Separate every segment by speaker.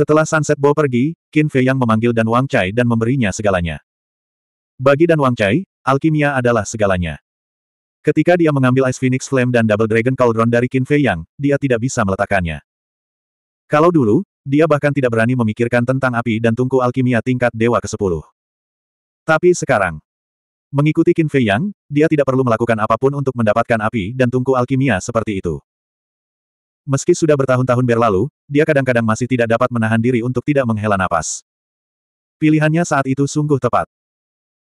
Speaker 1: Setelah Sunset Bo pergi, Qin Fei yang memanggil Dan Wang Chai dan memberinya segalanya. Bagi Dan Wang Chai, alkimia adalah segalanya. Ketika dia mengambil Ice Phoenix Flame dan Double Dragon Cauldron dari Qin Fei Yang, dia tidak bisa meletakkannya. Kalau dulu, dia bahkan tidak berani memikirkan tentang api dan tungku alkimia tingkat dewa ke-10. Tapi sekarang, mengikuti Qin Fei Yang, dia tidak perlu melakukan apapun untuk mendapatkan api dan tungku alkimia seperti itu. Meski sudah bertahun-tahun berlalu, dia kadang-kadang masih tidak dapat menahan diri untuk tidak menghela napas. Pilihannya saat itu sungguh tepat.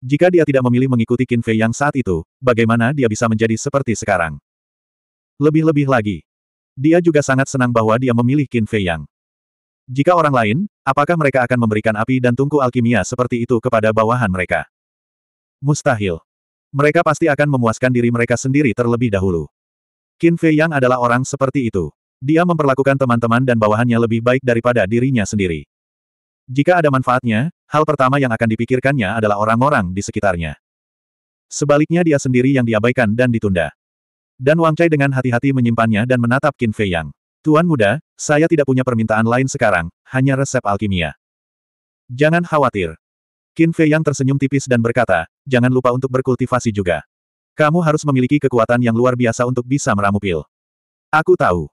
Speaker 1: Jika dia tidak memilih mengikuti Qin Fei yang saat itu, bagaimana dia bisa menjadi seperti sekarang? Lebih-lebih lagi. Dia juga sangat senang bahwa dia memilih Qin Fei yang. Jika orang lain, apakah mereka akan memberikan api dan tungku alkimia seperti itu kepada bawahan mereka? Mustahil. Mereka pasti akan memuaskan diri mereka sendiri terlebih dahulu. Qin Fei Yang adalah orang seperti itu. Dia memperlakukan teman-teman dan bawahannya lebih baik daripada dirinya sendiri. Jika ada manfaatnya, hal pertama yang akan dipikirkannya adalah orang-orang di sekitarnya. Sebaliknya dia sendiri yang diabaikan dan ditunda. Dan Wang Chai dengan hati-hati menyimpannya dan menatap Qin Fei Yang. Tuan muda, saya tidak punya permintaan lain sekarang, hanya resep alkimia. Jangan khawatir. Qin Fei Yang tersenyum tipis dan berkata, jangan lupa untuk berkultivasi juga. Kamu harus memiliki kekuatan yang luar biasa untuk bisa meramu pil. Aku tahu.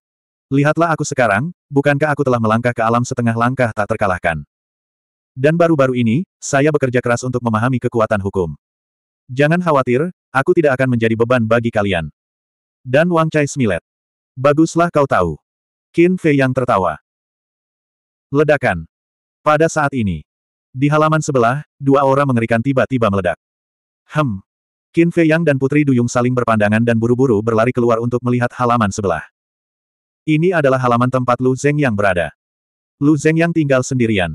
Speaker 1: Lihatlah aku sekarang, bukankah aku telah melangkah ke alam setengah langkah tak terkalahkan? Dan baru-baru ini, saya bekerja keras untuk memahami kekuatan hukum. Jangan khawatir, aku tidak akan menjadi beban bagi kalian. Dan Wang Chai smilet. Baguslah kau tahu. Qin Fei yang tertawa. Ledakan. Pada saat ini. Di halaman sebelah, dua aura mengerikan tiba-tiba meledak. Hmm. Qin Fei Yang dan Putri Duyung saling berpandangan dan buru-buru berlari keluar untuk melihat halaman sebelah. Ini adalah halaman tempat Lu Zeng yang berada. Lu Zeng yang tinggal sendirian.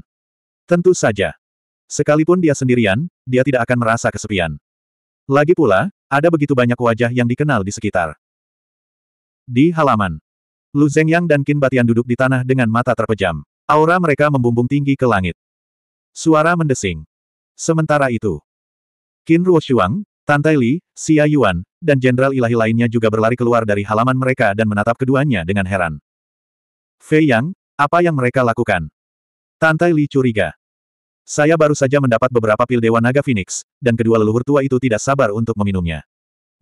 Speaker 1: Tentu saja. Sekalipun dia sendirian, dia tidak akan merasa kesepian. Lagi pula, ada begitu banyak wajah yang dikenal di sekitar. Di halaman, Lu Zeng Yang dan Qin Batian duduk di tanah dengan mata terpejam. Aura mereka membumbung tinggi ke langit. Suara mendesing. Sementara itu, Qin Ruoshuang, Tantai Li, Xia Yuan, dan Jenderal Ilahi lainnya juga berlari keluar dari halaman mereka dan menatap keduanya dengan heran. Fei Yang, apa yang mereka lakukan? Tantai Li curiga. Saya baru saja mendapat beberapa pil Dewa Naga Phoenix, dan kedua leluhur tua itu tidak sabar untuk meminumnya.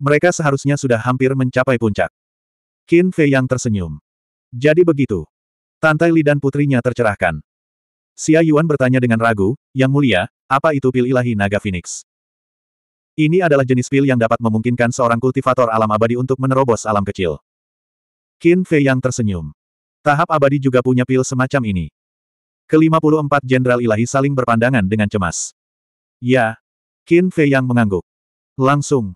Speaker 1: Mereka seharusnya sudah hampir mencapai puncak. Qin Fei Yang tersenyum. Jadi begitu. Tantai Li dan putrinya tercerahkan. Xia Yuan bertanya dengan ragu, Yang mulia, apa itu pil ilahi naga Phoenix? Ini adalah jenis pil yang dapat memungkinkan seorang kultivator alam abadi untuk menerobos alam kecil. Qin Fei yang tersenyum. Tahap abadi juga punya pil semacam ini. Kelima puluh empat Jenderal Ilahi saling berpandangan dengan cemas. Ya. Qin Fei yang mengangguk. Langsung.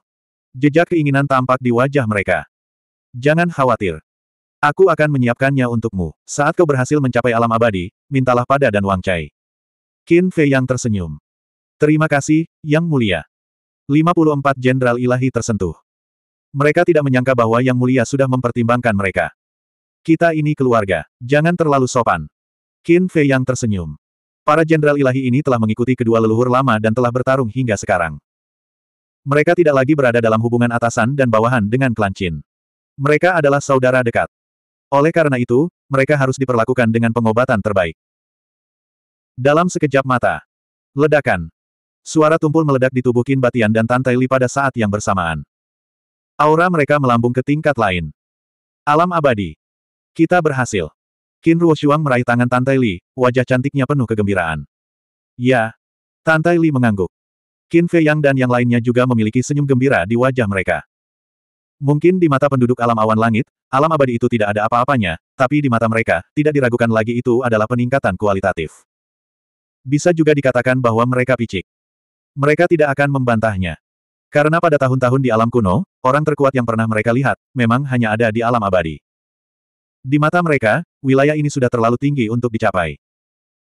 Speaker 1: Jejak keinginan tampak di wajah mereka. Jangan khawatir. Aku akan menyiapkannya untukmu. Saat kau berhasil mencapai alam abadi, mintalah pada dan Wang Chai. Qin Fei yang tersenyum. Terima kasih, Yang Mulia. 54 Jenderal Ilahi tersentuh. Mereka tidak menyangka bahwa Yang Mulia sudah mempertimbangkan mereka. Kita ini keluarga, jangan terlalu sopan. Qin Fei yang tersenyum. Para Jenderal Ilahi ini telah mengikuti kedua leluhur lama dan telah bertarung hingga sekarang. Mereka tidak lagi berada dalam hubungan atasan dan bawahan dengan klan Qin. Mereka adalah saudara dekat. Oleh karena itu, mereka harus diperlakukan dengan pengobatan terbaik. Dalam sekejap mata, ledakan, Suara tumpul meledak di tubuh Kin Batian dan Tan Li pada saat yang bersamaan. Aura mereka melambung ke tingkat lain. Alam abadi. Kita berhasil. Kin Ruoshuang meraih tangan Tan Li, wajah cantiknya penuh kegembiraan. Ya. Tan Li mengangguk. Kin Fei Yang dan yang lainnya juga memiliki senyum gembira di wajah mereka. Mungkin di mata penduduk alam awan langit, alam abadi itu tidak ada apa-apanya, tapi di mata mereka, tidak diragukan lagi itu adalah peningkatan kualitatif. Bisa juga dikatakan bahwa mereka picik. Mereka tidak akan membantahnya. Karena pada tahun-tahun di alam kuno, orang terkuat yang pernah mereka lihat, memang hanya ada di alam abadi. Di mata mereka, wilayah ini sudah terlalu tinggi untuk dicapai.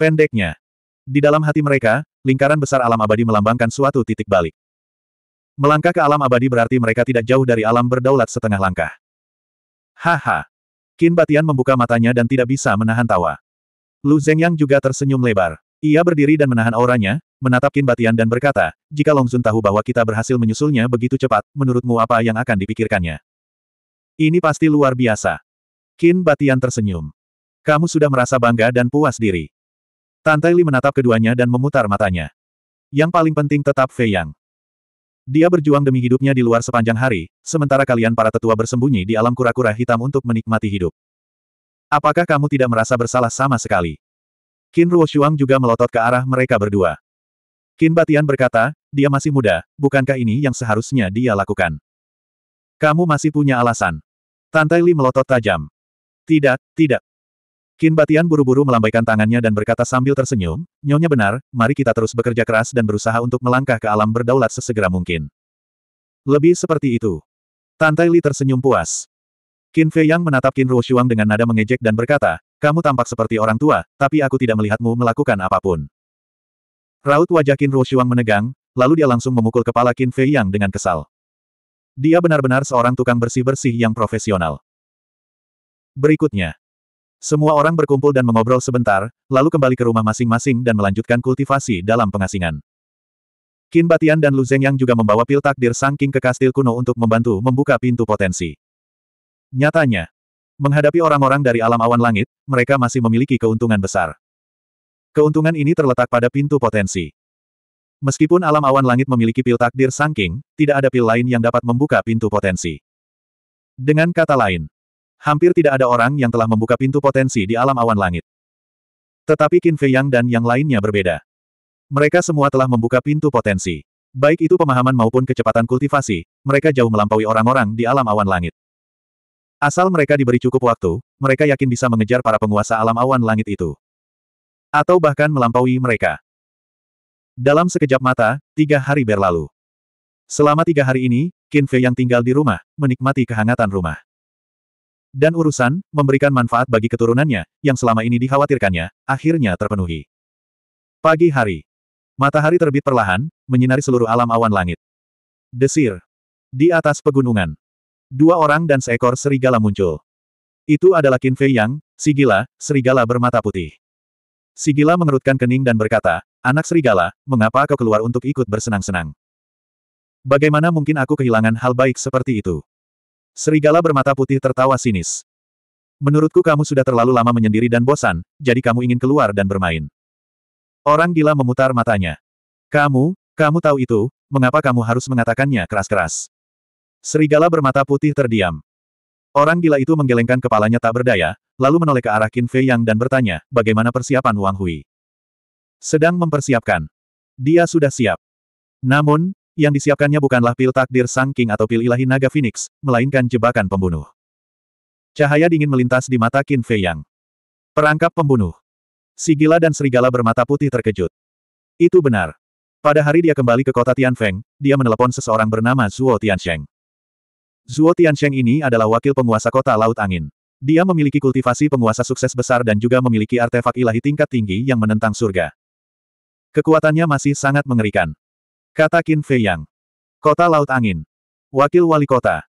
Speaker 1: Pendeknya, di dalam hati mereka, lingkaran besar alam abadi melambangkan suatu titik balik. Melangkah ke alam abadi berarti mereka tidak jauh dari alam berdaulat setengah langkah. Haha. Qin Batian membuka matanya dan tidak bisa menahan tawa. Lu Zhengyang juga tersenyum lebar. Ia berdiri dan menahan auranya, menatap Kin Batian dan berkata, jika Long Sun tahu bahwa kita berhasil menyusulnya begitu cepat, menurutmu apa yang akan dipikirkannya? Ini pasti luar biasa. Kin Batian tersenyum. Kamu sudah merasa bangga dan puas diri. Tantai Li menatap keduanya dan memutar matanya. Yang paling penting tetap Fei Yang. Dia berjuang demi hidupnya di luar sepanjang hari, sementara kalian para tetua bersembunyi di alam kura-kura hitam untuk menikmati hidup. Apakah kamu tidak merasa bersalah sama sekali? Qin Ruoshuang juga melotot ke arah mereka berdua. Qin Batian berkata, dia masih muda, bukankah ini yang seharusnya dia lakukan? Kamu masih punya alasan. Tantai Li melotot tajam. Tidak, tidak. Qin Batian buru-buru melambaikan tangannya dan berkata sambil tersenyum, Nyonya benar, mari kita terus bekerja keras dan berusaha untuk melangkah ke alam berdaulat sesegera mungkin. Lebih seperti itu. Tantai Li tersenyum puas. Qin Fei Yang menatap Qin Ruoshuang dengan nada mengejek dan berkata, kamu tampak seperti orang tua, tapi aku tidak melihatmu melakukan apapun. Raut wajah Qin Ruoshuang menegang, lalu dia langsung memukul kepala Qin Fei Yang dengan kesal. Dia benar-benar seorang tukang bersih-bersih yang profesional. Berikutnya. Semua orang berkumpul dan mengobrol sebentar, lalu kembali ke rumah masing-masing dan melanjutkan kultivasi dalam pengasingan. Qin Batian dan Lu Zhengyang juga membawa pil takdir Sang King ke kastil kuno untuk membantu membuka pintu potensi. Nyatanya, Menghadapi orang-orang dari alam awan langit, mereka masih memiliki keuntungan besar. Keuntungan ini terletak pada pintu potensi. Meskipun alam awan langit memiliki pil takdir sangking, tidak ada pil lain yang dapat membuka pintu potensi. Dengan kata lain, hampir tidak ada orang yang telah membuka pintu potensi di alam awan langit. Tetapi Qin Fei Yang dan yang lainnya berbeda. Mereka semua telah membuka pintu potensi. Baik itu pemahaman maupun kecepatan kultivasi, mereka jauh melampaui orang-orang di alam awan langit. Asal mereka diberi cukup waktu, mereka yakin bisa mengejar para penguasa alam awan langit itu. Atau bahkan melampaui mereka. Dalam sekejap mata, tiga hari berlalu. Selama tiga hari ini, Qin Fei yang tinggal di rumah, menikmati kehangatan rumah. Dan urusan, memberikan manfaat bagi keturunannya, yang selama ini dikhawatirkannya, akhirnya terpenuhi. Pagi hari. Matahari terbit perlahan, menyinari seluruh alam awan langit. Desir. Di atas pegunungan. Dua orang dan seekor serigala muncul. Itu adalah Qin Fei Yang, si serigala bermata putih. Si mengerutkan kening dan berkata, Anak serigala, mengapa kau keluar untuk ikut bersenang-senang? Bagaimana mungkin aku kehilangan hal baik seperti itu? Serigala bermata putih tertawa sinis. Menurutku kamu sudah terlalu lama menyendiri dan bosan, jadi kamu ingin keluar dan bermain. Orang gila memutar matanya. Kamu, kamu tahu itu, mengapa kamu harus mengatakannya keras-keras? Serigala bermata putih terdiam. Orang gila itu menggelengkan kepalanya tak berdaya, lalu menoleh ke arah Qin Fei Yang dan bertanya, bagaimana persiapan Wang Hui? Sedang mempersiapkan. Dia sudah siap. Namun, yang disiapkannya bukanlah pil takdir Sang King atau pil ilahi naga Phoenix, melainkan jebakan pembunuh. Cahaya dingin melintas di mata Qin Fei Yang. Perangkap pembunuh. Si gila dan serigala bermata putih terkejut. Itu benar. Pada hari dia kembali ke kota Tianfeng, dia menelepon seseorang bernama Zuo Tiansheng. Zuo Tiansheng ini adalah wakil penguasa kota Laut Angin. Dia memiliki kultivasi penguasa sukses besar dan juga memiliki artefak ilahi tingkat tinggi yang menentang surga. Kekuatannya masih sangat mengerikan. Kata Qin Fei Yang. Kota Laut Angin. Wakil wali kota.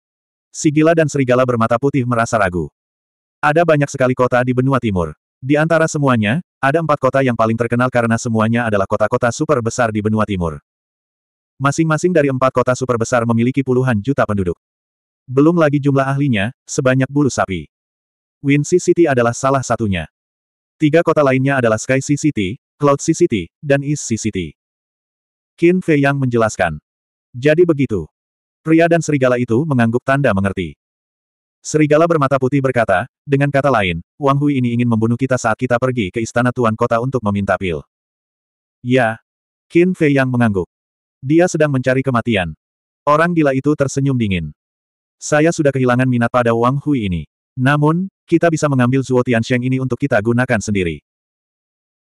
Speaker 1: Sigila dan serigala bermata putih merasa ragu. Ada banyak sekali kota di benua timur. Di antara semuanya, ada empat kota yang paling terkenal karena semuanya adalah kota-kota super besar di benua timur. Masing-masing dari empat kota super besar memiliki puluhan juta penduduk. Belum lagi jumlah ahlinya, sebanyak bulu sapi. sea City adalah salah satunya. Tiga kota lainnya adalah Sky City, Cloud City, dan East City. Qin Fei Yang menjelaskan. Jadi begitu. Pria dan serigala itu mengangguk tanda mengerti. Serigala bermata putih berkata, dengan kata lain, Wang Hui ini ingin membunuh kita saat kita pergi ke istana Tuan Kota untuk meminta pil. Ya. Qin Fei Yang mengangguk. Dia sedang mencari kematian. Orang gila itu tersenyum dingin. Saya sudah kehilangan minat pada Wang Hui ini. Namun, kita bisa mengambil Zuo Tiansheng ini untuk kita gunakan sendiri.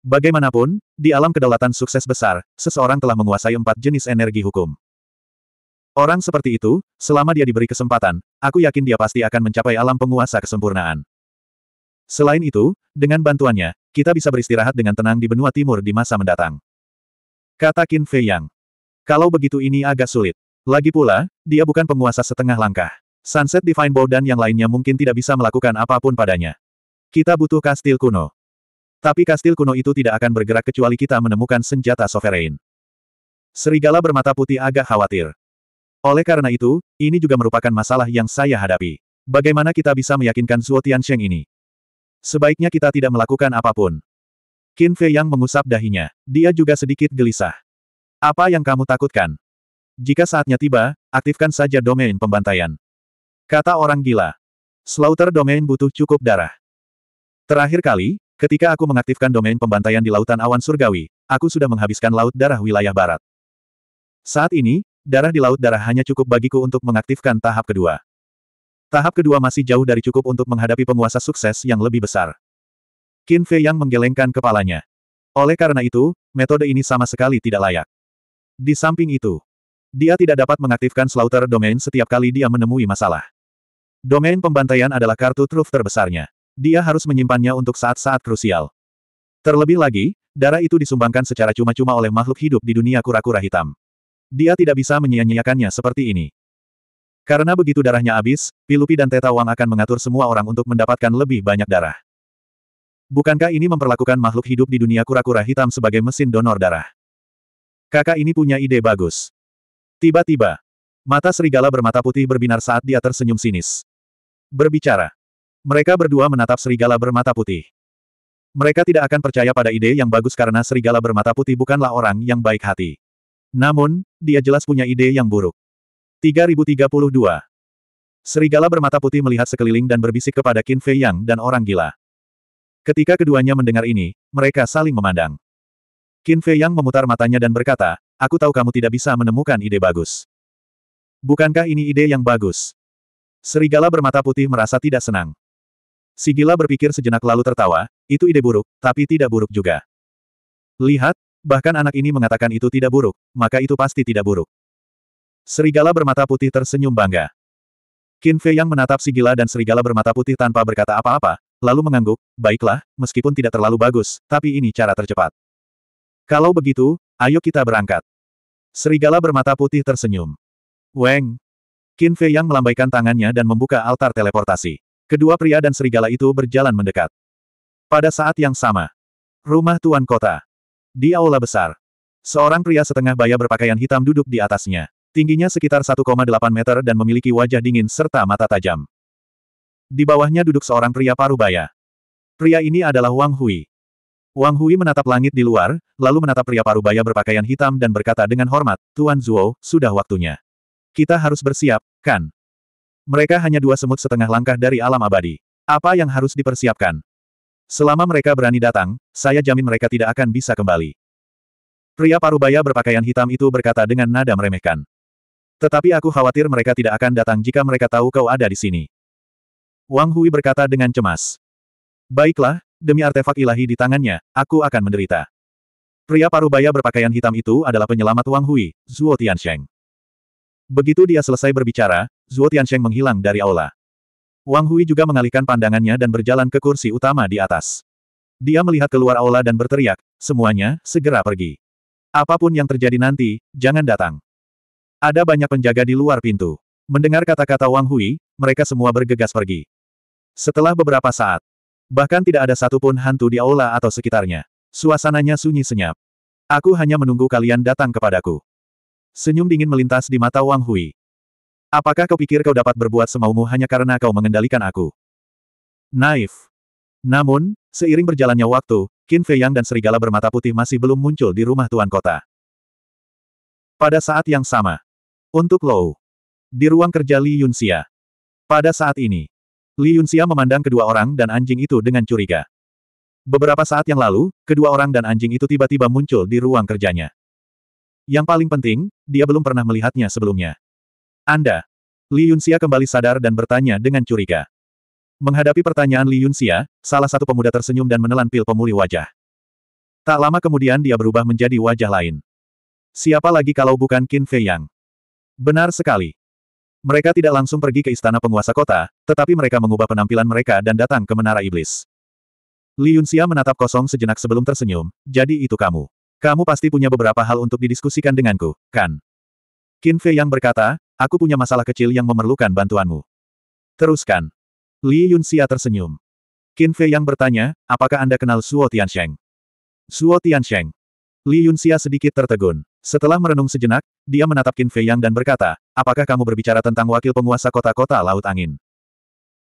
Speaker 1: Bagaimanapun, di alam kedaulatan sukses besar, seseorang telah menguasai empat jenis energi hukum. Orang seperti itu, selama dia diberi kesempatan, aku yakin dia pasti akan mencapai alam penguasa kesempurnaan. Selain itu, dengan bantuannya, kita bisa beristirahat dengan tenang di benua timur di masa mendatang. Kata Qin Fei Yang. Kalau begitu ini agak sulit. Lagi pula, dia bukan penguasa setengah langkah. Sunset Divine Bow dan yang lainnya mungkin tidak bisa melakukan apapun padanya. Kita butuh kastil kuno. Tapi kastil kuno itu tidak akan bergerak kecuali kita menemukan senjata sovereign. Serigala bermata putih agak khawatir. Oleh karena itu, ini juga merupakan masalah yang saya hadapi. Bagaimana kita bisa meyakinkan Zuo Tiansheng ini? Sebaiknya kita tidak melakukan apapun. Qin Fei yang mengusap dahinya. Dia juga sedikit gelisah. Apa yang kamu takutkan? Jika saatnya tiba, aktifkan saja domain pembantaian. Kata orang gila. Slaughter domain butuh cukup darah. Terakhir kali, ketika aku mengaktifkan domain pembantaian di Lautan Awan Surgawi, aku sudah menghabiskan Laut Darah wilayah barat. Saat ini, darah di Laut Darah hanya cukup bagiku untuk mengaktifkan tahap kedua. Tahap kedua masih jauh dari cukup untuk menghadapi penguasa sukses yang lebih besar. Qin Fei yang menggelengkan kepalanya. Oleh karena itu, metode ini sama sekali tidak layak. Di samping itu, dia tidak dapat mengaktifkan slaughter domain setiap kali dia menemui masalah. Domain pembantaian adalah kartu truf terbesarnya. Dia harus menyimpannya untuk saat-saat krusial. Terlebih lagi, darah itu disumbangkan secara cuma-cuma oleh makhluk hidup di dunia kura-kura hitam. Dia tidak bisa menyia-nyiakannya seperti ini. Karena begitu darahnya habis, Pilupi dan Teta Wang akan mengatur semua orang untuk mendapatkan lebih banyak darah. Bukankah ini memperlakukan makhluk hidup di dunia kura-kura hitam sebagai mesin donor darah? Kakak ini punya ide bagus. Tiba-tiba, mata serigala bermata putih berbinar saat dia tersenyum sinis berbicara. Mereka berdua menatap serigala bermata putih. Mereka tidak akan percaya pada ide yang bagus karena serigala bermata putih bukanlah orang yang baik hati. Namun, dia jelas punya ide yang buruk. 3032 Serigala bermata putih melihat sekeliling dan berbisik kepada Qin Fei Yang dan orang gila. Ketika keduanya mendengar ini, mereka saling memandang. Qin Fei Yang memutar matanya dan berkata, Aku tahu kamu tidak bisa menemukan ide bagus. Bukankah ini ide yang bagus? Serigala bermata putih merasa tidak senang. Sigila berpikir sejenak lalu tertawa, itu ide buruk, tapi tidak buruk juga. Lihat, bahkan anak ini mengatakan itu tidak buruk, maka itu pasti tidak buruk. Serigala bermata putih tersenyum bangga. Qin Fei yang menatap Sigila dan Serigala bermata putih tanpa berkata apa-apa, lalu mengangguk, baiklah, meskipun tidak terlalu bagus, tapi ini cara tercepat. Kalau begitu, ayo kita berangkat. Serigala bermata putih tersenyum. Weng, Qin Fei Yang melambaikan tangannya dan membuka altar teleportasi. Kedua pria dan serigala itu berjalan mendekat. Pada saat yang sama, rumah tuan kota. Di aula besar, seorang pria setengah baya berpakaian hitam duduk di atasnya. Tingginya sekitar 1,8 meter dan memiliki wajah dingin serta mata tajam. Di bawahnya duduk seorang pria paruh baya. Pria ini adalah Wang Hui. Wang Hui menatap langit di luar, lalu menatap pria paruh parubaya berpakaian hitam dan berkata dengan hormat, Tuan Zuo, sudah waktunya. Kita harus bersiap, kan? Mereka hanya dua semut setengah langkah dari alam abadi. Apa yang harus dipersiapkan? Selama mereka berani datang, saya jamin mereka tidak akan bisa kembali. Pria parubaya berpakaian hitam itu berkata dengan nada meremehkan. Tetapi aku khawatir mereka tidak akan datang jika mereka tahu kau ada di sini. Wang Hui berkata dengan cemas. Baiklah, demi artefak ilahi di tangannya, aku akan menderita. Pria parubaya berpakaian hitam itu adalah penyelamat Wang Hui, Zhuo Tiansheng. Begitu dia selesai berbicara, Zuo Tiansheng menghilang dari aula. Wang Hui juga mengalihkan pandangannya dan berjalan ke kursi utama di atas. Dia melihat keluar aula dan berteriak, semuanya, segera pergi. Apapun yang terjadi nanti, jangan datang. Ada banyak penjaga di luar pintu. Mendengar kata-kata Wang Hui, mereka semua bergegas pergi. Setelah beberapa saat, bahkan tidak ada satupun hantu di aula atau sekitarnya. Suasananya sunyi senyap. Aku hanya menunggu kalian datang kepadaku. Senyum dingin melintas di mata Wang Hui. Apakah kau pikir kau dapat berbuat semaumu hanya karena kau mengendalikan aku? Naif. Namun, seiring berjalannya waktu, Qin Fei Yang dan serigala bermata putih masih belum muncul di rumah tuan kota. Pada saat yang sama. Untuk Lou. Di ruang kerja Li Yunxia. Pada saat ini. Li Yunxia memandang kedua orang dan anjing itu dengan curiga. Beberapa saat yang lalu, kedua orang dan anjing itu tiba-tiba muncul di ruang kerjanya. Yang paling penting, dia belum pernah melihatnya sebelumnya. Anda. Li Yunxia kembali sadar dan bertanya dengan curiga. Menghadapi pertanyaan Li Yunxia, salah satu pemuda tersenyum dan menelan pil pemulih wajah. Tak lama kemudian dia berubah menjadi wajah lain. Siapa lagi kalau bukan Qin Fei Yang? Benar sekali. Mereka tidak langsung pergi ke istana penguasa kota, tetapi mereka mengubah penampilan mereka dan datang ke Menara Iblis. Li Yunxia menatap kosong sejenak sebelum tersenyum, jadi itu kamu. Kamu pasti punya beberapa hal untuk didiskusikan denganku, kan? Qin Fei yang berkata, aku punya masalah kecil yang memerlukan bantuanmu. Teruskan. Li Yunxia tersenyum. Qin Fei yang bertanya, apakah Anda kenal Suo Tiansheng? Suo Tiansheng. Li Yunxia sedikit tertegun. Setelah merenung sejenak, dia menatap Qin Fei yang dan berkata, apakah kamu berbicara tentang wakil penguasa kota-kota Laut Angin?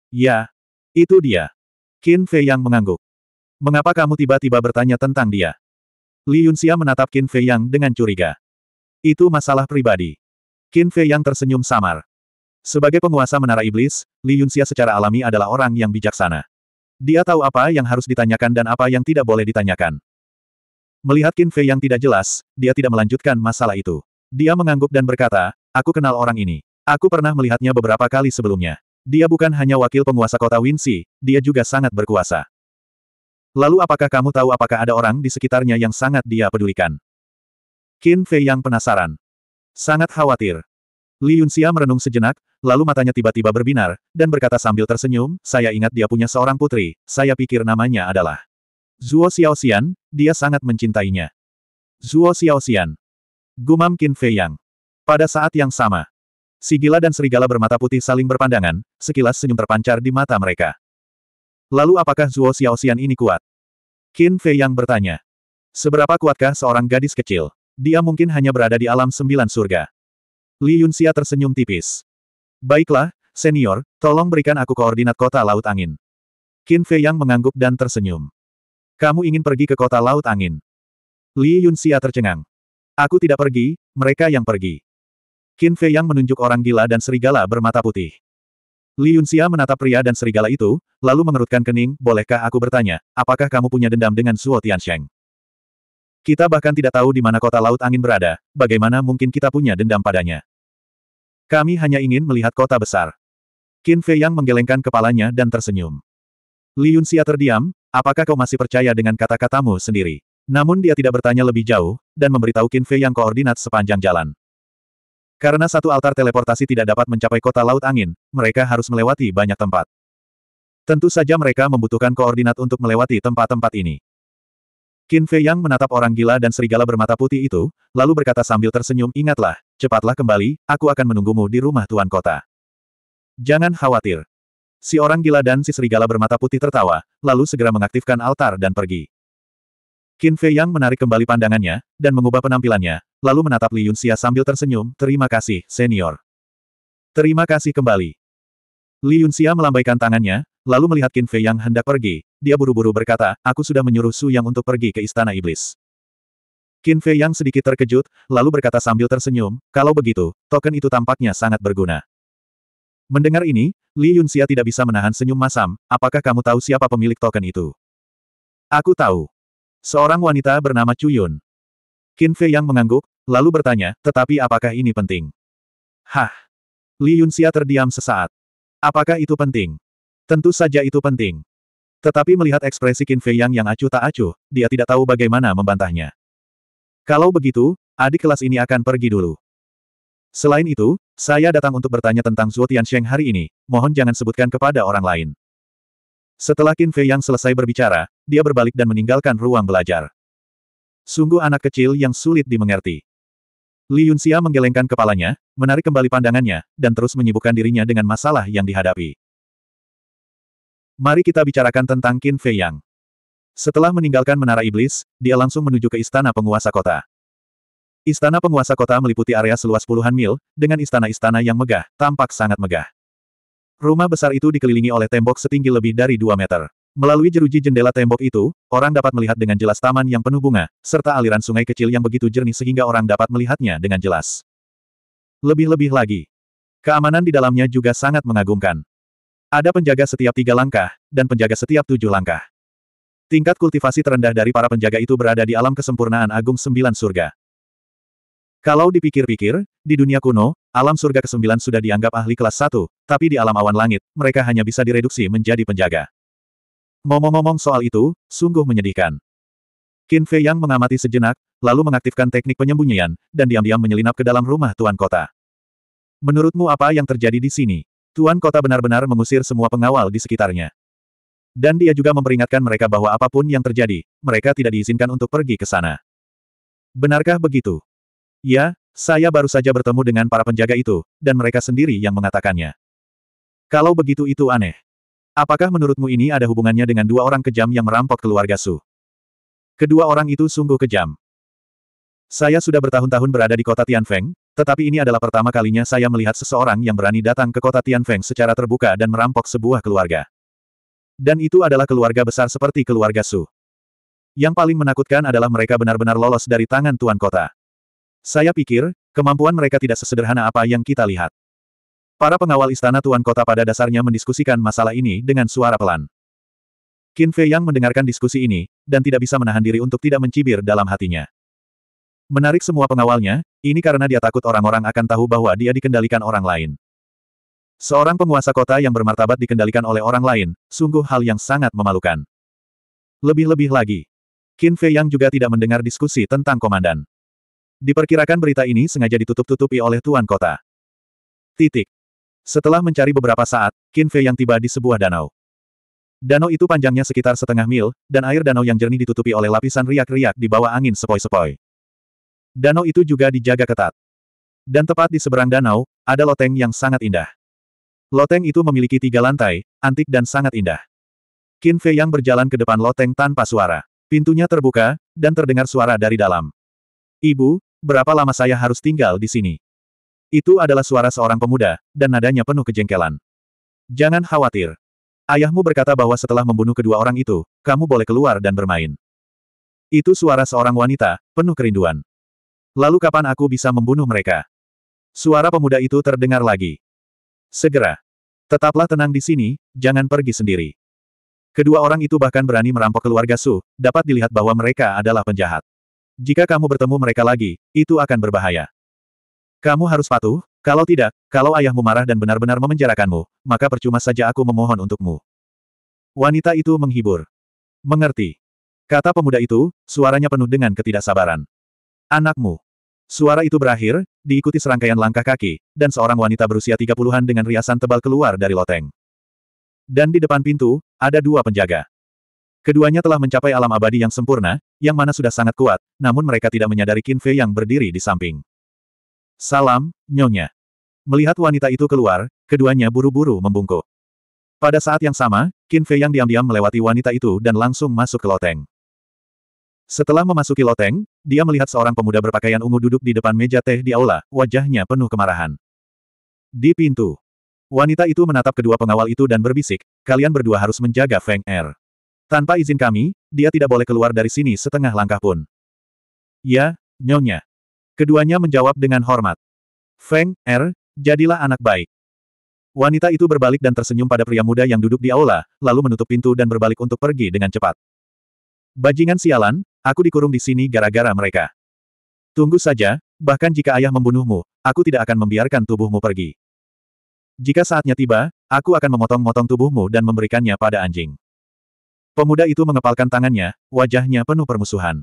Speaker 1: Ya. Itu dia. Qin Fei yang mengangguk. Mengapa kamu tiba-tiba bertanya tentang dia? Li Yunxia menatap Qin Fei Yang dengan curiga. Itu masalah pribadi. Qin Fei Yang tersenyum samar. Sebagai penguasa menara iblis, Li Yunxia secara alami adalah orang yang bijaksana. Dia tahu apa yang harus ditanyakan dan apa yang tidak boleh ditanyakan. Melihat Qin Fei yang tidak jelas, dia tidak melanjutkan masalah itu. Dia mengangguk dan berkata, aku kenal orang ini. Aku pernah melihatnya beberapa kali sebelumnya. Dia bukan hanya wakil penguasa kota Winsi, dia juga sangat berkuasa. Lalu apakah kamu tahu apakah ada orang di sekitarnya yang sangat dia pedulikan? Qin Fei yang penasaran. Sangat khawatir. Li Yunxia merenung sejenak, lalu matanya tiba-tiba berbinar, dan berkata sambil tersenyum, saya ingat dia punya seorang putri, saya pikir namanya adalah Zhuo Xiaoxian, dia sangat mencintainya. Zhuo Xiaoxian. Gumam Qin Fei Yang. Pada saat yang sama, si gila dan serigala bermata putih saling berpandangan, sekilas senyum terpancar di mata mereka. Lalu apakah Zuo Xiaoxian ini kuat? Qin Fei yang bertanya. Seberapa kuatkah seorang gadis kecil? Dia mungkin hanya berada di alam sembilan surga. Li Yunxia tersenyum tipis. Baiklah, senior, tolong berikan aku koordinat kota Laut Angin. Qin Fei yang mengangguk dan tersenyum. Kamu ingin pergi ke kota Laut Angin? Li Yunxia tercengang. Aku tidak pergi, mereka yang pergi. Qin Fei yang menunjuk orang gila dan serigala bermata putih. Li Yunxia menatap pria dan serigala itu, lalu mengerutkan kening, bolehkah aku bertanya, apakah kamu punya dendam dengan Suo Tiansheng? Kita bahkan tidak tahu di mana kota Laut Angin berada, bagaimana mungkin kita punya dendam padanya. Kami hanya ingin melihat kota besar. Qin Fei Yang menggelengkan kepalanya dan tersenyum. Li Yunxia terdiam, apakah kau masih percaya dengan kata-katamu sendiri? Namun dia tidak bertanya lebih jauh, dan memberitahu Qin Fei Yang koordinat sepanjang jalan. Karena satu altar teleportasi tidak dapat mencapai kota laut angin, mereka harus melewati banyak tempat. Tentu saja mereka membutuhkan koordinat untuk melewati tempat-tempat ini. Qin Fei Yang menatap orang gila dan serigala bermata putih itu, lalu berkata sambil tersenyum, ingatlah, cepatlah kembali, aku akan menunggumu di rumah tuan kota. Jangan khawatir. Si orang gila dan si serigala bermata putih tertawa, lalu segera mengaktifkan altar dan pergi. Qin Fei Yang menarik kembali pandangannya, dan mengubah penampilannya, lalu menatap Li Yunxia sambil tersenyum, terima kasih, senior. Terima kasih kembali. Li Yunxia melambaikan tangannya, lalu melihat Qin Fei Yang hendak pergi, dia buru-buru berkata, aku sudah menyuruh Su Yang untuk pergi ke Istana Iblis. Qin Fei Yang sedikit terkejut, lalu berkata sambil tersenyum, kalau begitu, token itu tampaknya sangat berguna. Mendengar ini, Li Yunxia tidak bisa menahan senyum masam, apakah kamu tahu siapa pemilik token itu? Aku tahu. Seorang wanita bernama Cuyun. Qin Fei yang mengangguk, lalu bertanya, tetapi apakah ini penting? Hah! Li Yunxia terdiam sesaat. Apakah itu penting? Tentu saja itu penting. Tetapi melihat ekspresi Qin Fei yang yang acuh tak acuh, dia tidak tahu bagaimana membantahnya. Kalau begitu, adik kelas ini akan pergi dulu. Selain itu, saya datang untuk bertanya tentang Zuo Tian Sheng hari ini, mohon jangan sebutkan kepada orang lain. Setelah Qin Fei Yang selesai berbicara, dia berbalik dan meninggalkan ruang belajar. Sungguh anak kecil yang sulit dimengerti. Li Yunxia menggelengkan kepalanya, menarik kembali pandangannya, dan terus menyibukkan dirinya dengan masalah yang dihadapi. Mari kita bicarakan tentang Qin Fei Yang. Setelah meninggalkan Menara Iblis, dia langsung menuju ke Istana Penguasa Kota. Istana Penguasa Kota meliputi area seluas puluhan mil, dengan istana-istana yang megah, tampak sangat megah. Rumah besar itu dikelilingi oleh tembok setinggi lebih dari 2 meter. Melalui jeruji jendela tembok itu, orang dapat melihat dengan jelas taman yang penuh bunga, serta aliran sungai kecil yang begitu jernih sehingga orang dapat melihatnya dengan jelas. Lebih-lebih lagi, keamanan di dalamnya juga sangat mengagumkan. Ada penjaga setiap tiga langkah, dan penjaga setiap tujuh langkah. Tingkat kultivasi terendah dari para penjaga itu berada di alam kesempurnaan agung sembilan surga. Kalau dipikir-pikir, di dunia kuno, Alam surga ke-9 sudah dianggap ahli kelas 1, tapi di alam awan langit, mereka hanya bisa direduksi menjadi penjaga. Ngomong-ngomong soal itu, sungguh menyedihkan. Qin Fei Yang mengamati sejenak, lalu mengaktifkan teknik penyembunyian, dan diam-diam menyelinap ke dalam rumah Tuan Kota. Menurutmu apa yang terjadi di sini? Tuan Kota benar-benar mengusir semua pengawal di sekitarnya. Dan dia juga memperingatkan mereka bahwa apapun yang terjadi, mereka tidak diizinkan untuk pergi ke sana. Benarkah begitu? Ya, saya baru saja bertemu dengan para penjaga itu, dan mereka sendiri yang mengatakannya. Kalau begitu itu aneh. Apakah menurutmu ini ada hubungannya dengan dua orang kejam yang merampok keluarga Su? Kedua orang itu sungguh kejam. Saya sudah bertahun-tahun berada di kota Tianfeng, tetapi ini adalah pertama kalinya saya melihat seseorang yang berani datang ke kota Tianfeng secara terbuka dan merampok sebuah keluarga. Dan itu adalah keluarga besar seperti keluarga Su. Yang paling menakutkan adalah mereka benar-benar lolos dari tangan tuan kota. Saya pikir, kemampuan mereka tidak sesederhana apa yang kita lihat. Para pengawal istana Tuan Kota pada dasarnya mendiskusikan masalah ini dengan suara pelan. Qin Fei Yang mendengarkan diskusi ini, dan tidak bisa menahan diri untuk tidak mencibir dalam hatinya. Menarik semua pengawalnya, ini karena dia takut orang-orang akan tahu bahwa dia dikendalikan orang lain. Seorang penguasa kota yang bermartabat dikendalikan oleh orang lain, sungguh hal yang sangat memalukan. Lebih-lebih lagi, Qin Fei Yang juga tidak mendengar diskusi tentang komandan. Diperkirakan berita ini sengaja ditutup-tutupi oleh Tuan Kota. Titik. Setelah mencari beberapa saat, Qin Fei yang tiba di sebuah danau. Danau itu panjangnya sekitar setengah mil, dan air danau yang jernih ditutupi oleh lapisan riak-riak di bawah angin sepoi-sepoi. Danau itu juga dijaga ketat. Dan tepat di seberang danau, ada loteng yang sangat indah. Loteng itu memiliki tiga lantai, antik dan sangat indah. Qin Fei yang berjalan ke depan loteng tanpa suara. Pintunya terbuka, dan terdengar suara dari dalam. Ibu, Berapa lama saya harus tinggal di sini? Itu adalah suara seorang pemuda, dan nadanya penuh kejengkelan. Jangan khawatir. Ayahmu berkata bahwa setelah membunuh kedua orang itu, kamu boleh keluar dan bermain. Itu suara seorang wanita, penuh kerinduan. Lalu kapan aku bisa membunuh mereka? Suara pemuda itu terdengar lagi. Segera. Tetaplah tenang di sini, jangan pergi sendiri. Kedua orang itu bahkan berani merampok keluarga Su, dapat dilihat bahwa mereka adalah penjahat. Jika kamu bertemu mereka lagi, itu akan berbahaya. Kamu harus patuh, kalau tidak, kalau ayahmu marah dan benar-benar memenjarakanmu, maka percuma saja aku memohon untukmu. Wanita itu menghibur. Mengerti. Kata pemuda itu, suaranya penuh dengan ketidaksabaran. Anakmu. Suara itu berakhir, diikuti serangkaian langkah kaki, dan seorang wanita berusia 30-an dengan riasan tebal keluar dari loteng. Dan di depan pintu, ada dua penjaga. Keduanya telah mencapai alam abadi yang sempurna, yang mana sudah sangat kuat, namun mereka tidak menyadari Qin Fei yang berdiri di samping. Salam, Nyonya. Melihat wanita itu keluar, keduanya buru-buru membungkuk. Pada saat yang sama, Qin Fei yang diam-diam melewati wanita itu dan langsung masuk ke loteng. Setelah memasuki loteng, dia melihat seorang pemuda berpakaian ungu duduk di depan meja teh di aula, wajahnya penuh kemarahan. Di pintu, wanita itu menatap kedua pengawal itu dan berbisik, kalian berdua harus menjaga Feng Er. Tanpa izin kami, dia tidak boleh keluar dari sini setengah langkah pun. Ya, nyonya. Keduanya menjawab dengan hormat. Feng, Er, jadilah anak baik. Wanita itu berbalik dan tersenyum pada pria muda yang duduk di aula, lalu menutup pintu dan berbalik untuk pergi dengan cepat. Bajingan sialan, aku dikurung di sini gara-gara mereka. Tunggu saja, bahkan jika ayah membunuhmu, aku tidak akan membiarkan tubuhmu pergi. Jika saatnya tiba, aku akan memotong-motong tubuhmu dan memberikannya pada anjing. Pemuda itu mengepalkan tangannya, wajahnya penuh permusuhan.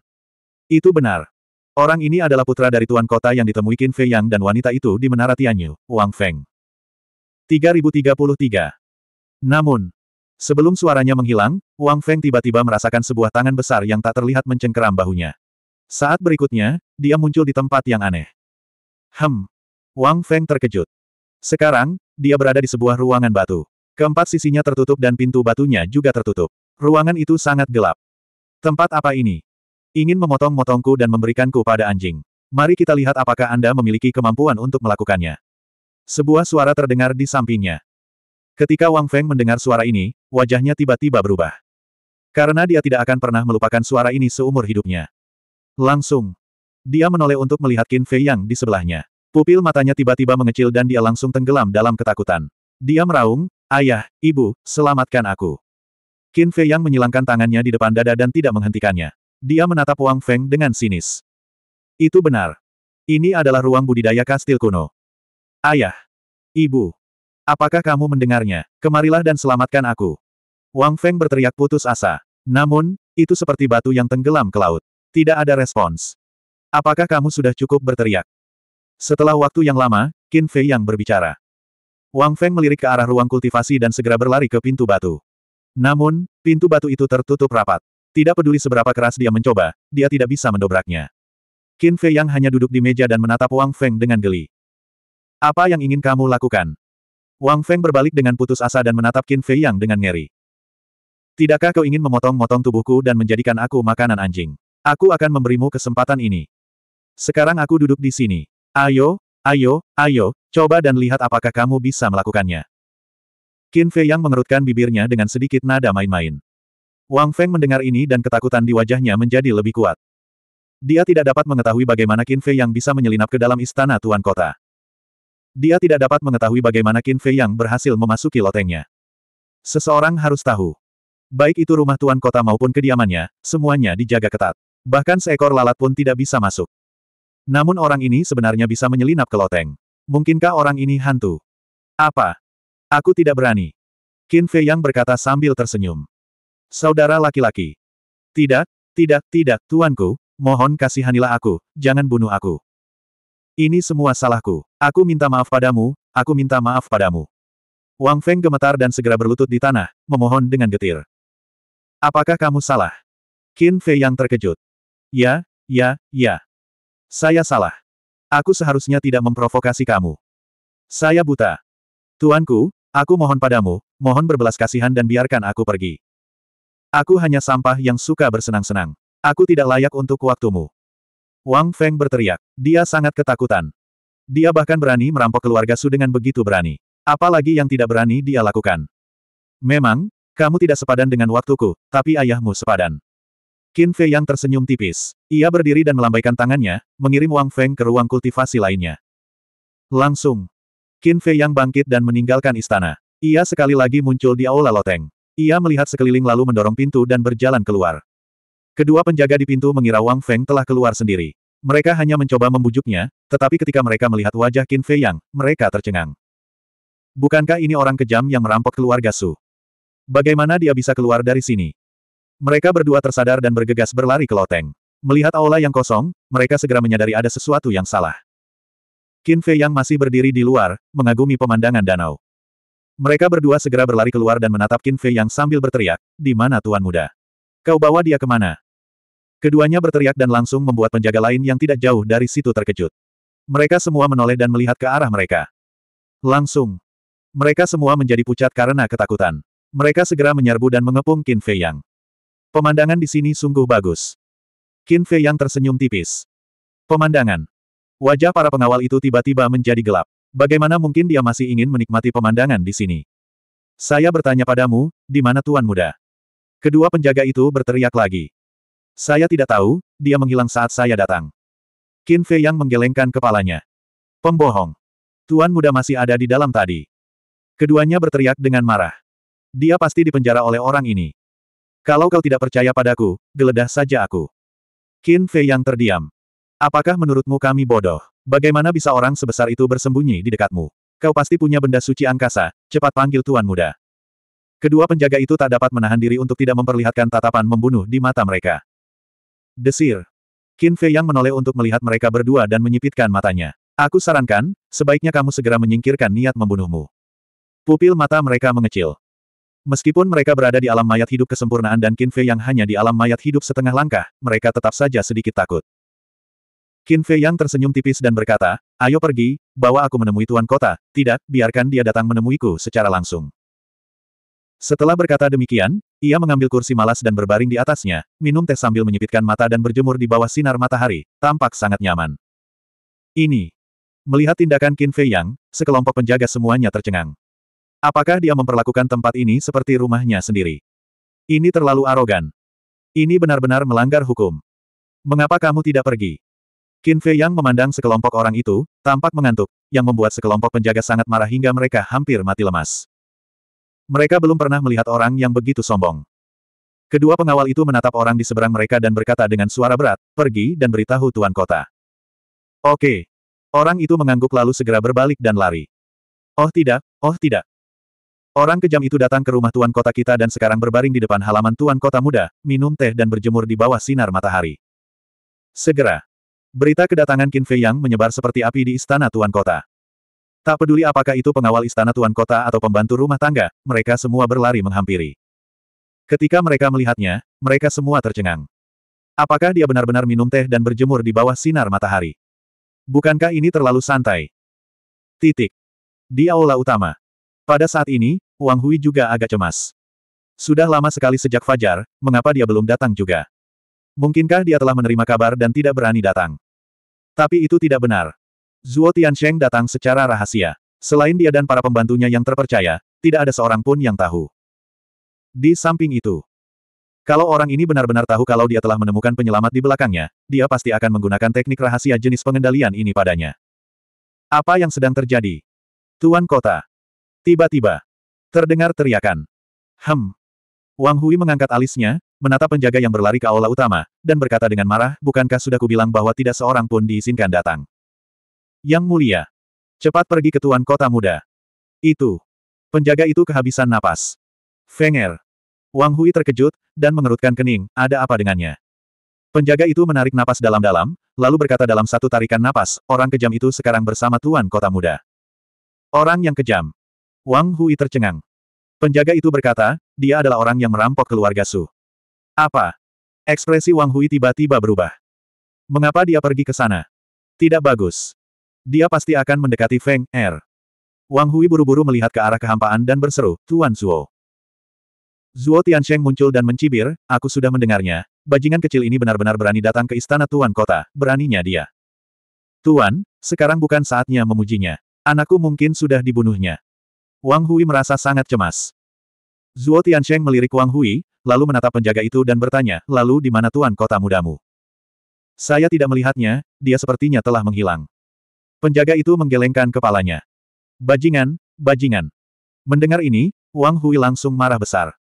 Speaker 1: Itu benar. Orang ini adalah putra dari tuan kota yang ditemui Qin Fei Yang dan wanita itu di Menara Tianyu, Wang Feng. 3033. Namun, sebelum suaranya menghilang, Wang Feng tiba-tiba merasakan sebuah tangan besar yang tak terlihat mencengkeram bahunya. Saat berikutnya, dia muncul di tempat yang aneh. Hem. Wang Feng terkejut. Sekarang, dia berada di sebuah ruangan batu. Keempat sisinya tertutup dan pintu batunya juga tertutup. Ruangan itu sangat gelap. Tempat apa ini? Ingin memotong-motongku dan memberikanku pada anjing. Mari kita lihat apakah Anda memiliki kemampuan untuk melakukannya. Sebuah suara terdengar di sampingnya. Ketika Wang Feng mendengar suara ini, wajahnya tiba-tiba berubah. Karena dia tidak akan pernah melupakan suara ini seumur hidupnya. Langsung. Dia menoleh untuk melihat Qin Fei Yang di sebelahnya. Pupil matanya tiba-tiba mengecil dan dia langsung tenggelam dalam ketakutan. Dia meraung, Ayah, Ibu, selamatkan aku. Qin Fei Yang menyilangkan tangannya di depan dada dan tidak menghentikannya. Dia menatap Wang Feng dengan sinis. Itu benar. Ini adalah ruang budidaya kastil kuno. Ayah. Ibu. Apakah kamu mendengarnya? Kemarilah dan selamatkan aku. Wang Feng berteriak putus asa. Namun, itu seperti batu yang tenggelam ke laut. Tidak ada respons. Apakah kamu sudah cukup berteriak? Setelah waktu yang lama, Qin Fei yang berbicara. Wang Feng melirik ke arah ruang kultivasi dan segera berlari ke pintu batu. Namun, pintu batu itu tertutup rapat. Tidak peduli seberapa keras dia mencoba, dia tidak bisa mendobraknya. Qin Fei Yang hanya duduk di meja dan menatap Wang Feng dengan geli. Apa yang ingin kamu lakukan? Wang Feng berbalik dengan putus asa dan menatap Qin Fei Yang dengan ngeri. Tidakkah kau ingin memotong-motong tubuhku dan menjadikan aku makanan anjing? Aku akan memberimu kesempatan ini. Sekarang aku duduk di sini. Ayo, ayo, ayo, coba dan lihat apakah kamu bisa melakukannya. Qin Fei yang mengerutkan bibirnya dengan sedikit nada main-main. Wang Feng mendengar ini dan ketakutan di wajahnya menjadi lebih kuat. Dia tidak dapat mengetahui bagaimana Qin Fei yang bisa menyelinap ke dalam istana Tuan Kota. Dia tidak dapat mengetahui bagaimana Qin Fei yang berhasil memasuki lotengnya. Seseorang harus tahu. Baik itu rumah Tuan Kota maupun kediamannya, semuanya dijaga ketat. Bahkan seekor lalat pun tidak bisa masuk. Namun orang ini sebenarnya bisa menyelinap ke loteng. Mungkinkah orang ini hantu? Apa? Aku tidak berani. Qin Fei Yang berkata sambil tersenyum. Saudara laki-laki. Tidak, tidak, tidak, tuanku, mohon kasihanilah aku, jangan bunuh aku. Ini semua salahku. Aku minta maaf padamu, aku minta maaf padamu. Wang Feng gemetar dan segera berlutut di tanah, memohon dengan getir. Apakah kamu salah? Qin Fei Yang terkejut. Ya, ya, ya. Saya salah. Aku seharusnya tidak memprovokasi kamu. Saya buta. Tuanku, Aku mohon padamu, mohon berbelas kasihan dan biarkan aku pergi. Aku hanya sampah yang suka bersenang-senang. Aku tidak layak untuk waktumu. Wang Feng berteriak. Dia sangat ketakutan. Dia bahkan berani merampok keluarga Su dengan begitu berani. Apalagi yang tidak berani dia lakukan. Memang, kamu tidak sepadan dengan waktuku, tapi ayahmu sepadan. Qin Fei yang tersenyum tipis. Ia berdiri dan melambaikan tangannya, mengirim Wang Feng ke ruang kultivasi lainnya. Langsung, Qin Fei yang bangkit dan meninggalkan istana. Ia sekali lagi muncul di Aula Loteng. Ia melihat sekeliling lalu mendorong pintu dan berjalan keluar. Kedua penjaga di pintu mengira Wang Feng telah keluar sendiri. Mereka hanya mencoba membujuknya, tetapi ketika mereka melihat wajah Qin Fei Yang, mereka tercengang. Bukankah ini orang kejam yang merampok keluarga Su? Bagaimana dia bisa keluar dari sini? Mereka berdua tersadar dan bergegas berlari ke loteng. Melihat aula yang kosong, mereka segera menyadari ada sesuatu yang salah. Qin Fei yang masih berdiri di luar, mengagumi pemandangan danau. Mereka berdua segera berlari keluar dan menatap Qin Fei yang sambil berteriak, di mana tuan muda? Kau bawa dia kemana? Keduanya berteriak dan langsung membuat penjaga lain yang tidak jauh dari situ terkejut. Mereka semua menoleh dan melihat ke arah mereka. Langsung. Mereka semua menjadi pucat karena ketakutan. Mereka segera menyerbu dan mengepung Qin Fei Yang. Pemandangan di sini sungguh bagus. Qin Fei Yang tersenyum tipis. Pemandangan. Wajah para pengawal itu tiba-tiba menjadi gelap. Bagaimana mungkin dia masih ingin menikmati pemandangan di sini? Saya bertanya padamu, di mana Tuan Muda? Kedua penjaga itu berteriak lagi. Saya tidak tahu, dia menghilang saat saya datang. Qin Fei yang menggelengkan kepalanya. Pembohong. Tuan Muda masih ada di dalam tadi. Keduanya berteriak dengan marah. Dia pasti dipenjara oleh orang ini. Kalau kau tidak percaya padaku, geledah saja aku. Qin Fei yang terdiam. Apakah menurutmu kami bodoh? Bagaimana bisa orang sebesar itu bersembunyi di dekatmu? Kau pasti punya benda suci angkasa, cepat panggil Tuan Muda. Kedua penjaga itu tak dapat menahan diri untuk tidak memperlihatkan tatapan membunuh di mata mereka. Desir. Qin Fei yang menoleh untuk melihat mereka berdua dan menyipitkan matanya. Aku sarankan, sebaiknya kamu segera menyingkirkan niat membunuhmu. Pupil mata mereka mengecil. Meskipun mereka berada di alam mayat hidup kesempurnaan dan Qin Fei yang hanya di alam mayat hidup setengah langkah, mereka tetap saja sedikit takut. Qin Fei Yang tersenyum tipis dan berkata, ayo pergi, bawa aku menemui Tuan Kota, tidak, biarkan dia datang menemuiku secara langsung. Setelah berkata demikian, ia mengambil kursi malas dan berbaring di atasnya, minum teh sambil menyipitkan mata dan berjemur di bawah sinar matahari, tampak sangat nyaman. Ini. Melihat tindakan Qin Fei Yang, sekelompok penjaga semuanya tercengang. Apakah dia memperlakukan tempat ini seperti rumahnya sendiri? Ini terlalu arogan. Ini benar-benar melanggar hukum. Mengapa kamu tidak pergi? Qin Fei Yang memandang sekelompok orang itu, tampak mengantuk, yang membuat sekelompok penjaga sangat marah hingga mereka hampir mati lemas. Mereka belum pernah melihat orang yang begitu sombong. Kedua pengawal itu menatap orang di seberang mereka dan berkata dengan suara berat, pergi dan beritahu Tuan Kota. Oke. Orang itu mengangguk lalu segera berbalik dan lari. Oh tidak, oh tidak. Orang kejam itu datang ke rumah Tuan Kota kita dan sekarang berbaring di depan halaman Tuan Kota Muda, minum teh dan berjemur di bawah sinar matahari. Segera, Berita kedatangan Qin Fei Yang menyebar seperti api di istana tuan kota. Tak peduli apakah itu pengawal istana tuan kota atau pembantu rumah tangga, mereka semua berlari menghampiri. Ketika mereka melihatnya, mereka semua tercengang. Apakah dia benar-benar minum teh dan berjemur di bawah sinar matahari? Bukankah ini terlalu santai? Titik. Di aula utama. Pada saat ini, Wang Hui juga agak cemas. Sudah lama sekali sejak Fajar, mengapa dia belum datang juga? Mungkinkah dia telah menerima kabar dan tidak berani datang? Tapi itu tidak benar. Zuo Tiansheng datang secara rahasia. Selain dia dan para pembantunya yang terpercaya, tidak ada seorang pun yang tahu. Di samping itu, kalau orang ini benar-benar tahu kalau dia telah menemukan penyelamat di belakangnya, dia pasti akan menggunakan teknik rahasia jenis pengendalian ini padanya. Apa yang sedang terjadi? Tuan Kota. Tiba-tiba, terdengar teriakan. Hem. Wang Hui mengangkat alisnya, menatap penjaga yang berlari ke aula utama, dan berkata dengan marah, bukankah sudah kubilang bahwa tidak seorang pun diizinkan datang. Yang mulia, cepat pergi ke tuan kota muda. Itu. Penjaga itu kehabisan napas. Fenger. Wang Hui terkejut, dan mengerutkan kening, ada apa dengannya? Penjaga itu menarik napas dalam-dalam, lalu berkata dalam satu tarikan napas, orang kejam itu sekarang bersama tuan kota muda. Orang yang kejam. Wang Hui tercengang. Penjaga itu berkata, dia adalah orang yang merampok keluarga Su. Apa? Ekspresi Wang Hui tiba-tiba berubah. Mengapa dia pergi ke sana? Tidak bagus. Dia pasti akan mendekati Feng Er. Wang Hui buru-buru melihat ke arah kehampaan dan berseru, Tuan Zuo. Zuo Tiansheng muncul dan mencibir, aku sudah mendengarnya, bajingan kecil ini benar-benar berani datang ke istana Tuan Kota, beraninya dia. Tuan, sekarang bukan saatnya memujinya. Anakku mungkin sudah dibunuhnya. Wang Hui merasa sangat cemas. Zuo Tiansheng melirik Wang Hui, lalu menatap penjaga itu dan bertanya, lalu di mana tuan kota mudamu? Saya tidak melihatnya, dia sepertinya telah menghilang. Penjaga itu menggelengkan kepalanya. Bajingan, bajingan. Mendengar ini, Wang Hui langsung marah besar.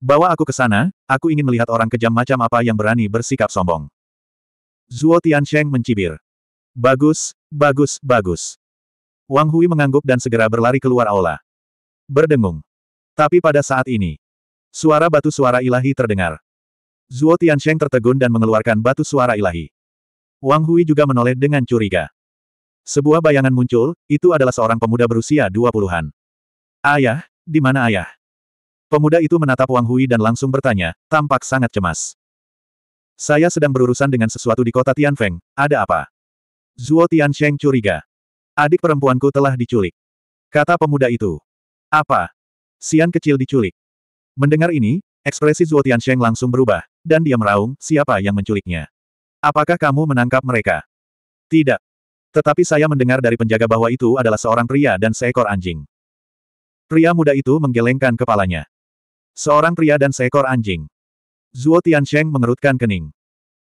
Speaker 1: Bawa aku ke sana, aku ingin melihat orang kejam macam apa yang berani bersikap sombong. Zuo Tiansheng mencibir. Bagus, bagus, bagus. Wang Hui mengangguk dan segera berlari keluar aula. Berdengung. Tapi pada saat ini, suara batu suara ilahi terdengar. Zuo Tiansheng tertegun dan mengeluarkan batu suara ilahi. Wang Hui juga menoleh dengan curiga. Sebuah bayangan muncul, itu adalah seorang pemuda berusia dua puluhan. Ayah, di mana ayah? Pemuda itu menatap Wang Hui dan langsung bertanya, tampak sangat cemas. Saya sedang berurusan dengan sesuatu di kota Tianfeng, ada apa? Zuo Tiansheng curiga. Adik perempuanku telah diculik. Kata pemuda itu. Apa? Sian kecil diculik. Mendengar ini, ekspresi Zhuo Tiansheng langsung berubah, dan dia meraung, siapa yang menculiknya? Apakah kamu menangkap mereka? Tidak. Tetapi saya mendengar dari penjaga bahwa itu adalah seorang pria dan seekor anjing. Pria muda itu menggelengkan kepalanya. Seorang pria dan seekor anjing. Zhuo Tiansheng mengerutkan kening.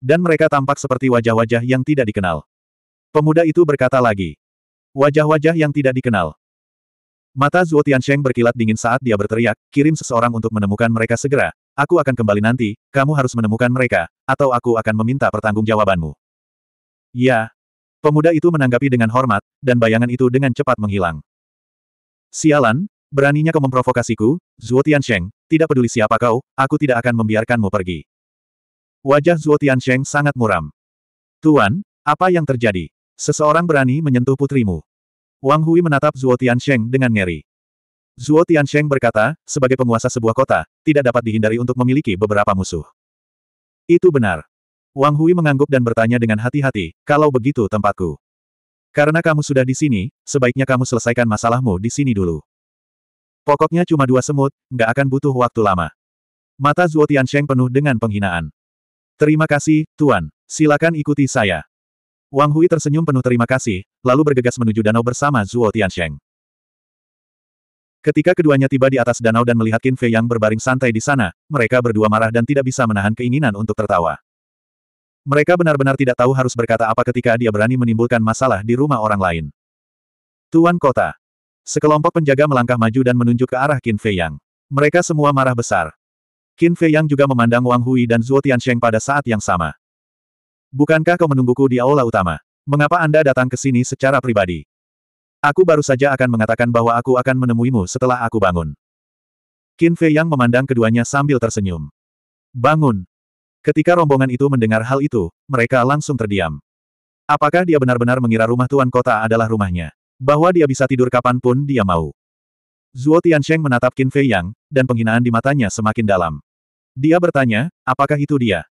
Speaker 1: Dan mereka tampak seperti wajah-wajah yang tidak dikenal. Pemuda itu berkata lagi. Wajah-wajah yang tidak dikenal. Mata Zuo Tiansheng berkilat dingin saat dia berteriak, kirim seseorang untuk menemukan mereka segera, aku akan kembali nanti, kamu harus menemukan mereka, atau aku akan meminta pertanggungjawabanmu. Ya. Pemuda itu menanggapi dengan hormat, dan bayangan itu dengan cepat menghilang. Sialan, beraninya kau memprovokasiku, Zuo Tiansheng, tidak peduli siapa kau, aku tidak akan membiarkanmu pergi. Wajah Zuo Tiansheng sangat muram. Tuan, apa yang terjadi? Seseorang berani menyentuh putrimu. Wang Hui menatap Zuo Tiansheng dengan ngeri. Zuo Tiansheng berkata, sebagai penguasa sebuah kota, tidak dapat dihindari untuk memiliki beberapa musuh. Itu benar. Wang Hui mengangguk dan bertanya dengan hati-hati, kalau begitu tempatku. Karena kamu sudah di sini, sebaiknya kamu selesaikan masalahmu di sini dulu. Pokoknya cuma dua semut, nggak akan butuh waktu lama. Mata Zuo Tiansheng penuh dengan penghinaan. Terima kasih, Tuan. Silakan ikuti saya. Wang Hui tersenyum penuh terima kasih, lalu bergegas menuju danau bersama Zuo Tiansheng. Ketika keduanya tiba di atas danau dan melihat Qin Fei yang berbaring santai di sana, mereka berdua marah dan tidak bisa menahan keinginan untuk tertawa. Mereka benar-benar tidak tahu harus berkata apa ketika dia berani menimbulkan masalah di rumah orang lain. Tuan Kota. Sekelompok penjaga melangkah maju dan menunjuk ke arah Qin Fei Yang. Mereka semua marah besar. Qin Fei Yang juga memandang Wang Hui dan Zuo Tiansheng pada saat yang sama. Bukankah kau menungguku di aula utama? Mengapa Anda datang ke sini secara pribadi? Aku baru saja akan mengatakan bahwa aku akan menemuimu setelah aku bangun. Qin Fei Yang memandang keduanya sambil tersenyum. Bangun! Ketika rombongan itu mendengar hal itu, mereka langsung terdiam. Apakah dia benar-benar mengira rumah tuan kota adalah rumahnya? Bahwa dia bisa tidur kapanpun dia mau. Zuo Tiansheng menatap Qin Fei Yang, dan penghinaan di matanya semakin dalam. Dia bertanya, apakah itu dia?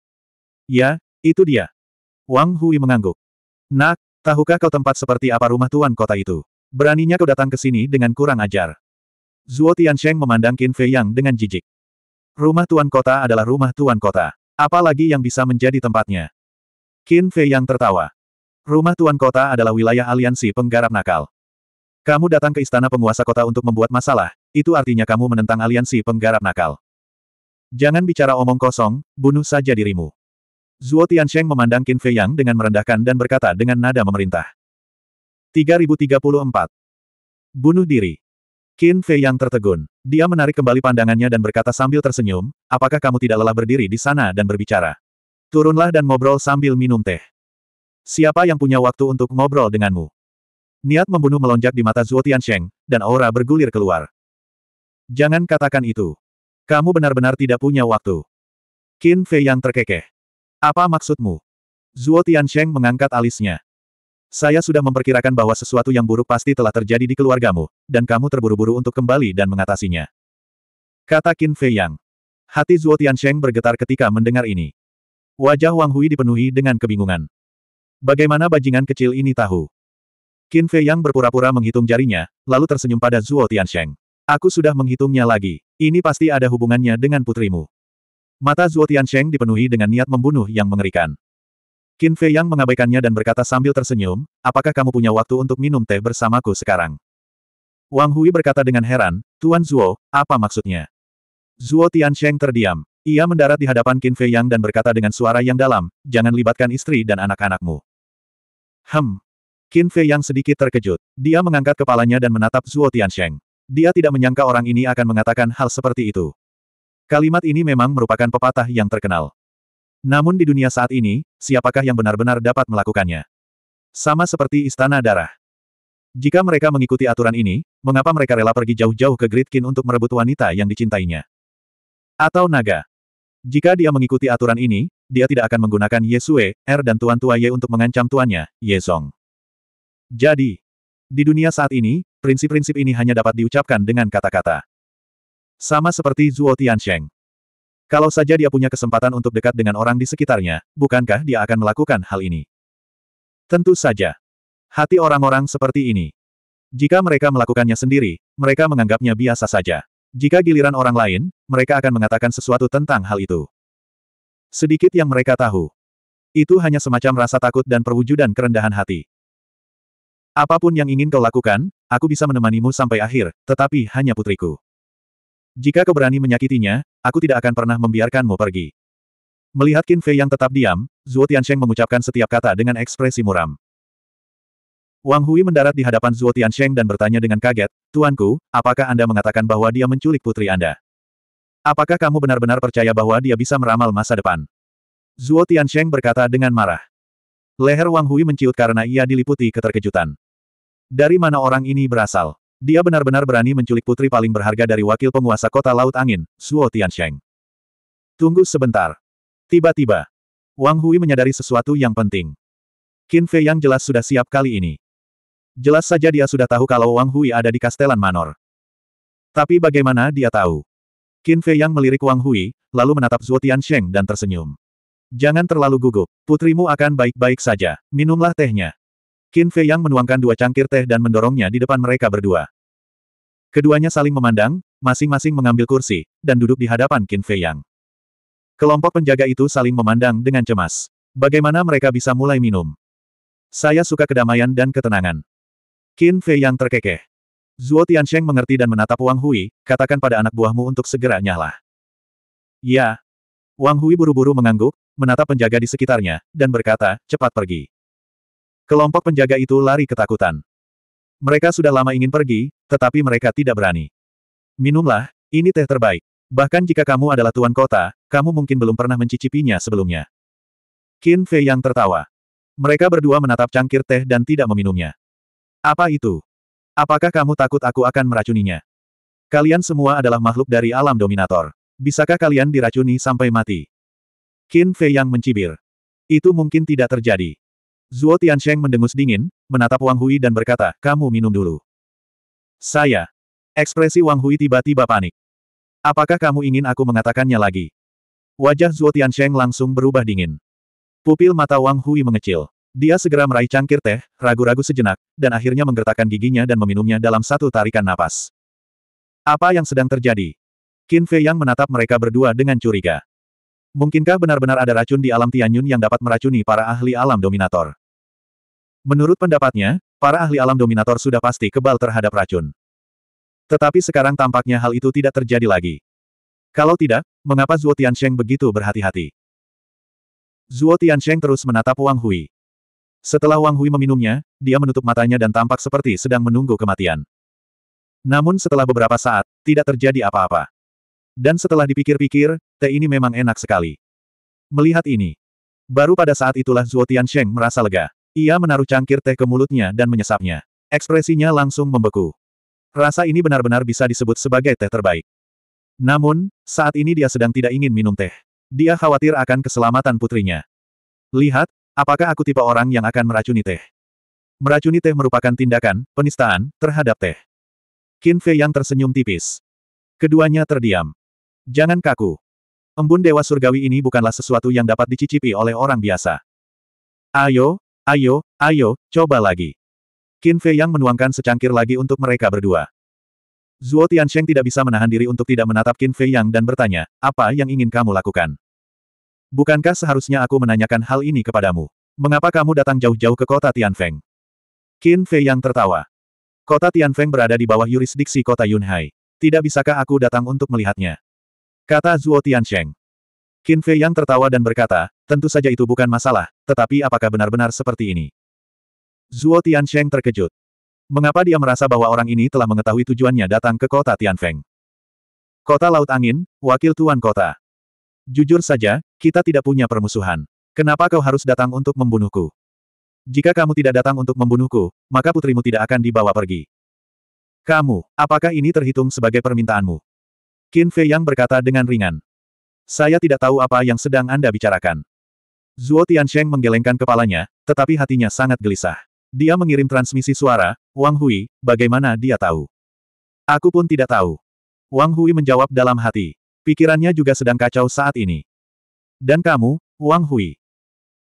Speaker 1: Ya, itu dia. Wang Hui mengangguk. Nak, tahukah kau tempat seperti apa rumah tuan kota itu? Beraninya kau datang ke sini dengan kurang ajar. Zuo Tiansheng memandang Qin Fei Yang dengan jijik. Rumah tuan kota adalah rumah tuan kota. Apalagi yang bisa menjadi tempatnya. Qin Fei Yang tertawa. Rumah tuan kota adalah wilayah aliansi penggarap nakal. Kamu datang ke istana penguasa kota untuk membuat masalah, itu artinya kamu menentang aliansi penggarap nakal. Jangan bicara omong kosong, bunuh saja dirimu. Zuo Tiansheng memandang Qin Fei Yang dengan merendahkan dan berkata dengan nada memerintah. 3034. Bunuh diri. Qin Fei Yang tertegun. Dia menarik kembali pandangannya dan berkata sambil tersenyum, apakah kamu tidak lelah berdiri di sana dan berbicara? Turunlah dan ngobrol sambil minum teh. Siapa yang punya waktu untuk ngobrol denganmu? Niat membunuh melonjak di mata Zuo Tiansheng, dan aura bergulir keluar. Jangan katakan itu. Kamu benar-benar tidak punya waktu. Qin Fei Yang terkekeh. Apa maksudmu? Zuo Tiansheng mengangkat alisnya. Saya sudah memperkirakan bahwa sesuatu yang buruk pasti telah terjadi di keluargamu, dan kamu terburu-buru untuk kembali dan mengatasinya. Kata Qin Fei Yang. Hati Zuo Tiansheng bergetar ketika mendengar ini. Wajah Wang Hui dipenuhi dengan kebingungan. Bagaimana bajingan kecil ini tahu? Qin Fei Yang berpura-pura menghitung jarinya, lalu tersenyum pada Zuo Tiansheng. Aku sudah menghitungnya lagi. Ini pasti ada hubungannya dengan putrimu. Mata Zuo Tiansheng dipenuhi dengan niat membunuh yang mengerikan. Qin Fei Yang mengabaikannya dan berkata sambil tersenyum, apakah kamu punya waktu untuk minum teh bersamaku sekarang? Wang Hui berkata dengan heran, Tuan Zuo, apa maksudnya? Zuo Tiansheng terdiam. Ia mendarat di hadapan Qin Fei Yang dan berkata dengan suara yang dalam, jangan libatkan istri dan anak-anakmu. Hem. Qin Fei Yang sedikit terkejut. Dia mengangkat kepalanya dan menatap Zuo Tiansheng. Dia tidak menyangka orang ini akan mengatakan hal seperti itu. Kalimat ini memang merupakan pepatah yang terkenal. Namun di dunia saat ini, siapakah yang benar-benar dapat melakukannya? Sama seperti Istana Darah. Jika mereka mengikuti aturan ini, mengapa mereka rela pergi jauh-jauh ke Great untuk merebut wanita yang dicintainya? Atau naga? Jika dia mengikuti aturan ini, dia tidak akan menggunakan Yesue, Er dan Tuan Tua Ye untuk mengancam tuannya, Yezong. Jadi, di dunia saat ini, prinsip-prinsip ini hanya dapat diucapkan dengan kata-kata. Sama seperti Zuo Tiansheng. Kalau saja dia punya kesempatan untuk dekat dengan orang di sekitarnya, bukankah dia akan melakukan hal ini? Tentu saja. Hati orang-orang seperti ini. Jika mereka melakukannya sendiri, mereka menganggapnya biasa saja. Jika giliran orang lain, mereka akan mengatakan sesuatu tentang hal itu. Sedikit yang mereka tahu. Itu hanya semacam rasa takut dan perwujudan kerendahan hati. Apapun yang ingin kau lakukan, aku bisa menemanimu sampai akhir, tetapi hanya putriku. Jika kau berani menyakitinya, aku tidak akan pernah membiarkanmu pergi. Melihat Qin Fei yang tetap diam, Zhuo Tiansheng mengucapkan setiap kata dengan ekspresi muram. Wang Hui mendarat di hadapan Zhuo Tiansheng dan bertanya dengan kaget, Tuanku, apakah Anda mengatakan bahwa dia menculik putri Anda? Apakah kamu benar-benar percaya bahwa dia bisa meramal masa depan? Zhuo Tiansheng berkata dengan marah. Leher Wang Hui menciut karena ia diliputi keterkejutan. Dari mana orang ini berasal? Dia benar-benar berani menculik putri paling berharga dari wakil penguasa kota Laut Angin, Suo Tiansheng. Tunggu sebentar. Tiba-tiba, Wang Hui menyadari sesuatu yang penting. Qin Fei yang jelas sudah siap kali ini. Jelas saja dia sudah tahu kalau Wang Hui ada di Kastelan Manor. Tapi bagaimana dia tahu? Qin Fei yang melirik Wang Hui, lalu menatap Zuo Tiansheng dan tersenyum. Jangan terlalu gugup, putrimu akan baik-baik saja, minumlah tehnya. Qin Fei Yang menuangkan dua cangkir teh dan mendorongnya di depan mereka berdua. Keduanya saling memandang, masing-masing mengambil kursi, dan duduk di hadapan Qin Fei Yang. Kelompok penjaga itu saling memandang dengan cemas. Bagaimana mereka bisa mulai minum? Saya suka kedamaian dan ketenangan. Qin Fei Yang terkekeh. Zuo Tiansheng mengerti dan menatap Wang Hui, katakan pada anak buahmu untuk segera nyala. Ya. Wang Hui buru-buru mengangguk, menatap penjaga di sekitarnya, dan berkata, cepat pergi. Kelompok penjaga itu lari ketakutan. Mereka sudah lama ingin pergi, tetapi mereka tidak berani. Minumlah, ini teh terbaik. Bahkan jika kamu adalah tuan kota, kamu mungkin belum pernah mencicipinya sebelumnya. Qin Fei yang tertawa. Mereka berdua menatap cangkir teh dan tidak meminumnya. Apa itu? Apakah kamu takut aku akan meracuninya? Kalian semua adalah makhluk dari alam dominator. Bisakah kalian diracuni sampai mati? Qin Fei yang mencibir. Itu mungkin tidak terjadi. Zuo Tiansheng mendengus dingin, menatap Wang Hui dan berkata, kamu minum dulu. Saya. Ekspresi Wang Hui tiba-tiba panik. Apakah kamu ingin aku mengatakannya lagi? Wajah Zuo Tiansheng langsung berubah dingin. Pupil mata Wang Hui mengecil. Dia segera meraih cangkir teh, ragu-ragu sejenak, dan akhirnya menggertakkan giginya dan meminumnya dalam satu tarikan napas. Apa yang sedang terjadi? Qin Fei Yang menatap mereka berdua dengan curiga. Mungkinkah benar-benar ada racun di alam Tianyun yang dapat meracuni para ahli alam dominator? Menurut pendapatnya, para ahli alam dominator sudah pasti kebal terhadap racun. Tetapi sekarang tampaknya hal itu tidak terjadi lagi. Kalau tidak, mengapa Zhuo Tiansheng begitu berhati-hati? Zhuo Tiansheng terus menatap Wang Hui. Setelah Wang Hui meminumnya, dia menutup matanya dan tampak seperti sedang menunggu kematian. Namun setelah beberapa saat, tidak terjadi apa-apa. Dan setelah dipikir-pikir, teh ini memang enak sekali. Melihat ini, baru pada saat itulah Zhuo Tiansheng merasa lega. Ia menaruh cangkir teh ke mulutnya dan menyesapnya. Ekspresinya langsung membeku. Rasa ini benar-benar bisa disebut sebagai teh terbaik. Namun, saat ini dia sedang tidak ingin minum teh. Dia khawatir akan keselamatan putrinya. Lihat, apakah aku tipe orang yang akan meracuni teh? Meracuni teh merupakan tindakan, penistaan, terhadap teh. Qin Fei yang tersenyum tipis. Keduanya terdiam. Jangan kaku. Embun Dewa Surgawi ini bukanlah sesuatu yang dapat dicicipi oleh orang biasa. Ayo, Ayo, ayo, coba lagi. Qin Fei Yang menuangkan secangkir lagi untuk mereka berdua. Zuo Tiansheng tidak bisa menahan diri untuk tidak menatap Qin Fei Yang dan bertanya, apa yang ingin kamu lakukan? Bukankah seharusnya aku menanyakan hal ini kepadamu? Mengapa kamu datang jauh-jauh ke kota Tianfeng? Qin Fei Yang tertawa. Kota Tianfeng berada di bawah yurisdiksi kota Yunhai. Tidak bisakah aku datang untuk melihatnya? Kata Zuo Tiansheng. Qin Fei yang tertawa dan berkata, tentu saja itu bukan masalah, tetapi apakah benar-benar seperti ini? Zuo Tiansheng terkejut. Mengapa dia merasa bahwa orang ini telah mengetahui tujuannya datang ke kota Tian Feng? Kota Laut Angin, Wakil Tuan Kota. Jujur saja, kita tidak punya permusuhan. Kenapa kau harus datang untuk membunuhku? Jika kamu tidak datang untuk membunuhku, maka putrimu tidak akan dibawa pergi. Kamu, apakah ini terhitung sebagai permintaanmu? Qin Fei Yang berkata dengan ringan. Saya tidak tahu apa yang sedang Anda bicarakan. Zuo Tiansheng menggelengkan kepalanya, tetapi hatinya sangat gelisah. Dia mengirim transmisi suara, Wang Hui, bagaimana dia tahu? Aku pun tidak tahu. Wang Hui menjawab dalam hati. Pikirannya juga sedang kacau saat ini. Dan kamu, Wang Hui.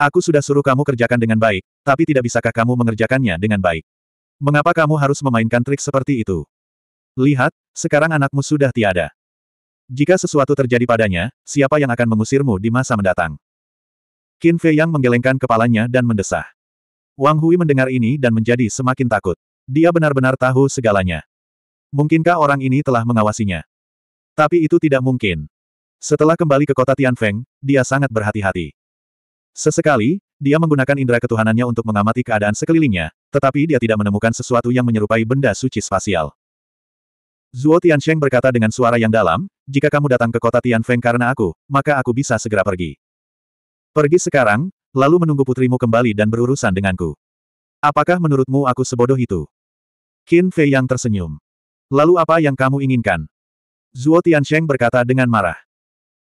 Speaker 1: Aku sudah suruh kamu kerjakan dengan baik, tapi tidak bisakah kamu mengerjakannya dengan baik? Mengapa kamu harus memainkan trik seperti itu? Lihat, sekarang anakmu sudah tiada. Jika sesuatu terjadi padanya, siapa yang akan mengusirmu di masa mendatang? Qin Fei Yang menggelengkan kepalanya dan mendesah. Wang Hui mendengar ini dan menjadi semakin takut. Dia benar-benar tahu segalanya. Mungkinkah orang ini telah mengawasinya? Tapi itu tidak mungkin. Setelah kembali ke kota Tianfeng, dia sangat berhati-hati. Sesekali, dia menggunakan indera ketuhanannya untuk mengamati keadaan sekelilingnya, tetapi dia tidak menemukan sesuatu yang menyerupai benda suci spasial. Zuo Tiansheng berkata dengan suara yang dalam, jika kamu datang ke kota Tianfeng karena aku, maka aku bisa segera pergi. Pergi sekarang, lalu menunggu putrimu kembali dan berurusan denganku. Apakah menurutmu aku sebodoh itu? Qin Fei yang tersenyum. Lalu apa yang kamu inginkan? Zuo Tiansheng berkata dengan marah.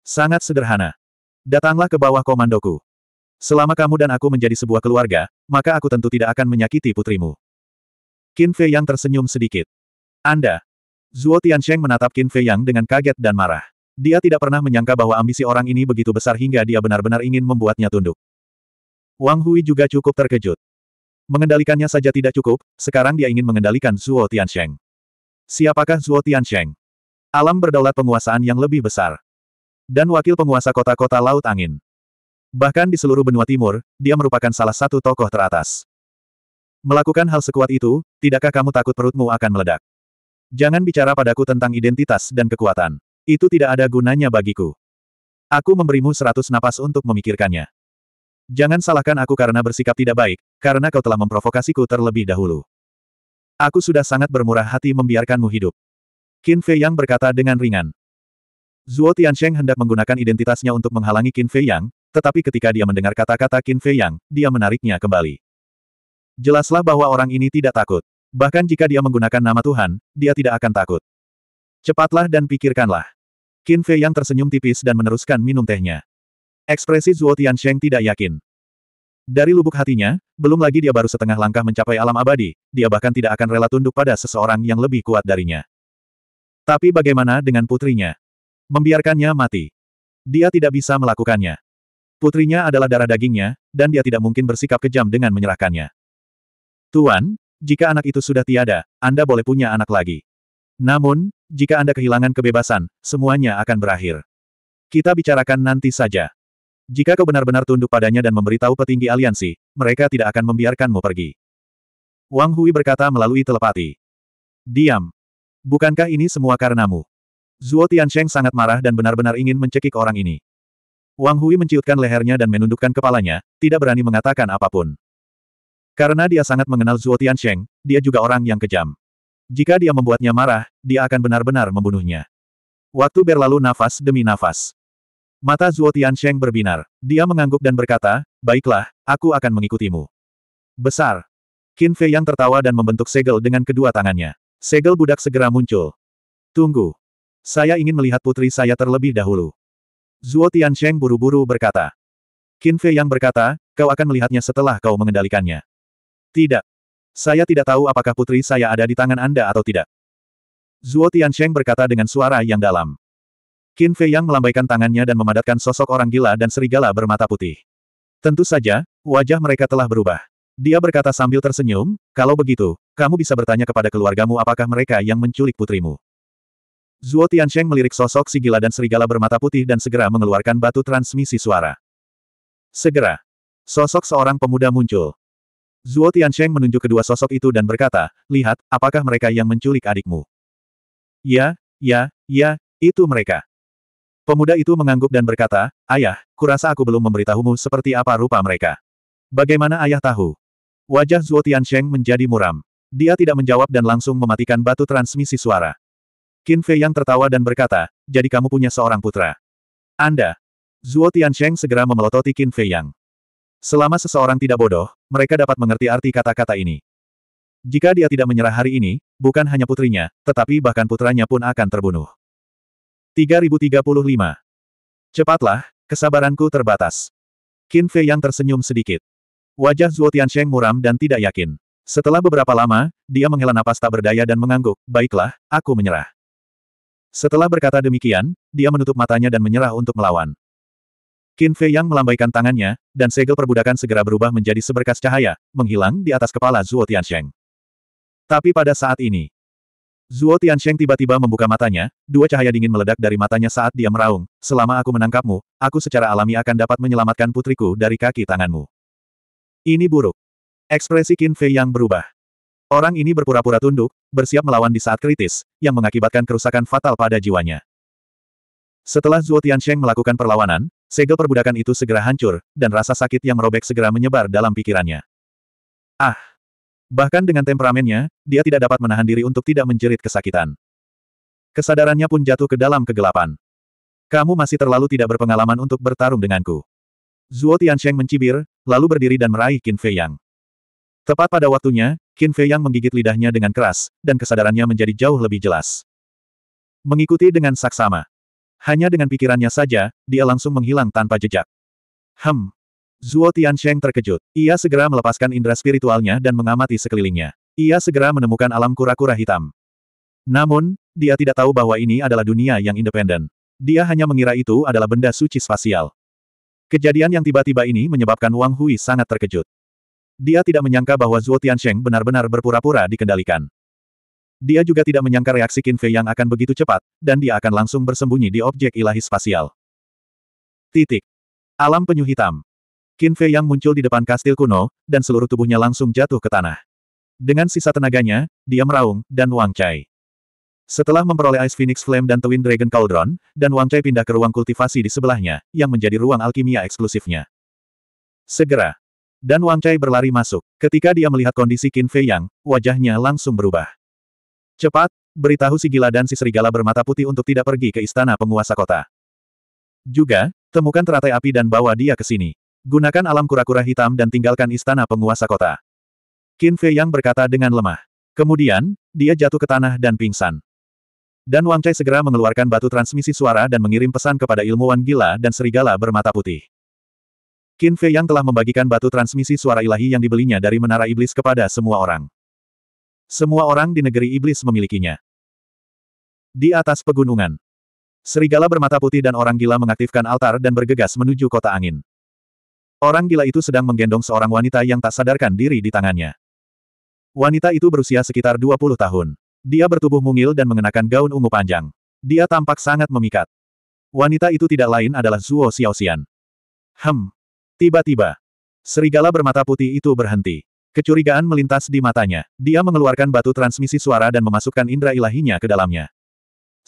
Speaker 1: Sangat sederhana. Datanglah ke bawah komandoku. Selama kamu dan aku menjadi sebuah keluarga, maka aku tentu tidak akan menyakiti putrimu. Qin Fei yang tersenyum sedikit. Anda, Zuo Tiansheng menatap Qin Fei Yang dengan kaget dan marah. Dia tidak pernah menyangka bahwa ambisi orang ini begitu besar hingga dia benar-benar ingin membuatnya tunduk. Wang Hui juga cukup terkejut. Mengendalikannya saja tidak cukup, sekarang dia ingin mengendalikan Zuo Tiansheng. Siapakah Zuo Tiansheng? Alam berdaulat penguasaan yang lebih besar. Dan wakil penguasa kota-kota Laut Angin. Bahkan di seluruh benua timur, dia merupakan salah satu tokoh teratas. Melakukan hal sekuat itu, tidakkah kamu takut perutmu akan meledak? Jangan bicara padaku tentang identitas dan kekuatan. Itu tidak ada gunanya bagiku. Aku memberimu seratus napas untuk memikirkannya. Jangan salahkan aku karena bersikap tidak baik, karena kau telah memprovokasiku terlebih dahulu. Aku sudah sangat bermurah hati membiarkanmu hidup. Qin Fei Yang berkata dengan ringan. Zuo Tiansheng hendak menggunakan identitasnya untuk menghalangi Qin Fei Yang, tetapi ketika dia mendengar kata-kata Qin Fei Yang, dia menariknya kembali. Jelaslah bahwa orang ini tidak takut. Bahkan jika dia menggunakan nama Tuhan, dia tidak akan takut. Cepatlah dan pikirkanlah. Qin Fei yang tersenyum tipis dan meneruskan minum tehnya. Ekspresi Zuo Tiansheng tidak yakin. Dari lubuk hatinya, belum lagi dia baru setengah langkah mencapai alam abadi, dia bahkan tidak akan rela tunduk pada seseorang yang lebih kuat darinya. Tapi bagaimana dengan putrinya? Membiarkannya mati. Dia tidak bisa melakukannya. Putrinya adalah darah dagingnya, dan dia tidak mungkin bersikap kejam dengan menyerahkannya. Tuan, jika anak itu sudah tiada, Anda boleh punya anak lagi. Namun, jika Anda kehilangan kebebasan, semuanya akan berakhir. Kita bicarakan nanti saja. Jika kau benar-benar tunduk padanya dan memberitahu petinggi aliansi, mereka tidak akan membiarkanmu pergi. Wang Hui berkata melalui telepati. Diam. Bukankah ini semua karenamu? Zuo Tiansheng sangat marah dan benar-benar ingin mencekik orang ini. Wang Hui menciutkan lehernya dan menundukkan kepalanya, tidak berani mengatakan apapun. Karena dia sangat mengenal Zuo Tiansheng, dia juga orang yang kejam. Jika dia membuatnya marah, dia akan benar-benar membunuhnya. Waktu berlalu nafas demi nafas. Mata Zuo Tiansheng berbinar. Dia mengangguk dan berkata, Baiklah, aku akan mengikutimu. Besar. Qin Fei yang tertawa dan membentuk segel dengan kedua tangannya. Segel budak segera muncul. Tunggu. Saya ingin melihat putri saya terlebih dahulu. Zuo Tiansheng buru-buru berkata. Qin Fei yang berkata, kau akan melihatnya setelah kau mengendalikannya. Tidak. Saya tidak tahu apakah putri saya ada di tangan Anda atau tidak. Zuo Tiansheng berkata dengan suara yang dalam. Qin Fei Yang melambaikan tangannya dan memadatkan sosok orang gila dan serigala bermata putih. Tentu saja, wajah mereka telah berubah. Dia berkata sambil tersenyum, kalau begitu, kamu bisa bertanya kepada keluargamu apakah mereka yang menculik putrimu. Zuo Tiansheng melirik sosok si gila dan serigala bermata putih dan segera mengeluarkan batu transmisi suara. Segera, sosok seorang pemuda muncul. Zuo Tiansheng menunjuk kedua sosok itu dan berkata, lihat, apakah mereka yang menculik adikmu? Ya, ya, ya, itu mereka. Pemuda itu mengangguk dan berkata, Ayah, kurasa aku belum memberitahumu seperti apa rupa mereka. Bagaimana ayah tahu? Wajah Zuo Tiansheng menjadi muram. Dia tidak menjawab dan langsung mematikan batu transmisi suara. Qin Fei yang tertawa dan berkata, jadi kamu punya seorang putra. Anda. Zuo Tiansheng segera memelototi Qin Fei Yang. Selama seseorang tidak bodoh, mereka dapat mengerti arti kata-kata ini. Jika dia tidak menyerah hari ini, bukan hanya putrinya, tetapi bahkan putranya pun akan terbunuh. 3035. Cepatlah, kesabaranku terbatas. Qin Fei yang tersenyum sedikit. Wajah Zhuo Tiansheng muram dan tidak yakin. Setelah beberapa lama, dia menghela napas tak berdaya dan mengangguk, baiklah, aku menyerah. Setelah berkata demikian, dia menutup matanya dan menyerah untuk melawan. Qin Fei Yang melambaikan tangannya, dan segel perbudakan segera berubah menjadi seberkas cahaya, menghilang di atas kepala Zuo Tiansheng. Tapi pada saat ini, Zuo Tiansheng tiba-tiba membuka matanya, dua cahaya dingin meledak dari matanya saat dia meraung, selama aku menangkapmu, aku secara alami akan dapat menyelamatkan putriku dari kaki tanganmu. Ini buruk. Ekspresi Qin Fei Yang berubah. Orang ini berpura-pura tunduk, bersiap melawan di saat kritis, yang mengakibatkan kerusakan fatal pada jiwanya. Setelah Zuo Tiansheng melakukan perlawanan, Segel perbudakan itu segera hancur, dan rasa sakit yang merobek segera menyebar dalam pikirannya. Ah! Bahkan dengan temperamennya, dia tidak dapat menahan diri untuk tidak menjerit kesakitan. Kesadarannya pun jatuh ke dalam kegelapan. Kamu masih terlalu tidak berpengalaman untuk bertarung denganku. Zuo Tiansheng mencibir, lalu berdiri dan meraih Qin Fei Yang. Tepat pada waktunya, Qin Fei Yang menggigit lidahnya dengan keras, dan kesadarannya menjadi jauh lebih jelas. Mengikuti dengan saksama. Hanya dengan pikirannya saja, dia langsung menghilang tanpa jejak. Hem. Zuo Tiansheng terkejut. Ia segera melepaskan indera spiritualnya dan mengamati sekelilingnya. Ia segera menemukan alam kura-kura hitam. Namun, dia tidak tahu bahwa ini adalah dunia yang independen. Dia hanya mengira itu adalah benda suci spasial. Kejadian yang tiba-tiba ini menyebabkan Wang Hui sangat terkejut. Dia tidak menyangka bahwa Zuo Tiansheng benar-benar berpura-pura dikendalikan. Dia juga tidak menyangka reaksi Qin Fei yang akan begitu cepat, dan dia akan langsung bersembunyi di objek ilahi spasial. Titik. Alam penyu hitam. Qin Fei yang muncul di depan kastil kuno, dan seluruh tubuhnya langsung jatuh ke tanah. Dengan sisa tenaganya, dia meraung, dan Wang Chai. Setelah memperoleh Ice Phoenix Flame dan Twin Dragon Cauldron, dan Wang Chai pindah ke ruang kultivasi di sebelahnya, yang menjadi ruang alkimia eksklusifnya. Segera. Dan Wang Chai berlari masuk. Ketika dia melihat kondisi Qin Fei Yang, wajahnya langsung berubah. Cepat, beritahu si gila dan si serigala bermata putih untuk tidak pergi ke istana penguasa kota. Juga, temukan teratai api dan bawa dia ke sini. Gunakan alam kura-kura hitam dan tinggalkan istana penguasa kota. Qin Fei Yang berkata dengan lemah. Kemudian, dia jatuh ke tanah dan pingsan. Dan Wang Chai segera mengeluarkan batu transmisi suara dan mengirim pesan kepada ilmuwan gila dan serigala bermata putih. Qin Fei Yang telah membagikan batu transmisi suara ilahi yang dibelinya dari Menara Iblis kepada semua orang. Semua orang di negeri iblis memilikinya. Di atas pegunungan. Serigala bermata putih dan orang gila mengaktifkan altar dan bergegas menuju kota angin. Orang gila itu sedang menggendong seorang wanita yang tak sadarkan diri di tangannya. Wanita itu berusia sekitar 20 tahun. Dia bertubuh mungil dan mengenakan gaun ungu panjang. Dia tampak sangat memikat. Wanita itu tidak lain adalah Zuo Xiaoxian. Hem. Tiba-tiba. Serigala bermata putih itu berhenti. Kecurigaan melintas di matanya. Dia mengeluarkan batu transmisi suara dan memasukkan indera ilahinya ke dalamnya.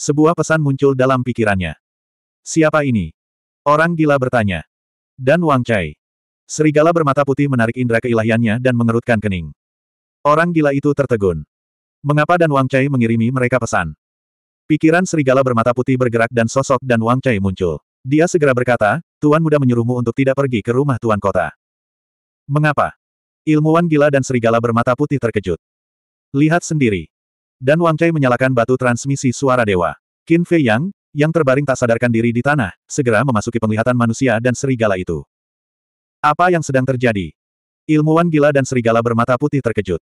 Speaker 1: Sebuah pesan muncul dalam pikirannya. Siapa ini? Orang gila bertanya. Dan Wang Chai. Serigala bermata putih menarik indera keilahiannya dan mengerutkan kening. Orang gila itu tertegun. Mengapa dan Wang Chai mengirimi mereka pesan? Pikiran serigala bermata putih bergerak dan sosok dan Wang Chai muncul. Dia segera berkata, Tuan muda menyuruhmu untuk tidak pergi ke rumah Tuan Kota. Mengapa? Ilmuwan gila dan serigala bermata putih terkejut. Lihat sendiri. Dan Wang Chai menyalakan batu transmisi suara dewa. Qin Fei Yang, yang terbaring tak sadarkan diri di tanah, segera memasuki penglihatan manusia dan serigala itu. Apa yang sedang terjadi? Ilmuwan gila dan serigala bermata putih terkejut.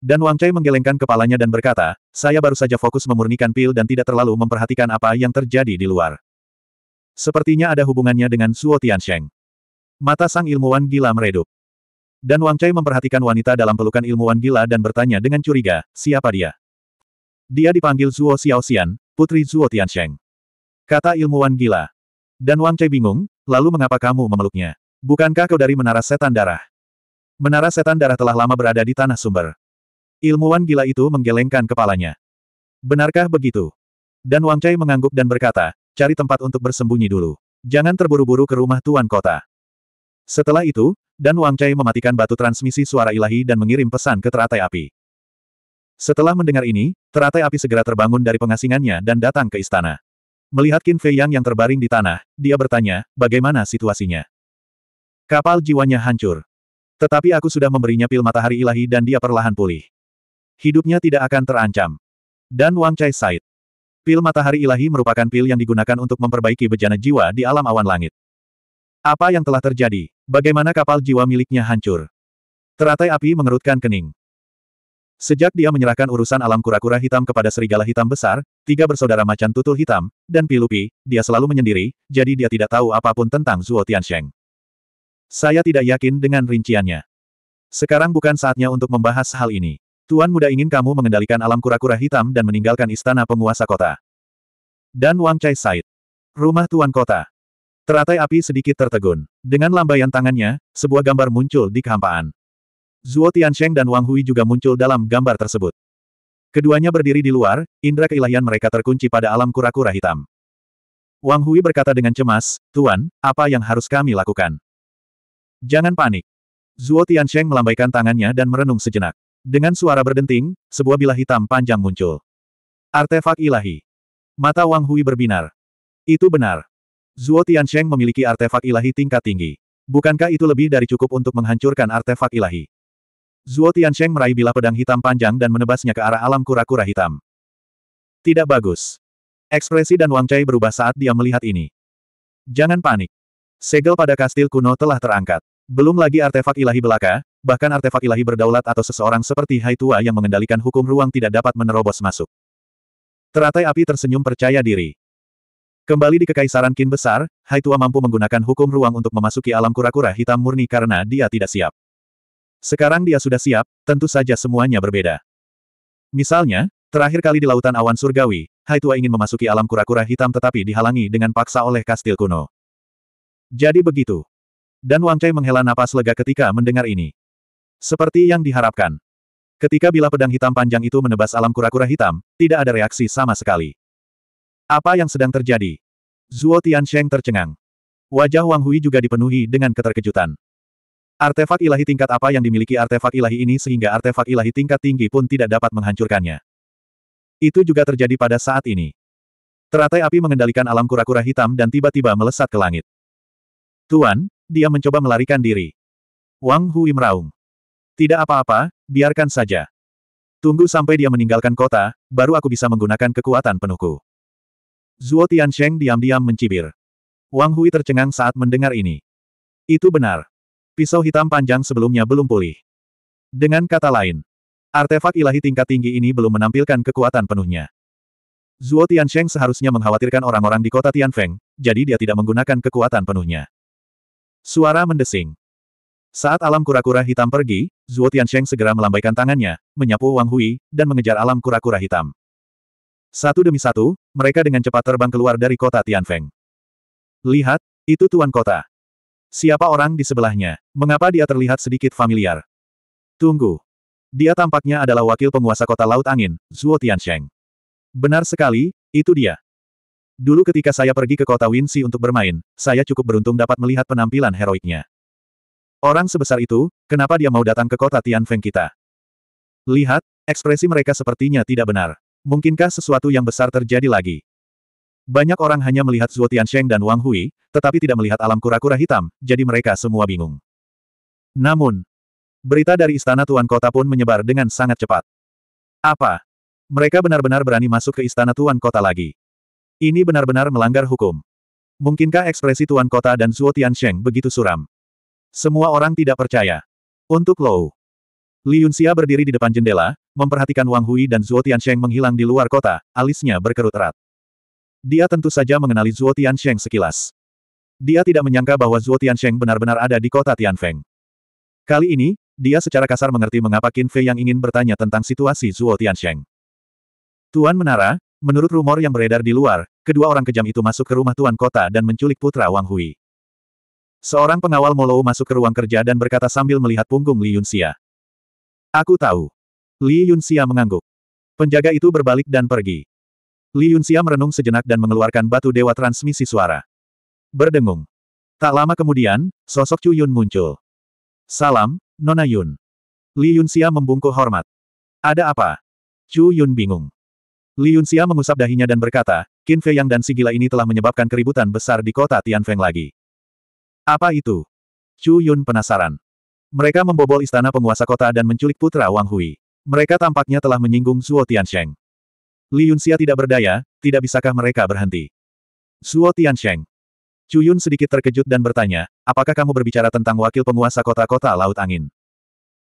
Speaker 1: Dan Wang Chai menggelengkan kepalanya dan berkata, saya baru saja fokus memurnikan pil dan tidak terlalu memperhatikan apa yang terjadi di luar. Sepertinya ada hubungannya dengan Suo Sheng. Mata sang ilmuwan gila meredup. Dan Wang Chai memperhatikan wanita dalam pelukan ilmuwan gila dan bertanya dengan curiga, siapa dia? Dia dipanggil Zuo Xiaoxian, putri Zuo Tiansheng. Kata ilmuwan gila. Dan Wang Chai bingung, lalu mengapa kamu memeluknya? Bukankah kau dari Menara Setan Darah? Menara Setan Darah telah lama berada di Tanah Sumber. Ilmuwan gila itu menggelengkan kepalanya. Benarkah begitu? Dan Wang Chai mengangguk dan berkata, cari tempat untuk bersembunyi dulu. Jangan terburu-buru ke rumah tuan kota. Setelah itu, dan Wang Chai mematikan batu transmisi suara ilahi dan mengirim pesan ke teratai api. Setelah mendengar ini, teratai api segera terbangun dari pengasingannya dan datang ke istana. Melihat Qin Fei Yang yang terbaring di tanah, dia bertanya, bagaimana situasinya? Kapal jiwanya hancur. Tetapi aku sudah memberinya pil matahari ilahi dan dia perlahan pulih. Hidupnya tidak akan terancam. Dan Wang Chai Said. Pil matahari ilahi merupakan pil yang digunakan untuk memperbaiki bejana jiwa di alam awan langit. Apa yang telah terjadi? Bagaimana kapal jiwa miliknya hancur? Teratai api mengerutkan kening. Sejak dia menyerahkan urusan alam kura-kura hitam kepada serigala hitam besar, tiga bersaudara macan tutul hitam, dan Pilupi, dia selalu menyendiri, jadi dia tidak tahu apapun tentang Zuo Tiansheng. Saya tidak yakin dengan rinciannya. Sekarang bukan saatnya untuk membahas hal ini. Tuan muda ingin kamu mengendalikan alam kura-kura hitam dan meninggalkan istana penguasa kota. Dan Wang Chai Said. Rumah Tuan Kota. Teratai api sedikit tertegun. Dengan lambaian tangannya, sebuah gambar muncul di kehampaan. Zuo Tiansheng dan Wang Hui juga muncul dalam gambar tersebut. Keduanya berdiri di luar, Indra keilahian mereka terkunci pada alam kura-kura hitam. Wang Hui berkata dengan cemas, Tuan, apa yang harus kami lakukan? Jangan panik. Zuo Tiansheng melambaikan tangannya dan merenung sejenak. Dengan suara berdenting, sebuah bilah hitam panjang muncul. Artefak ilahi. Mata Wang Hui berbinar. Itu benar. Zuo Tiansheng memiliki artefak ilahi tingkat tinggi. Bukankah itu lebih dari cukup untuk menghancurkan artefak ilahi? Zuo Tiansheng meraih bilah pedang hitam panjang dan menebasnya ke arah alam kura-kura hitam. Tidak bagus. Ekspresi dan Wang Chai berubah saat dia melihat ini. Jangan panik. Segel pada kastil kuno telah terangkat. Belum lagi artefak ilahi belaka, bahkan artefak ilahi berdaulat atau seseorang seperti Hai Tua yang mengendalikan hukum ruang tidak dapat menerobos masuk. Teratai api tersenyum percaya diri. Kembali di Kekaisaran Kin Besar, Hai Tua mampu menggunakan hukum ruang untuk memasuki alam kura-kura hitam murni karena dia tidak siap. Sekarang dia sudah siap, tentu saja semuanya berbeda. Misalnya, terakhir kali di Lautan Awan Surgawi, Hai Tua ingin memasuki alam kura-kura hitam tetapi dihalangi dengan paksa oleh kastil kuno. Jadi begitu. Dan Wang Chai menghela napas lega ketika mendengar ini. Seperti yang diharapkan. Ketika bila pedang hitam panjang itu menebas alam kura-kura hitam, tidak ada reaksi sama sekali. Apa yang sedang terjadi? Zuo Tiansheng tercengang. Wajah Wang Hui juga dipenuhi dengan keterkejutan. Artefak ilahi tingkat apa yang dimiliki artefak ilahi ini sehingga artefak ilahi tingkat tinggi pun tidak dapat menghancurkannya. Itu juga terjadi pada saat ini. Teratai api mengendalikan alam kura-kura hitam dan tiba-tiba melesat ke langit. Tuan, dia mencoba melarikan diri. Wang Hui meraung. Tidak apa-apa, biarkan saja. Tunggu sampai dia meninggalkan kota, baru aku bisa menggunakan kekuatan penuhku. Zuo Tiansheng diam-diam mencibir. Wang Hui tercengang saat mendengar ini. Itu benar. Pisau hitam panjang sebelumnya belum pulih. Dengan kata lain, artefak ilahi tingkat tinggi ini belum menampilkan kekuatan penuhnya. Zuo Tiansheng seharusnya mengkhawatirkan orang-orang di kota Tianfeng, jadi dia tidak menggunakan kekuatan penuhnya. Suara mendesing. Saat alam kura-kura hitam pergi, Zuo Tiansheng segera melambaikan tangannya, menyapu Wang Hui, dan mengejar alam kura-kura hitam. Satu demi satu, mereka dengan cepat terbang keluar dari kota Tianfeng. Lihat, itu tuan kota. Siapa orang di sebelahnya? Mengapa dia terlihat sedikit familiar? Tunggu. Dia tampaknya adalah wakil penguasa kota Laut Angin, Zhuo Tiansheng. Benar sekali, itu dia. Dulu ketika saya pergi ke kota Winsi untuk bermain, saya cukup beruntung dapat melihat penampilan heroiknya. Orang sebesar itu, kenapa dia mau datang ke kota Tianfeng kita? Lihat, ekspresi mereka sepertinya tidak benar. Mungkinkah sesuatu yang besar terjadi lagi? Banyak orang hanya melihat Zhuo Tiansheng dan Wang Hui, tetapi tidak melihat alam kura-kura hitam, jadi mereka semua bingung. Namun, berita dari istana Tuan Kota pun menyebar dengan sangat cepat. Apa? Mereka benar-benar berani masuk ke istana Tuan Kota lagi. Ini benar-benar melanggar hukum. Mungkinkah ekspresi Tuan Kota dan Zhuo Tiansheng begitu suram? Semua orang tidak percaya. Untuk Lou. Li Yunxia berdiri di depan jendela, memperhatikan Wang Hui dan Zuo Tiansheng menghilang di luar kota, alisnya berkerut erat. Dia tentu saja mengenali Zuo Tiansheng sekilas. Dia tidak menyangka bahwa Zuo Tiansheng benar-benar ada di kota Tianfeng. Kali ini, dia secara kasar mengerti mengapa Qin Fei yang ingin bertanya tentang situasi Zuo Tiansheng. Tuan Menara, menurut rumor yang beredar di luar, kedua orang kejam itu masuk ke rumah Tuan Kota dan menculik putra Wang Hui. Seorang pengawal Molou masuk ke ruang kerja dan berkata sambil melihat punggung Li Yunxia. Aku tahu. Li Yunxia mengangguk. Penjaga itu berbalik dan pergi. Li Yunxia merenung sejenak dan mengeluarkan batu dewa transmisi suara. Berdengung. Tak lama kemudian, sosok Chu Yun muncul. Salam, Nona Yun. Li Yunxia membungkuk hormat. Ada apa? Chu Yun bingung. Li Yunxia mengusap dahinya dan berkata, Qin Fei Yang dan si gila ini telah menyebabkan keributan besar di kota Tianfeng lagi. Apa itu? Chu Yun penasaran. Mereka membobol istana penguasa kota dan menculik putra Wang Hui. Mereka tampaknya telah menyinggung Zuo Tiansheng. Li Yunxia tidak berdaya, tidak bisakah mereka berhenti? Zuo Tiansheng. Yun sedikit terkejut dan bertanya, apakah kamu berbicara tentang wakil penguasa kota-kota Laut Angin?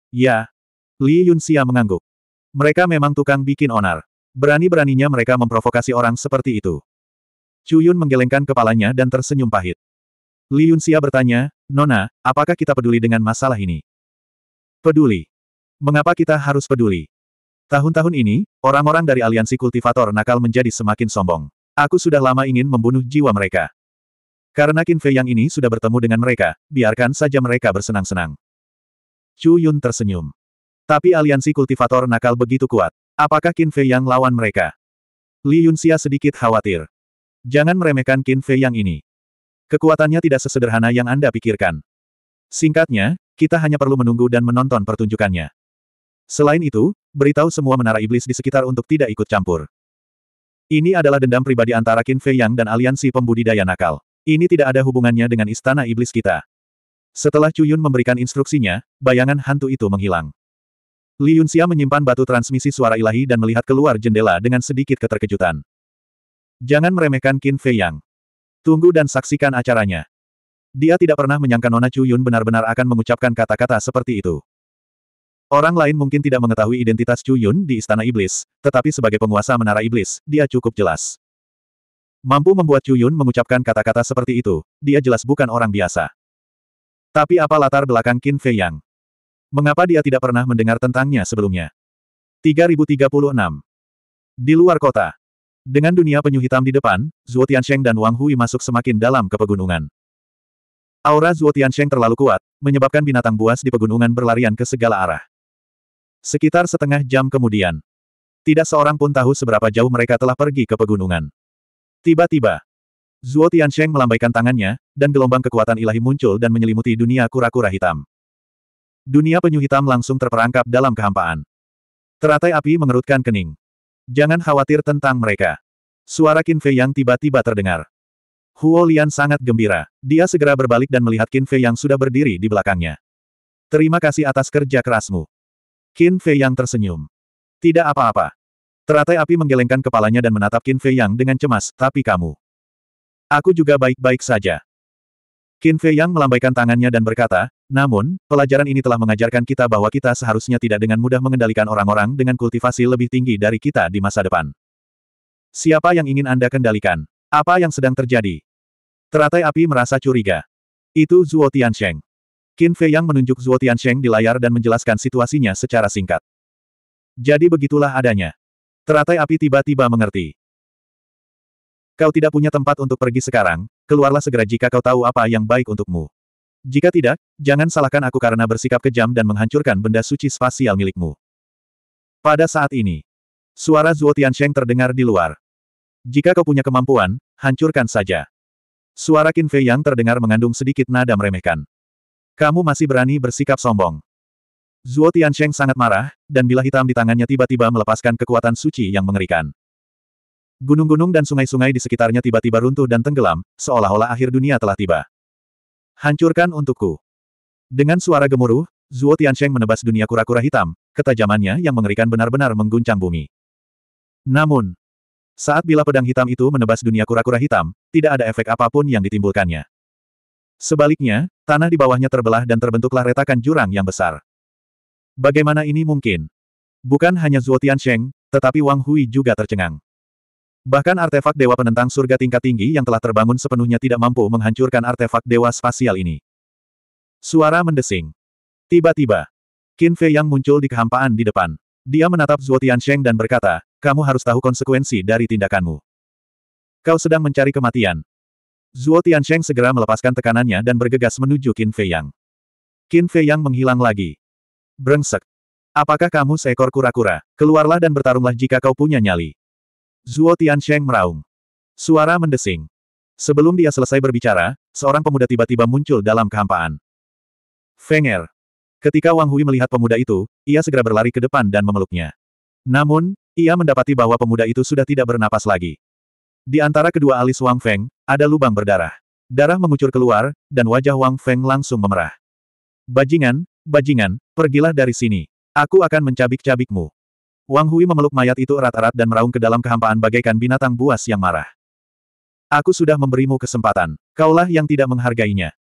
Speaker 1: Ya. Li Yunxia mengangguk. Mereka memang tukang bikin onar. Berani-beraninya mereka memprovokasi orang seperti itu. Yun menggelengkan kepalanya dan tersenyum pahit. Li Yunxia bertanya, Nona, apakah kita peduli dengan masalah ini? Peduli. Mengapa kita harus peduli? Tahun-tahun ini, orang-orang dari aliansi kultivator nakal menjadi semakin sombong. Aku sudah lama ingin membunuh jiwa mereka. Karena Qin Fei yang ini sudah bertemu dengan mereka, biarkan saja mereka bersenang-senang. Chu Yun tersenyum. Tapi aliansi kultivator nakal begitu kuat. Apakah Qin Fei yang lawan mereka? Li Yunxia sedikit khawatir. Jangan meremehkan Qin Fei yang ini. Kekuatannya tidak sesederhana yang Anda pikirkan. Singkatnya, kita hanya perlu menunggu dan menonton pertunjukannya. Selain itu, beritahu semua menara iblis di sekitar untuk tidak ikut campur. Ini adalah dendam pribadi antara Qin Fei Yang dan aliansi pembudidaya nakal. Ini tidak ada hubungannya dengan istana iblis kita. Setelah Cuyun memberikan instruksinya, bayangan hantu itu menghilang. Li Yunxia menyimpan batu transmisi suara ilahi dan melihat keluar jendela dengan sedikit keterkejutan. Jangan meremehkan Qin Fei Yang. Tunggu dan saksikan acaranya. Dia tidak pernah menyangka Nona Chu Yun benar-benar akan mengucapkan kata-kata seperti itu. Orang lain mungkin tidak mengetahui identitas Chu Yun di Istana Iblis, tetapi sebagai penguasa Menara Iblis, dia cukup jelas. Mampu membuat Chu Yun mengucapkan kata-kata seperti itu, dia jelas bukan orang biasa. Tapi apa latar belakang Qin Fei Yang? Mengapa dia tidak pernah mendengar tentangnya sebelumnya? 3036 Di luar kota. Dengan dunia penyu hitam di depan, Zuo Tiansheng dan Wang Hui masuk semakin dalam ke pegunungan. Aura Zuo Tiansheng terlalu kuat, menyebabkan binatang buas di pegunungan berlarian ke segala arah. Sekitar setengah jam kemudian. Tidak seorang pun tahu seberapa jauh mereka telah pergi ke pegunungan. Tiba-tiba, Zuo Tiansheng melambaikan tangannya, dan gelombang kekuatan ilahi muncul dan menyelimuti dunia kura-kura hitam. Dunia penyu hitam langsung terperangkap dalam kehampaan. Teratai api mengerutkan kening. Jangan khawatir tentang mereka. Suara Qin Fei yang tiba-tiba terdengar. Huo Lian sangat gembira. Dia segera berbalik dan melihat Qin Fei yang sudah berdiri di belakangnya. Terima kasih atas kerja kerasmu. Qin Fei Yang tersenyum. Tidak apa-apa. Teratai api menggelengkan kepalanya dan menatap Qin Fei Yang dengan cemas, tapi kamu. Aku juga baik-baik saja. Qin Fei Yang melambaikan tangannya dan berkata, namun, pelajaran ini telah mengajarkan kita bahwa kita seharusnya tidak dengan mudah mengendalikan orang-orang dengan kultivasi lebih tinggi dari kita di masa depan. Siapa yang ingin Anda kendalikan? Apa yang sedang terjadi? Teratai api merasa curiga. Itu Zuo Tiansheng. Qin Fei Yang menunjuk Zuo Tiansheng di layar dan menjelaskan situasinya secara singkat. Jadi begitulah adanya. Teratai api tiba-tiba mengerti. Kau tidak punya tempat untuk pergi sekarang, keluarlah segera jika kau tahu apa yang baik untukmu. Jika tidak, jangan salahkan aku karena bersikap kejam dan menghancurkan benda suci spasial milikmu. Pada saat ini, suara Zuo Tiansheng terdengar di luar. Jika kau punya kemampuan, hancurkan saja. Suara Qin Fei Yang terdengar mengandung sedikit nada meremehkan. Kamu masih berani bersikap sombong. Zuo Tiansheng sangat marah, dan bila hitam di tangannya tiba-tiba melepaskan kekuatan suci yang mengerikan. Gunung-gunung dan sungai-sungai di sekitarnya tiba-tiba runtuh dan tenggelam, seolah-olah akhir dunia telah tiba. Hancurkan untukku. Dengan suara gemuruh, Zuo Tiansheng menebas dunia kura-kura hitam, ketajamannya yang mengerikan benar-benar mengguncang bumi. Namun, saat bila pedang hitam itu menebas dunia kura-kura hitam, tidak ada efek apapun yang ditimbulkannya. Sebaliknya, tanah di bawahnya terbelah dan terbentuklah retakan jurang yang besar. Bagaimana ini mungkin? Bukan hanya Zuo Tiansheng, tetapi Wang Hui juga tercengang. Bahkan artefak dewa penentang surga tingkat tinggi yang telah terbangun sepenuhnya tidak mampu menghancurkan artefak dewa spasial ini. Suara mendesing. Tiba-tiba, Qin Fei yang muncul di kehampaan di depan. Dia menatap Zuo Tiansheng dan berkata, kamu harus tahu konsekuensi dari tindakanmu. Kau sedang mencari kematian, Zuo Tiansheng segera melepaskan tekanannya dan bergegas menuju Qin Fei Yang. Qin Fei Yang menghilang lagi. Brengsek. Apakah kamu seekor kura-kura? Keluarlah dan bertarunglah jika kau punya nyali. Zuo Tiansheng meraung. Suara mendesing. Sebelum dia selesai berbicara, seorang pemuda tiba-tiba muncul dalam kehampaan. Fenger. Ketika Wang Hui melihat pemuda itu, ia segera berlari ke depan dan memeluknya. Namun, ia mendapati bahwa pemuda itu sudah tidak bernapas lagi. Di antara kedua alis Wang Feng, ada lubang berdarah. Darah mengucur keluar, dan wajah Wang Feng langsung memerah. Bajingan, bajingan, pergilah dari sini. Aku akan mencabik-cabikmu. Wang Hui memeluk mayat itu erat-erat dan meraung ke dalam kehampaan bagaikan binatang buas yang marah. Aku sudah memberimu kesempatan. Kaulah yang tidak menghargainya.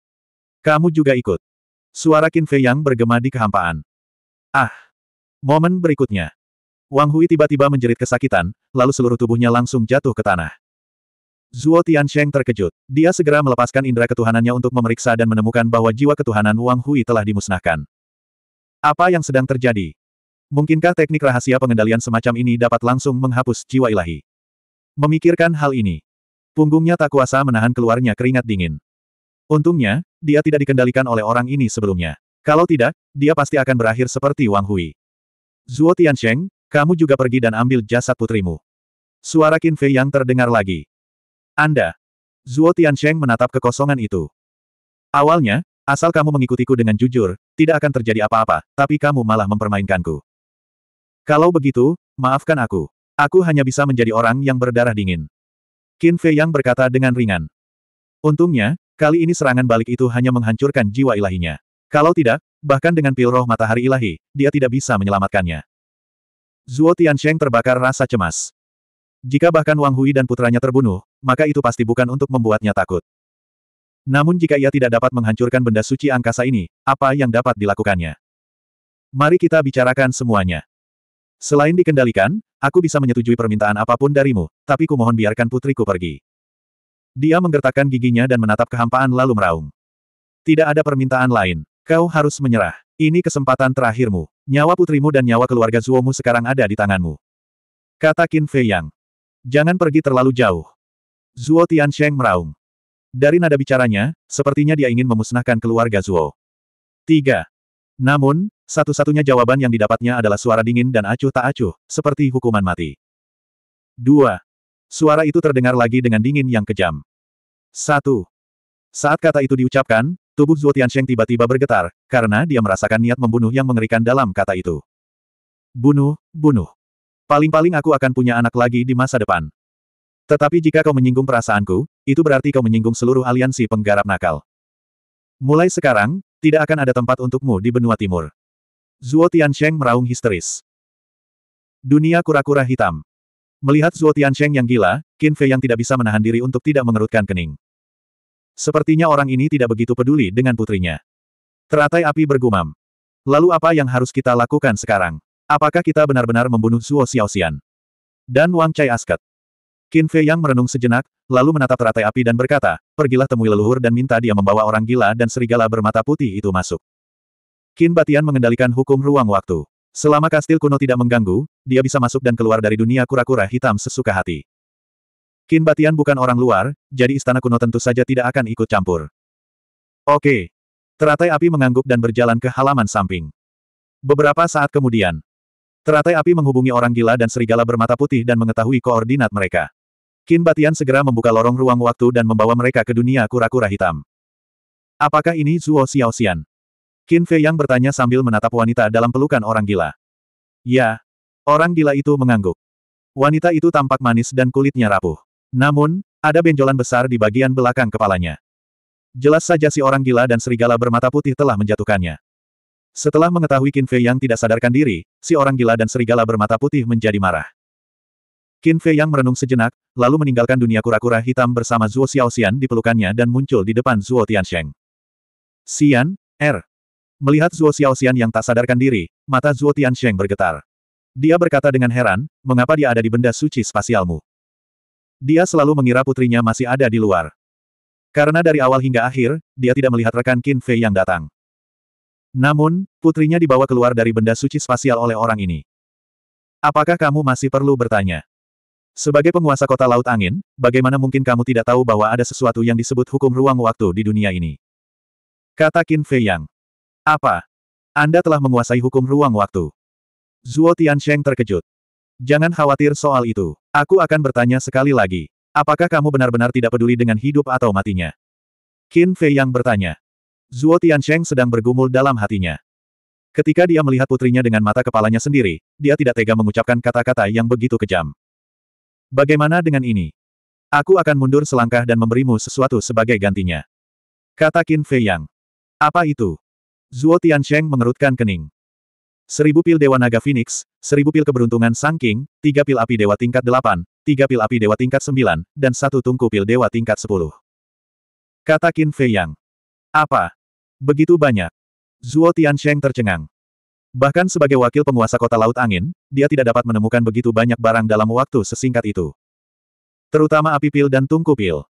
Speaker 1: Kamu juga ikut. Suara Qin Fei Yang bergema di kehampaan. Ah! Momen berikutnya. Wang Hui tiba-tiba menjerit kesakitan, lalu seluruh tubuhnya langsung jatuh ke tanah. Zuo Tiansheng terkejut. Dia segera melepaskan indera ketuhanannya untuk memeriksa dan menemukan bahwa jiwa ketuhanan Wang Hui telah dimusnahkan. Apa yang sedang terjadi? Mungkinkah teknik rahasia pengendalian semacam ini dapat langsung menghapus jiwa ilahi? Memikirkan hal ini, punggungnya tak kuasa menahan keluarnya keringat dingin. Untungnya, dia tidak dikendalikan oleh orang ini sebelumnya. Kalau tidak, dia pasti akan berakhir seperti Wang Hui. Zuo Tiansheng, kamu juga pergi dan ambil jasad putrimu. Suara Qin Fei yang terdengar lagi. Anda. Zuo Tiansheng menatap kekosongan itu. Awalnya, asal kamu mengikutiku dengan jujur, tidak akan terjadi apa-apa, tapi kamu malah mempermainkanku. Kalau begitu, maafkan aku. Aku hanya bisa menjadi orang yang berdarah dingin. Qin Fei Yang berkata dengan ringan. Untungnya, kali ini serangan balik itu hanya menghancurkan jiwa ilahinya. Kalau tidak, bahkan dengan pil roh matahari ilahi, dia tidak bisa menyelamatkannya. Zuo Tiansheng terbakar rasa cemas. Jika bahkan Wang Hui dan putranya terbunuh, maka itu pasti bukan untuk membuatnya takut. Namun jika ia tidak dapat menghancurkan benda suci angkasa ini, apa yang dapat dilakukannya? Mari kita bicarakan semuanya. Selain dikendalikan, aku bisa menyetujui permintaan apapun darimu, tapi kumohon biarkan putriku pergi. Dia menggertakkan giginya dan menatap kehampaan lalu meraung. Tidak ada permintaan lain. Kau harus menyerah. Ini kesempatan terakhirmu. Nyawa putrimu dan nyawa keluarga Zuomu sekarang ada di tanganmu. Kata Qin Fei Yang. Jangan pergi terlalu jauh. Zuo Tiansheng meraung. Dari nada bicaranya, sepertinya dia ingin memusnahkan keluarga Zuo. Tiga. Namun, satu-satunya jawaban yang didapatnya adalah suara dingin dan acuh tak acuh, seperti hukuman mati. Dua. Suara itu terdengar lagi dengan dingin yang kejam. Satu. Saat kata itu diucapkan, tubuh Zuo Tiansheng tiba-tiba bergetar, karena dia merasakan niat membunuh yang mengerikan dalam kata itu. Bunuh, bunuh. Paling-paling aku akan punya anak lagi di masa depan. Tetapi jika kau menyinggung perasaanku, itu berarti kau menyinggung seluruh aliansi penggarap nakal. Mulai sekarang, tidak akan ada tempat untukmu di benua timur. Zuo Tiansheng meraung histeris. Dunia kura-kura hitam. Melihat Zuo Tiansheng yang gila, Qin Fei yang tidak bisa menahan diri untuk tidak mengerutkan kening. Sepertinya orang ini tidak begitu peduli dengan putrinya. Teratai api bergumam. Lalu apa yang harus kita lakukan sekarang? Apakah kita benar-benar membunuh Zuo Xiaoxian? Dan Wang Chai Asket. Qin Fei Yang merenung sejenak, lalu menatap teratai api dan berkata, pergilah temui leluhur dan minta dia membawa orang gila dan serigala bermata putih itu masuk. Qin Batian mengendalikan hukum ruang waktu. Selama kastil kuno tidak mengganggu, dia bisa masuk dan keluar dari dunia kura-kura hitam sesuka hati. Qin Batian bukan orang luar, jadi istana kuno tentu saja tidak akan ikut campur. Oke. Teratai api mengangguk dan berjalan ke halaman samping. Beberapa saat kemudian, teratai api menghubungi orang gila dan serigala bermata putih dan mengetahui koordinat mereka. Kin Batian segera membuka lorong ruang waktu dan membawa mereka ke dunia kura-kura hitam. Apakah ini Zuo Xiaoxian? Qin Fei yang bertanya sambil menatap wanita dalam pelukan orang gila. Ya. Orang gila itu mengangguk. Wanita itu tampak manis dan kulitnya rapuh. Namun, ada benjolan besar di bagian belakang kepalanya. Jelas saja si orang gila dan serigala bermata putih telah menjatuhkannya. Setelah mengetahui Qin Fei yang tidak sadarkan diri, si orang gila dan serigala bermata putih menjadi marah. Qin Fei yang merenung sejenak, lalu meninggalkan dunia kura-kura hitam bersama Zuo Xiaoxian di pelukannya dan muncul di depan Zuo Tiansheng. Xian, R. Er. Melihat Zuo Xiaoxian yang tak sadarkan diri, mata Zuo Tiansheng bergetar. Dia berkata dengan heran, mengapa dia ada di benda suci spasialmu? Dia selalu mengira putrinya masih ada di luar. Karena dari awal hingga akhir, dia tidak melihat rekan Qin Fei yang datang. Namun, putrinya dibawa keluar dari benda suci spasial oleh orang ini. Apakah kamu masih perlu bertanya? Sebagai penguasa kota Laut Angin, bagaimana mungkin kamu tidak tahu bahwa ada sesuatu yang disebut hukum ruang waktu di dunia ini? Kata Qin Fei Yang. Apa? Anda telah menguasai hukum ruang waktu. Zuo Tiansheng terkejut. Jangan khawatir soal itu. Aku akan bertanya sekali lagi. Apakah kamu benar-benar tidak peduli dengan hidup atau matinya? Qin Fei Yang bertanya. Zuo Tiansheng sedang bergumul dalam hatinya. Ketika dia melihat putrinya dengan mata kepalanya sendiri, dia tidak tega mengucapkan kata-kata yang begitu kejam. Bagaimana dengan ini? Aku akan mundur selangkah dan memberimu sesuatu sebagai gantinya. Kata Qin Fei Yang. Apa itu? Zuo Tiansheng mengerutkan kening. Seribu pil Dewa Naga Phoenix, seribu pil keberuntungan Sang King, tiga pil api Dewa tingkat delapan, tiga pil api Dewa tingkat sembilan, dan satu tungku pil Dewa tingkat sepuluh. Kata Qin Fei Yang. Apa? Begitu banyak. Zuo Tiansheng tercengang. Bahkan sebagai wakil penguasa kota Laut Angin, dia tidak dapat menemukan begitu banyak barang dalam waktu sesingkat itu. Terutama api pil dan tungku pil.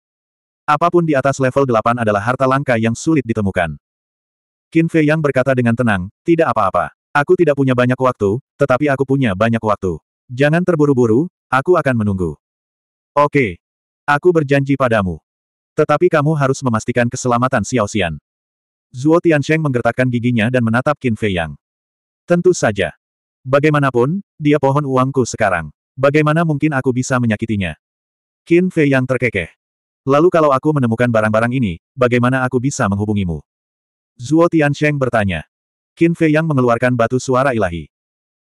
Speaker 1: Apapun di atas level 8 adalah harta langka yang sulit ditemukan. Qin Fei Yang berkata dengan tenang, tidak apa-apa. Aku tidak punya banyak waktu, tetapi aku punya banyak waktu. Jangan terburu-buru, aku akan menunggu. Oke. Aku berjanji padamu. Tetapi kamu harus memastikan keselamatan Xiao Xian. Zuo Tiansheng menggertakkan giginya dan menatap Qin Fei Yang. Tentu saja. Bagaimanapun, dia pohon uangku sekarang. Bagaimana mungkin aku bisa menyakitinya? Qin Fei yang terkekeh. Lalu kalau aku menemukan barang-barang ini, bagaimana aku bisa menghubungimu? Zuo Tiansheng bertanya. Qin Fei yang mengeluarkan batu suara ilahi.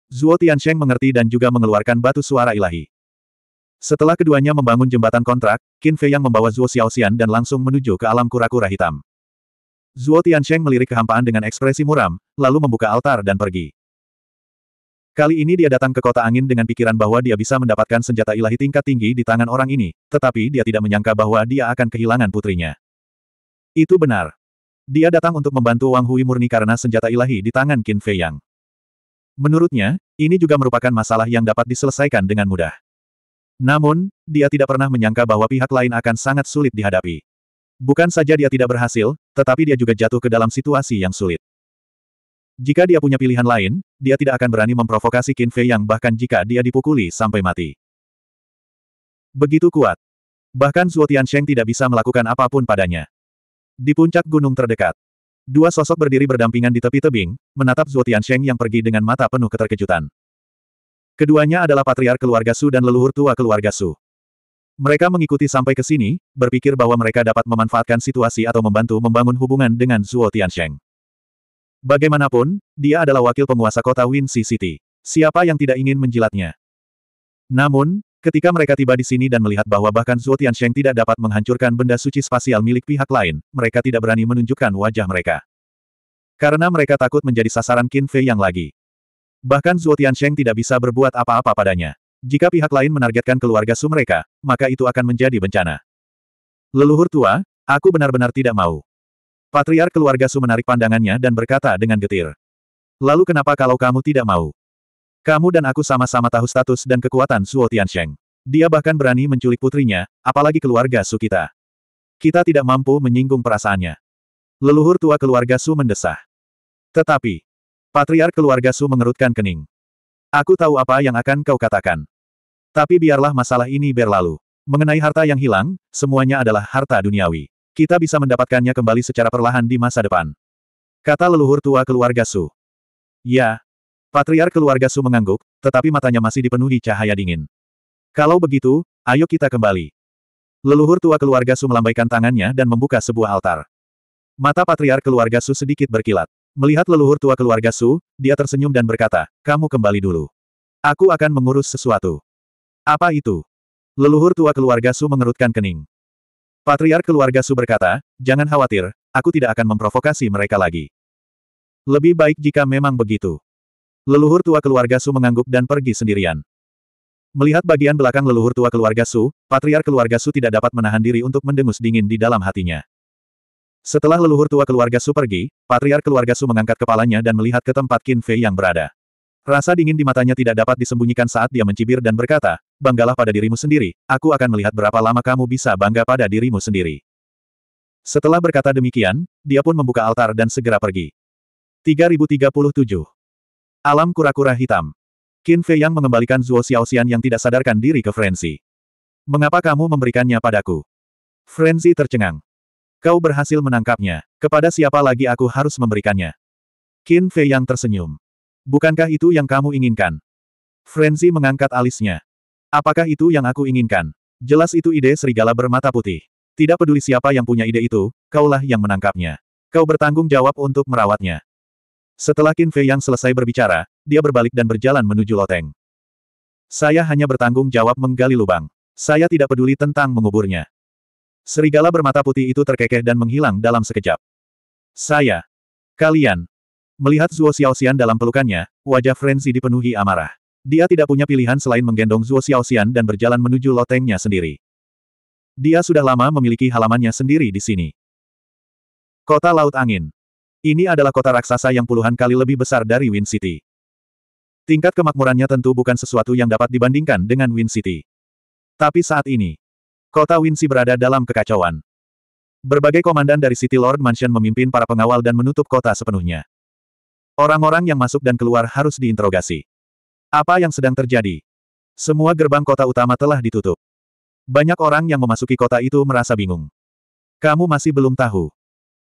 Speaker 1: Zuo Tiansheng mengerti dan juga mengeluarkan batu suara ilahi. Setelah keduanya membangun jembatan kontrak, Qin Fei yang membawa Zuo Xiaoxian dan langsung menuju ke alam kura-kura hitam. Zuo Tiancheng melirik kehampaan dengan ekspresi muram, lalu membuka altar dan pergi. Kali ini dia datang ke kota angin dengan pikiran bahwa dia bisa mendapatkan senjata ilahi tingkat tinggi di tangan orang ini, tetapi dia tidak menyangka bahwa dia akan kehilangan putrinya. Itu benar. Dia datang untuk membantu Wang Hui murni karena senjata ilahi di tangan Qin Fei Yang. Menurutnya, ini juga merupakan masalah yang dapat diselesaikan dengan mudah. Namun, dia tidak pernah menyangka bahwa pihak lain akan sangat sulit dihadapi. Bukan saja dia tidak berhasil, tetapi dia juga jatuh ke dalam situasi yang sulit. Jika dia punya pilihan lain, dia tidak akan berani memprovokasi Qin Fei Yang bahkan jika dia dipukuli sampai mati. Begitu kuat. Bahkan Zuo Tiansheng tidak bisa melakukan apapun padanya. Di puncak gunung terdekat, Dua sosok berdiri berdampingan di tepi tebing, menatap Zuo Tiansheng yang pergi dengan mata penuh keterkejutan. Keduanya adalah patriar keluarga Su dan leluhur tua keluarga Su. Mereka mengikuti sampai ke sini, berpikir bahwa mereka dapat memanfaatkan situasi atau membantu membangun hubungan dengan Zuo Tiansheng. Bagaimanapun, dia adalah wakil penguasa kota Winsi City. Siapa yang tidak ingin menjilatnya? Namun, ketika mereka tiba di sini dan melihat bahwa bahkan Zuo Tiansheng tidak dapat menghancurkan benda suci spasial milik pihak lain, mereka tidak berani menunjukkan wajah mereka. Karena mereka takut menjadi sasaran Qin Fei yang lagi. Bahkan Zuo Tiansheng tidak bisa berbuat apa-apa padanya. Jika pihak lain menargetkan keluarga Su mereka, maka itu akan menjadi bencana. Leluhur tua, aku benar-benar tidak mau. Patriar keluarga Su menarik pandangannya dan berkata dengan getir. Lalu kenapa kalau kamu tidak mau? Kamu dan aku sama-sama tahu status dan kekuatan Suo Tiansheng. Dia bahkan berani menculik putrinya, apalagi keluarga Su kita. Kita tidak mampu menyinggung perasaannya. Leluhur tua keluarga Su mendesah. Tetapi, patriar keluarga Su mengerutkan kening. Aku tahu apa yang akan kau katakan. Tapi biarlah masalah ini berlalu. Mengenai harta yang hilang, semuanya adalah harta duniawi. Kita bisa mendapatkannya kembali secara perlahan di masa depan. Kata leluhur tua keluarga Su. Ya. patriar keluarga Su mengangguk, tetapi matanya masih dipenuhi cahaya dingin. Kalau begitu, ayo kita kembali. Leluhur tua keluarga Su melambaikan tangannya dan membuka sebuah altar. Mata patriar keluarga Su sedikit berkilat. Melihat leluhur tua keluarga Su, dia tersenyum dan berkata, kamu kembali dulu. Aku akan mengurus sesuatu. Apa itu? Leluhur tua keluarga Su mengerutkan kening. Patriar keluarga Su berkata, jangan khawatir, aku tidak akan memprovokasi mereka lagi. Lebih baik jika memang begitu. Leluhur tua keluarga Su mengangguk dan pergi sendirian. Melihat bagian belakang leluhur tua keluarga Su, patriar keluarga Su tidak dapat menahan diri untuk mendengus dingin di dalam hatinya. Setelah leluhur tua keluarga Su pergi, patriar keluarga Su mengangkat kepalanya dan melihat ke tempat Qin Fei yang berada. Rasa dingin di matanya tidak dapat disembunyikan saat dia mencibir dan berkata, banggalah pada dirimu sendiri, aku akan melihat berapa lama kamu bisa bangga pada dirimu sendiri. Setelah berkata demikian, dia pun membuka altar dan segera pergi. 3037. Alam kura-kura hitam. Qin Fei yang mengembalikan Zuo Xiaoxian yang tidak sadarkan diri ke Frenzy. Mengapa kamu memberikannya padaku? Frenzy tercengang. Kau berhasil menangkapnya. Kepada siapa lagi aku harus memberikannya? Qin Fei yang tersenyum. Bukankah itu yang kamu inginkan? Frenzy mengangkat alisnya. Apakah itu yang aku inginkan? Jelas itu ide serigala bermata putih. Tidak peduli siapa yang punya ide itu, kaulah yang menangkapnya. Kau bertanggung jawab untuk merawatnya. Setelah Qin Fei yang selesai berbicara, dia berbalik dan berjalan menuju loteng. Saya hanya bertanggung jawab menggali lubang. Saya tidak peduli tentang menguburnya. Serigala bermata putih itu terkekeh dan menghilang dalam sekejap. Saya. Kalian. Melihat Zuo Xiaoxian dalam pelukannya, wajah Frenzy dipenuhi amarah. Dia tidak punya pilihan selain menggendong Zuo Xiaoxian dan berjalan menuju lotengnya sendiri. Dia sudah lama memiliki halamannya sendiri di sini. Kota Laut Angin. Ini adalah kota raksasa yang puluhan kali lebih besar dari Wind City. Tingkat kemakmurannya tentu bukan sesuatu yang dapat dibandingkan dengan Wind City. Tapi saat ini, Kota Winsi berada dalam kekacauan. Berbagai komandan dari City Lord Mansion memimpin para pengawal dan menutup kota sepenuhnya. Orang-orang yang masuk dan keluar harus diinterogasi. Apa yang sedang terjadi? Semua gerbang kota utama telah ditutup. Banyak orang yang memasuki kota itu merasa bingung. Kamu masih belum tahu.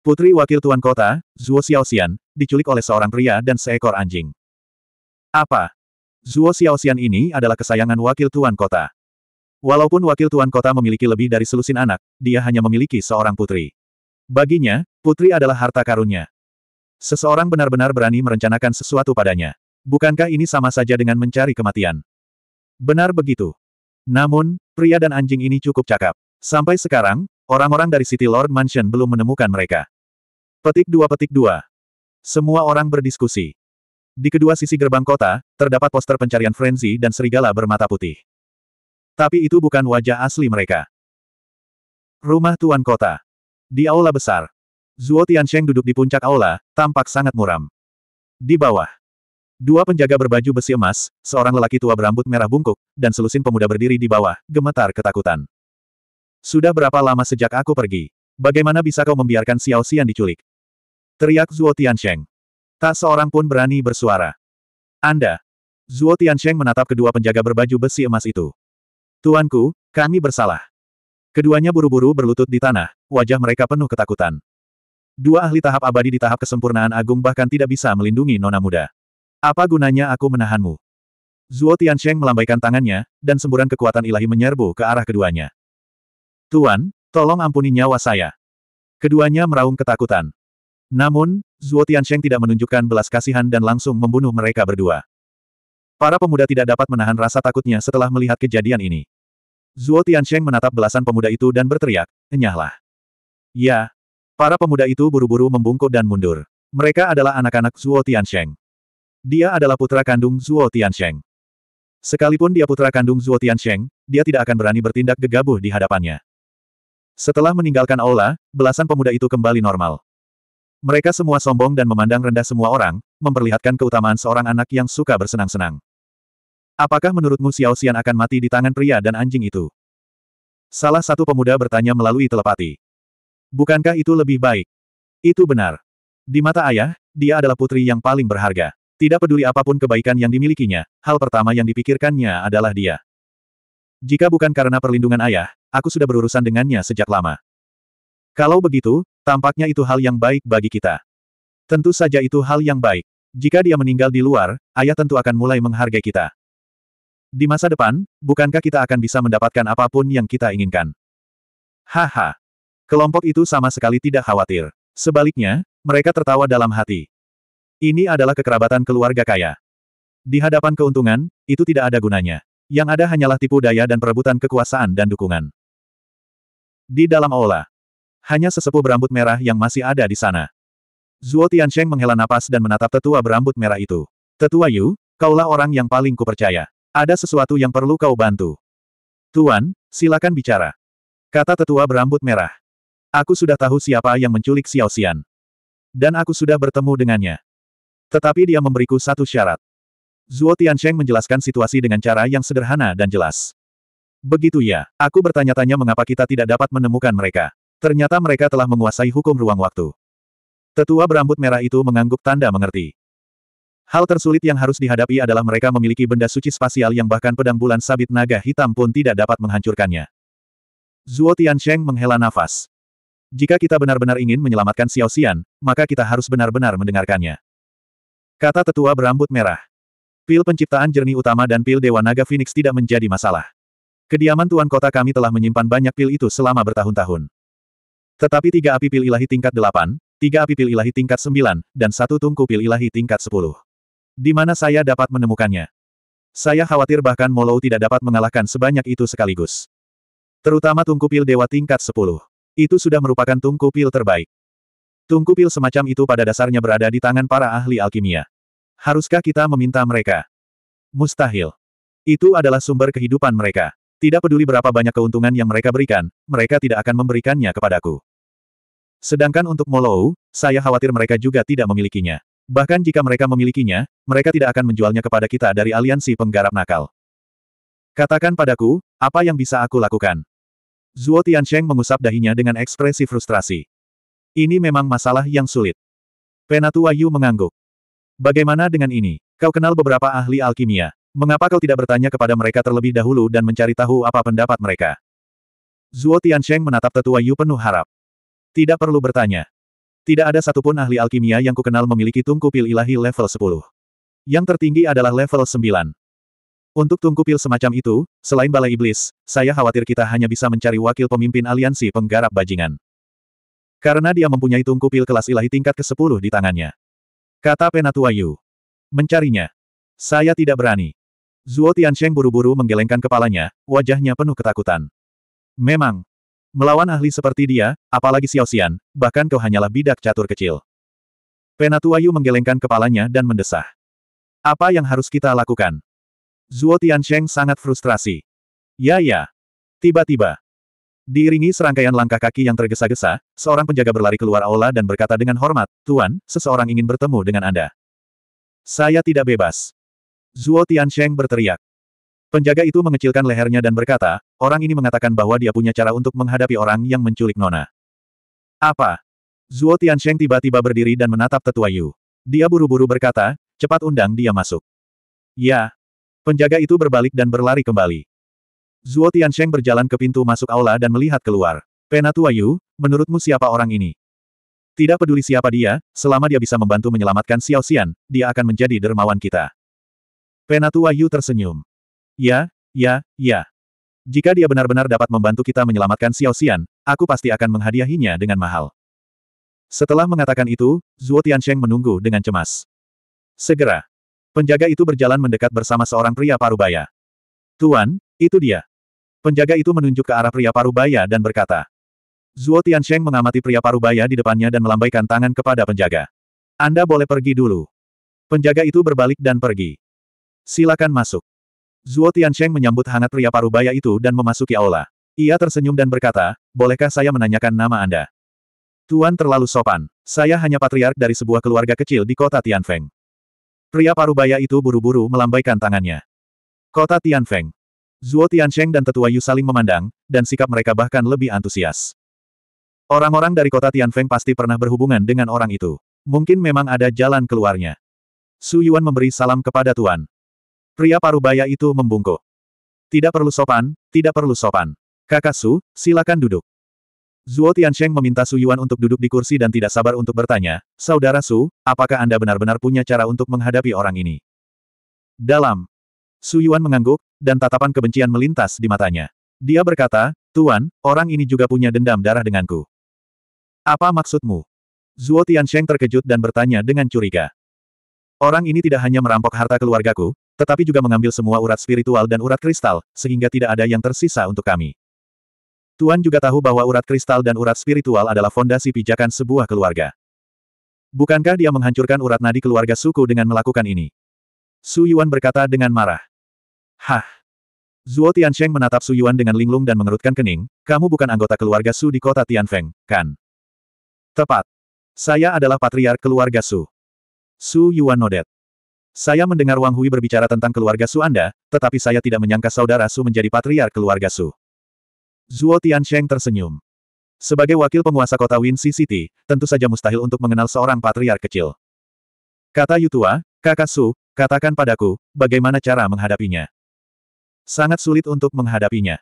Speaker 1: Putri wakil tuan kota, Zuo Xiaoxian, diculik oleh seorang pria dan seekor anjing. Apa? Zuo Xiaoxian ini adalah kesayangan wakil tuan kota. Walaupun wakil tuan kota memiliki lebih dari selusin anak, dia hanya memiliki seorang putri. Baginya, putri adalah harta karunnya. Seseorang benar-benar berani merencanakan sesuatu padanya. Bukankah ini sama saja dengan mencari kematian? Benar begitu. Namun, pria dan anjing ini cukup cakap. Sampai sekarang, orang-orang dari City Lord Mansion belum menemukan mereka. Petik dua petik dua. Semua orang berdiskusi. Di kedua sisi gerbang kota, terdapat poster pencarian frenzy dan serigala bermata putih. Tapi itu bukan wajah asli mereka. Rumah Tuan Kota. Di aula besar. Zuo Tiansheng duduk di puncak aula, tampak sangat muram. Di bawah. Dua penjaga berbaju besi emas, seorang lelaki tua berambut merah bungkuk, dan selusin pemuda berdiri di bawah, gemetar ketakutan. Sudah berapa lama sejak aku pergi? Bagaimana bisa kau membiarkan Xiao Xian diculik? Teriak Zuo Tiansheng. Tak seorang pun berani bersuara. Anda. Zuo Tiansheng menatap kedua penjaga berbaju besi emas itu. Tuanku, kami bersalah. Keduanya buru-buru berlutut di tanah, wajah mereka penuh ketakutan. Dua ahli tahap abadi di tahap kesempurnaan agung bahkan tidak bisa melindungi nona muda. Apa gunanya aku menahanmu? Zuo Tiansheng melambaikan tangannya, dan semburan kekuatan ilahi menyerbu ke arah keduanya. Tuan, tolong ampuni nyawa saya. Keduanya meraung ketakutan. Namun, Zuo Tiansheng tidak menunjukkan belas kasihan dan langsung membunuh mereka berdua. Para pemuda tidak dapat menahan rasa takutnya setelah melihat kejadian ini. Zuo Tiansheng menatap belasan pemuda itu dan berteriak, enyahlah. Ya. Para pemuda itu buru-buru membungkuk dan mundur. Mereka adalah anak-anak Zuo Tiansheng. Dia adalah putra kandung Zuo Tiansheng. Sekalipun dia putra kandung Zuo Tiansheng, dia tidak akan berani bertindak gegabah di hadapannya. Setelah meninggalkan aula, belasan pemuda itu kembali normal. Mereka semua sombong dan memandang rendah semua orang, memperlihatkan keutamaan seorang anak yang suka bersenang-senang. Apakah menurutmu Xiao Xian akan mati di tangan pria dan anjing itu? Salah satu pemuda bertanya melalui telepati. Bukankah itu lebih baik? Itu benar. Di mata ayah, dia adalah putri yang paling berharga. Tidak peduli apapun kebaikan yang dimilikinya, hal pertama yang dipikirkannya adalah dia. Jika bukan karena perlindungan ayah, aku sudah berurusan dengannya sejak lama. Kalau begitu, tampaknya itu hal yang baik bagi kita. Tentu saja itu hal yang baik. Jika dia meninggal di luar, ayah tentu akan mulai menghargai kita. Di masa depan, bukankah kita akan bisa mendapatkan apapun yang kita inginkan? Haha. Kelompok itu sama sekali tidak khawatir. Sebaliknya, mereka tertawa dalam hati. Ini adalah kekerabatan keluarga kaya. Di hadapan keuntungan, itu tidak ada gunanya. Yang ada hanyalah tipu daya dan perebutan kekuasaan dan dukungan. Di dalam aula, hanya sesepuh berambut merah yang masih ada di sana. Zuo Tiansheng menghela napas dan menatap tetua berambut merah itu. Tetua Yu, kaulah orang yang paling kupercaya. Ada sesuatu yang perlu kau bantu. Tuan, silakan bicara. Kata tetua berambut merah. Aku sudah tahu siapa yang menculik Xiao Xian. Dan aku sudah bertemu dengannya. Tetapi dia memberiku satu syarat. Zuo Tiansheng menjelaskan situasi dengan cara yang sederhana dan jelas. Begitu ya, aku bertanya-tanya mengapa kita tidak dapat menemukan mereka. Ternyata mereka telah menguasai hukum ruang waktu. Tetua berambut merah itu mengangguk tanda mengerti. Hal tersulit yang harus dihadapi adalah mereka memiliki benda suci spasial yang bahkan pedang bulan sabit naga hitam pun tidak dapat menghancurkannya. Zuo Tiansheng menghela nafas. Jika kita benar-benar ingin menyelamatkan Xiao Xian, maka kita harus benar-benar mendengarkannya. Kata tetua berambut merah. Pil penciptaan jernih utama dan pil Dewa Naga Phoenix tidak menjadi masalah. Kediaman Tuan Kota kami telah menyimpan banyak pil itu selama bertahun-tahun. Tetapi tiga api pil ilahi tingkat delapan, tiga api pil ilahi tingkat sembilan, dan satu tungku pil ilahi tingkat sepuluh. Di mana saya dapat menemukannya? Saya khawatir bahkan Molou tidak dapat mengalahkan sebanyak itu sekaligus. Terutama tungku pil dewa tingkat 10. Itu sudah merupakan tungku pil terbaik. Tungku pil semacam itu pada dasarnya berada di tangan para ahli alkimia. Haruskah kita meminta mereka? Mustahil. Itu adalah sumber kehidupan mereka. Tidak peduli berapa banyak keuntungan yang mereka berikan, mereka tidak akan memberikannya kepadaku. Sedangkan untuk Molou, saya khawatir mereka juga tidak memilikinya. Bahkan jika mereka memilikinya, mereka tidak akan menjualnya kepada kita dari aliansi penggarap nakal. Katakan padaku, apa yang bisa aku lakukan? Zuo Tiansheng mengusap dahinya dengan ekspresi frustrasi. Ini memang masalah yang sulit. Penatua Yu mengangguk. Bagaimana dengan ini? Kau kenal beberapa ahli alkimia. Mengapa kau tidak bertanya kepada mereka terlebih dahulu dan mencari tahu apa pendapat mereka? Zuo Tiansheng menatap tetua Yu penuh harap. Tidak perlu bertanya. Tidak ada satupun ahli alkimia yang kukenal memiliki tungku pil ilahi level 10. Yang tertinggi adalah level 9. Untuk tungku pil semacam itu, selain balai iblis, saya khawatir kita hanya bisa mencari wakil pemimpin aliansi penggarap bajingan. Karena dia mempunyai tungku pil kelas ilahi tingkat ke-10 di tangannya. Kata Penatua Yu. Mencarinya. Saya tidak berani. Zuo Tiansheng buru-buru menggelengkan kepalanya, wajahnya penuh ketakutan. Memang, Melawan ahli seperti dia, apalagi Xiao Xian, bahkan kau hanyalah bidak catur kecil. Penatuayu menggelengkan kepalanya dan mendesah. Apa yang harus kita lakukan? Zuo Tiansheng sangat frustrasi. Ya ya. Tiba-tiba. Diiringi serangkaian langkah kaki yang tergesa-gesa, seorang penjaga berlari keluar aula dan berkata dengan hormat, Tuan, seseorang ingin bertemu dengan Anda. Saya tidak bebas. Zuo Tiansheng berteriak. Penjaga itu mengecilkan lehernya dan berkata, orang ini mengatakan bahwa dia punya cara untuk menghadapi orang yang menculik Nona. Apa? Zuo Tiansheng tiba-tiba berdiri dan menatap tetua Yu. Dia buru-buru berkata, cepat undang dia masuk. Ya. Penjaga itu berbalik dan berlari kembali. Zuo Tiansheng berjalan ke pintu masuk aula dan melihat keluar. Penatua Yu, menurutmu siapa orang ini? Tidak peduli siapa dia, selama dia bisa membantu menyelamatkan Xiao Xian, dia akan menjadi dermawan kita. Penatua Yu tersenyum. Ya, ya, ya. Jika dia benar-benar dapat membantu kita menyelamatkan Xiao Xian, aku pasti akan menghadiahinya dengan mahal. Setelah mengatakan itu, Zhuo Tiansheng menunggu dengan cemas. Segera. Penjaga itu berjalan mendekat bersama seorang pria parubaya. Tuan, itu dia. Penjaga itu menunjuk ke arah pria parubaya dan berkata. Zhuo Tiansheng mengamati pria parubaya di depannya dan melambaikan tangan kepada penjaga. Anda boleh pergi dulu. Penjaga itu berbalik dan pergi. Silakan masuk. Zuo Tiancheng menyambut hangat pria parubaya itu dan memasuki aula. Ia tersenyum dan berkata, bolehkah saya menanyakan nama Anda? Tuan terlalu sopan. Saya hanya patriark dari sebuah keluarga kecil di kota Tianfeng. Pria parubaya itu buru-buru melambaikan tangannya. Kota Tianfeng. Zuo Tiancheng dan Tetua Yu saling memandang, dan sikap mereka bahkan lebih antusias. Orang-orang dari kota Tianfeng pasti pernah berhubungan dengan orang itu. Mungkin memang ada jalan keluarnya. Su Yuan memberi salam kepada Tuan. Pria parubaya itu membungkuk. Tidak perlu sopan, tidak perlu sopan. Kakak Su, silakan duduk. Zuo Tiansheng meminta Su Yuan untuk duduk di kursi dan tidak sabar untuk bertanya, Saudara Su, apakah Anda benar-benar punya cara untuk menghadapi orang ini? Dalam. Su Yuan mengangguk, dan tatapan kebencian melintas di matanya. Dia berkata, Tuan, orang ini juga punya dendam darah denganku. Apa maksudmu? Zuo Tiansheng terkejut dan bertanya dengan curiga. Orang ini tidak hanya merampok harta keluargaku, tetapi juga mengambil semua urat spiritual dan urat kristal, sehingga tidak ada yang tersisa untuk kami. Tuan juga tahu bahwa urat kristal dan urat spiritual adalah fondasi pijakan sebuah keluarga. Bukankah dia menghancurkan urat nadi keluarga suku dengan melakukan ini? Su Yuan berkata dengan marah. Hah! Zuo Tiansheng menatap Su Yuan dengan linglung dan mengerutkan kening, kamu bukan anggota keluarga Su di kota Tianfeng, kan? Tepat. Saya adalah patriark keluarga Su. Su Yuan nodet. Saya mendengar Wang Hui berbicara tentang keluarga Su Anda, tetapi saya tidak menyangka saudara Su menjadi patriar keluarga Su. Zuo Tiansheng tersenyum. Sebagai wakil penguasa kota Winxi City, tentu saja mustahil untuk mengenal seorang patriar kecil. Kata Yutua, kakak Su, katakan padaku, bagaimana cara menghadapinya. Sangat sulit untuk menghadapinya.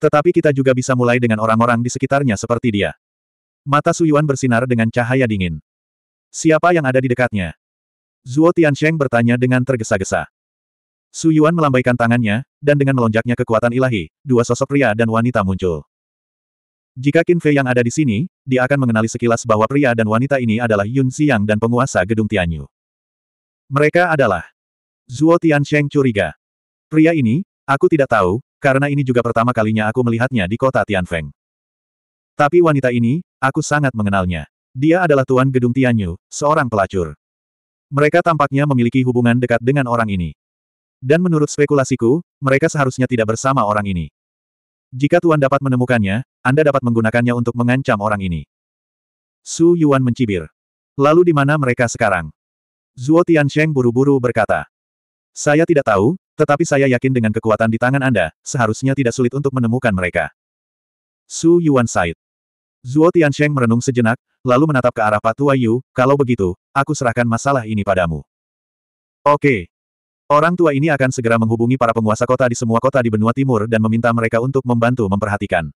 Speaker 1: Tetapi kita juga bisa mulai dengan orang-orang di sekitarnya seperti dia. Mata Su Yuan bersinar dengan cahaya dingin. Siapa yang ada di dekatnya? Zuo Tiansheng bertanya dengan tergesa-gesa. Su Yuan melambaikan tangannya, dan dengan melonjaknya kekuatan ilahi, dua sosok pria dan wanita muncul. Jika Qin Fei yang ada di sini, dia akan mengenali sekilas bahwa pria dan wanita ini adalah Yun Xiang dan penguasa gedung Tianyu. Mereka adalah Zuo Tiansheng curiga. Pria ini, aku tidak tahu, karena ini juga pertama kalinya aku melihatnya di kota Tianfeng. Tapi wanita ini, aku sangat mengenalnya. Dia adalah Tuan Gedung Tianyu, seorang pelacur. Mereka tampaknya memiliki hubungan dekat dengan orang ini. Dan menurut spekulasiku, mereka seharusnya tidak bersama orang ini. Jika Tuan dapat menemukannya, Anda dapat menggunakannya untuk mengancam orang ini. Su Yuan mencibir. Lalu di mana mereka sekarang? Zuo Tiansheng buru-buru berkata. Saya tidak tahu, tetapi saya yakin dengan kekuatan di tangan Anda, seharusnya tidak sulit untuk menemukan mereka. Su Yuan Said. Zuo Tiansheng merenung sejenak, lalu menatap ke arah Patua Yu, kalau begitu, aku serahkan masalah ini padamu. Oke. Orang tua ini akan segera menghubungi para penguasa kota di semua kota di benua timur dan meminta mereka untuk membantu memperhatikan.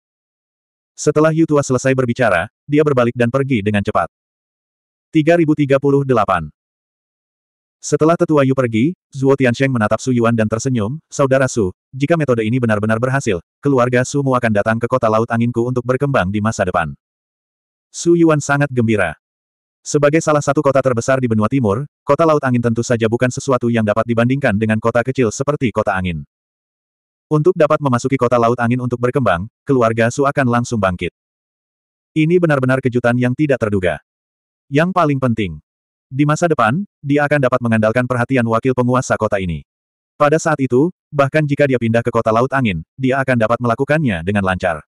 Speaker 1: Setelah Yu Tua selesai berbicara, dia berbalik dan pergi dengan cepat. 3038 setelah tetua Yu pergi, Zuo Tiansheng menatap Su Yuan dan tersenyum, Saudara Su, jika metode ini benar-benar berhasil, keluarga Su Mu akan datang ke kota Laut Anginku untuk berkembang di masa depan. Su Yuan sangat gembira. Sebagai salah satu kota terbesar di benua timur, kota Laut Angin tentu saja bukan sesuatu yang dapat dibandingkan dengan kota kecil seperti kota angin. Untuk dapat memasuki kota Laut Angin untuk berkembang, keluarga Su akan langsung bangkit. Ini benar-benar kejutan yang tidak terduga. Yang paling penting, di masa depan, dia akan dapat mengandalkan perhatian wakil penguasa kota ini. Pada saat itu, bahkan jika dia pindah ke kota Laut Angin, dia akan dapat melakukannya dengan lancar.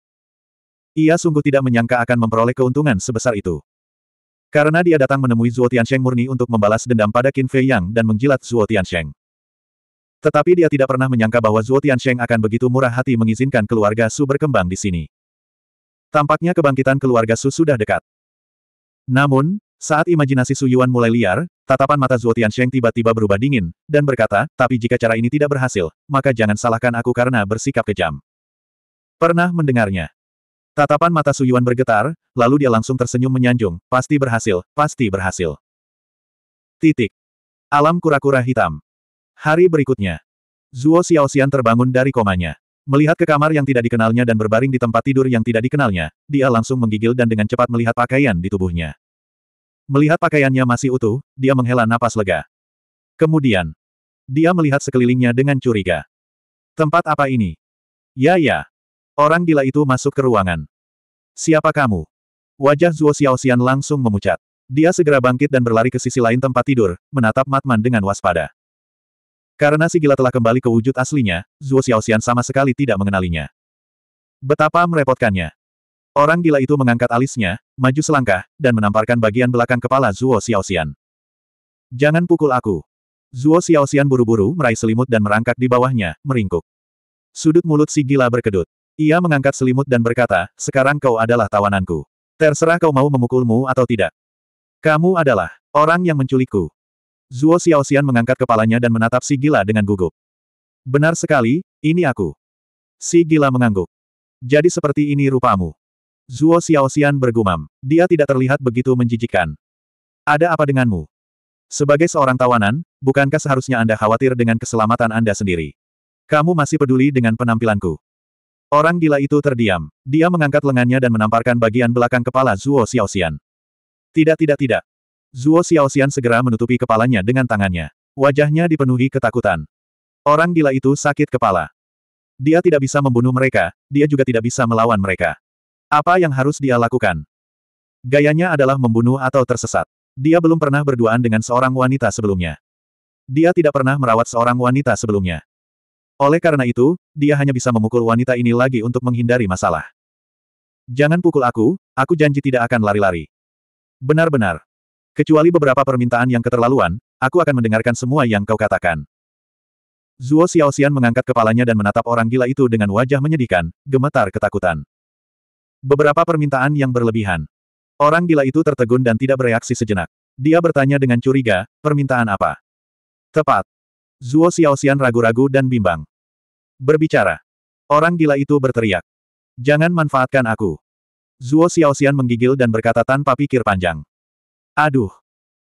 Speaker 1: Ia sungguh tidak menyangka akan memperoleh keuntungan sebesar itu. Karena dia datang menemui Zuo Tiansheng murni untuk membalas dendam pada Qin Fei Yang dan menjilat Zuo Tiansheng. Tetapi dia tidak pernah menyangka bahwa Zuo Tiansheng akan begitu murah hati mengizinkan keluarga Su berkembang di sini. Tampaknya kebangkitan keluarga Su sudah dekat. Namun, saat imajinasi Su Suyuan mulai liar, tatapan mata Zuo Tiansheng tiba-tiba berubah dingin, dan berkata, tapi jika cara ini tidak berhasil, maka jangan salahkan aku karena bersikap kejam. Pernah mendengarnya. Tatapan mata Su Suyuan bergetar, lalu dia langsung tersenyum menyanjung, pasti berhasil, pasti berhasil. Titik. Alam kura-kura hitam. Hari berikutnya. Zuo Xiaoxian terbangun dari komanya. Melihat ke kamar yang tidak dikenalnya dan berbaring di tempat tidur yang tidak dikenalnya, dia langsung menggigil dan dengan cepat melihat pakaian di tubuhnya. Melihat pakaiannya masih utuh, dia menghela napas lega. Kemudian, dia melihat sekelilingnya dengan curiga. Tempat apa ini? Ya ya. Orang gila itu masuk ke ruangan. Siapa kamu? Wajah Zuo Xiaoxian langsung memucat. Dia segera bangkit dan berlari ke sisi lain tempat tidur, menatap Matman dengan waspada. Karena si gila telah kembali ke wujud aslinya, Zuo Xiaoxian sama sekali tidak mengenalinya. Betapa merepotkannya. Orang gila itu mengangkat alisnya, maju selangkah, dan menamparkan bagian belakang kepala Zuo Xiaoxian. Jangan pukul aku. Zuo Xiaoxian buru-buru meraih selimut dan merangkak di bawahnya, meringkuk. Sudut mulut si gila berkedut. Ia mengangkat selimut dan berkata, sekarang kau adalah tawananku. Terserah kau mau memukulmu atau tidak. Kamu adalah orang yang menculikku. Zuo Xiaoxian mengangkat kepalanya dan menatap si gila dengan gugup. Benar sekali, ini aku. Si gila mengangguk. Jadi seperti ini rupamu. Zuo Xiaoxian bergumam. Dia tidak terlihat begitu menjijikan. Ada apa denganmu? Sebagai seorang tawanan, bukankah seharusnya Anda khawatir dengan keselamatan Anda sendiri? Kamu masih peduli dengan penampilanku. Orang gila itu terdiam. Dia mengangkat lengannya dan menamparkan bagian belakang kepala Zuo Xiaoxian. Tidak tidak tidak. Zuo Xiaoxian segera menutupi kepalanya dengan tangannya. Wajahnya dipenuhi ketakutan. Orang gila itu sakit kepala. Dia tidak bisa membunuh mereka, dia juga tidak bisa melawan mereka. Apa yang harus dia lakukan? Gayanya adalah membunuh atau tersesat. Dia belum pernah berduaan dengan seorang wanita sebelumnya. Dia tidak pernah merawat seorang wanita sebelumnya. Oleh karena itu, dia hanya bisa memukul wanita ini lagi untuk menghindari masalah. Jangan pukul aku, aku janji tidak akan lari-lari. Benar-benar. Kecuali beberapa permintaan yang keterlaluan, aku akan mendengarkan semua yang kau katakan. Zuo Xiaoxian mengangkat kepalanya dan menatap orang gila itu dengan wajah menyedihkan, gemetar ketakutan. Beberapa permintaan yang berlebihan. Orang gila itu tertegun dan tidak bereaksi sejenak. Dia bertanya dengan curiga, permintaan apa? Tepat. Zuo Xiaoxian ragu-ragu dan bimbang. Berbicara. Orang gila itu berteriak. Jangan manfaatkan aku. Zuo Xiaoxian menggigil dan berkata tanpa pikir panjang. Aduh.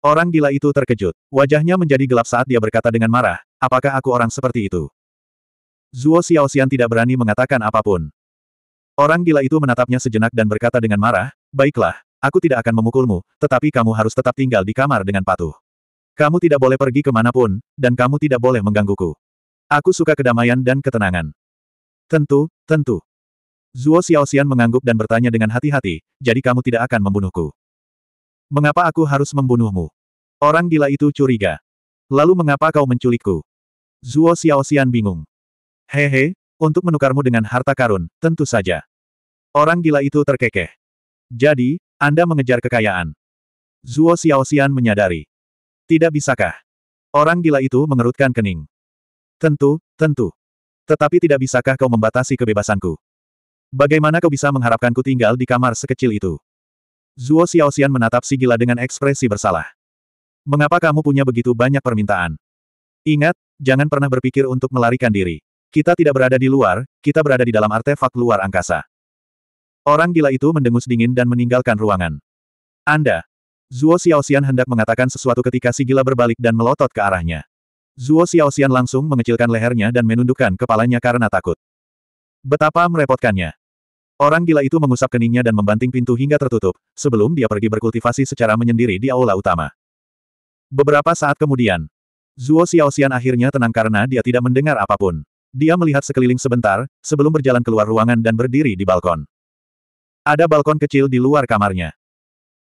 Speaker 1: Orang gila itu terkejut. Wajahnya menjadi gelap saat dia berkata dengan marah, apakah aku orang seperti itu? Zuo Xiaoxian tidak berani mengatakan apapun. Orang gila itu menatapnya sejenak dan berkata dengan marah, Baiklah, aku tidak akan memukulmu, tetapi kamu harus tetap tinggal di kamar dengan patuh. Kamu tidak boleh pergi kemanapun, dan kamu tidak boleh menggangguku. Aku suka kedamaian dan ketenangan. Tentu, tentu. Zuo Xiaoxian mengangguk dan bertanya dengan hati-hati, jadi kamu tidak akan membunuhku. Mengapa aku harus membunuhmu? Orang gila itu curiga. Lalu mengapa kau menculikku? Zuo Xiaoxian bingung. Hehe, untuk menukarmu dengan harta karun, tentu saja. Orang gila itu terkekeh. Jadi, Anda mengejar kekayaan. Zuo Xiaoxian menyadari. Tidak bisakah? Orang gila itu mengerutkan kening. Tentu, tentu. Tetapi tidak bisakah kau membatasi kebebasanku? Bagaimana kau bisa mengharapkanku tinggal di kamar sekecil itu? Zuo Xiaoxian menatap si gila dengan ekspresi bersalah. Mengapa kamu punya begitu banyak permintaan? Ingat, jangan pernah berpikir untuk melarikan diri. Kita tidak berada di luar, kita berada di dalam artefak luar angkasa. Orang gila itu mendengus dingin dan meninggalkan ruangan. Anda. Zuo Xiaoxian hendak mengatakan sesuatu ketika si gila berbalik dan melotot ke arahnya. Zuo Xiaoxian langsung mengecilkan lehernya dan menundukkan kepalanya karena takut. Betapa merepotkannya. Orang gila itu mengusap keningnya dan membanting pintu hingga tertutup, sebelum dia pergi berkultivasi secara menyendiri di aula utama. Beberapa saat kemudian, Zuo Xiaoxian akhirnya tenang karena dia tidak mendengar apapun. Dia melihat sekeliling sebentar, sebelum berjalan keluar ruangan dan berdiri di balkon. Ada balkon kecil di luar kamarnya.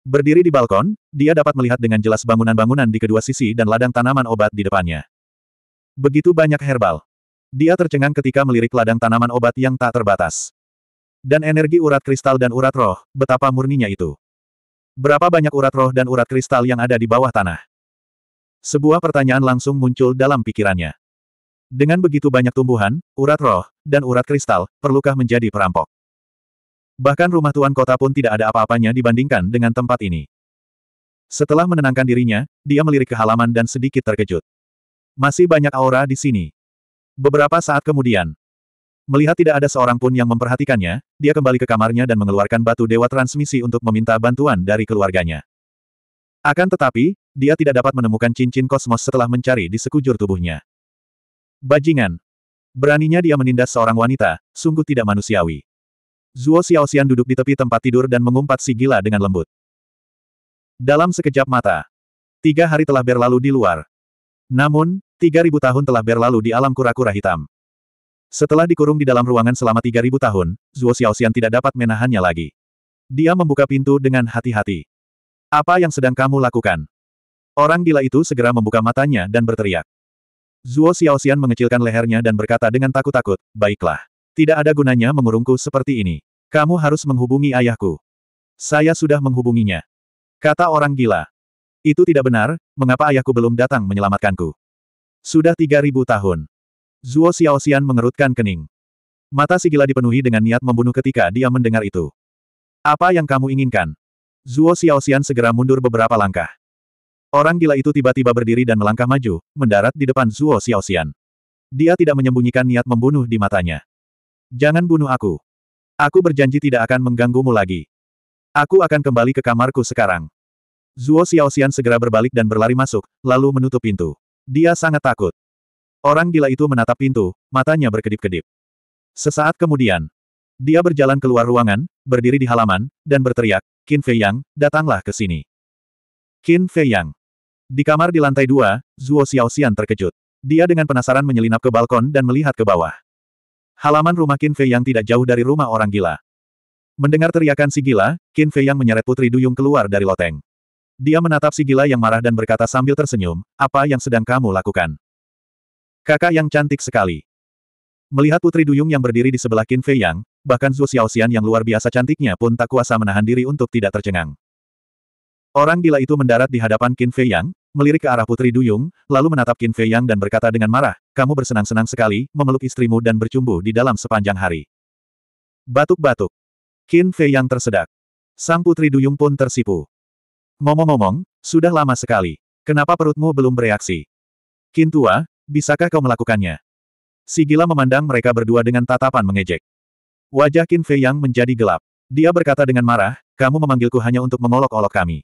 Speaker 1: Berdiri di balkon, dia dapat melihat dengan jelas bangunan-bangunan di kedua sisi dan ladang tanaman obat di depannya. Begitu banyak herbal. Dia tercengang ketika melirik ladang tanaman obat yang tak terbatas. Dan energi urat kristal dan urat roh, betapa murninya itu. Berapa banyak urat roh dan urat kristal yang ada di bawah tanah? Sebuah pertanyaan langsung muncul dalam pikirannya. Dengan begitu banyak tumbuhan, urat roh, dan urat kristal, perlukah menjadi perampok? Bahkan rumah tuan kota pun tidak ada apa-apanya dibandingkan dengan tempat ini. Setelah menenangkan dirinya, dia melirik ke halaman dan sedikit terkejut. Masih banyak aura di sini. Beberapa saat kemudian, melihat tidak ada seorang pun yang memperhatikannya, dia kembali ke kamarnya dan mengeluarkan batu dewa transmisi untuk meminta bantuan dari keluarganya. Akan tetapi, dia tidak dapat menemukan cincin kosmos setelah mencari di sekujur tubuhnya. Bajingan. Beraninya dia menindas seorang wanita, sungguh tidak manusiawi. Zuo Xiaoxian duduk di tepi tempat tidur dan mengumpat si gila dengan lembut. Dalam sekejap mata, tiga hari telah berlalu di luar. Namun, tiga ribu tahun telah berlalu di alam kura-kura hitam. Setelah dikurung di dalam ruangan selama tiga ribu tahun, Zuo Xiaoxian tidak dapat menahannya lagi. Dia membuka pintu dengan hati-hati. Apa yang sedang kamu lakukan? Orang gila itu segera membuka matanya dan berteriak. Zuo Xiaoxian mengecilkan lehernya dan berkata dengan takut-takut, baiklah. Tidak ada gunanya mengurungku seperti ini. Kamu harus menghubungi ayahku. Saya sudah menghubunginya. Kata orang gila. Itu tidak benar, mengapa ayahku belum datang menyelamatkanku? Sudah 3000 tahun. Zuo Xiaoxian mengerutkan kening. Mata si gila dipenuhi dengan niat membunuh ketika dia mendengar itu. Apa yang kamu inginkan? Zuo Xiaoxian segera mundur beberapa langkah. Orang gila itu tiba-tiba berdiri dan melangkah maju, mendarat di depan Zuo Xiaoxian. Dia tidak menyembunyikan niat membunuh di matanya. Jangan bunuh aku. Aku berjanji tidak akan mengganggumu lagi. Aku akan kembali ke kamarku sekarang. Zuo Xiaoxian segera berbalik dan berlari masuk, lalu menutup pintu. Dia sangat takut. Orang gila itu menatap pintu, matanya berkedip-kedip. Sesaat kemudian, dia berjalan keluar ruangan, berdiri di halaman, dan berteriak, Qin Fei Yang, datanglah ke sini. Qin Fei Yang. Di kamar di lantai dua, Zuo Xiaoxian terkejut. Dia dengan penasaran menyelinap ke balkon dan melihat ke bawah. Halaman rumah Qin Fei yang tidak jauh dari rumah orang gila. Mendengar teriakan si gila, Qin Fei yang menyeret Putri Duyung keluar dari loteng. Dia menatap si gila yang marah dan berkata sambil tersenyum, apa yang sedang kamu lakukan? Kakak yang cantik sekali. Melihat Putri Duyung yang berdiri di sebelah Qin Fei Yang, bahkan Zhu Xiaoxian yang luar biasa cantiknya pun tak kuasa menahan diri untuk tidak tercengang. Orang gila itu mendarat di hadapan Qin Fei Yang, melirik ke arah Putri Duyung, lalu menatap Qin Fei Yang dan berkata dengan marah, kamu bersenang-senang sekali, memeluk istrimu dan bercumbu di dalam sepanjang hari. Batuk-batuk. Qin Fei Yang tersedak. Sang Putri Duyung pun tersipu. Ngomong-ngomong, sudah lama sekali. Kenapa perutmu belum bereaksi? Qin Tua, bisakah kau melakukannya? Si gila memandang mereka berdua dengan tatapan mengejek. Wajah Qin Fei Yang menjadi gelap. Dia berkata dengan marah, kamu memanggilku hanya untuk mengolok-olok kami.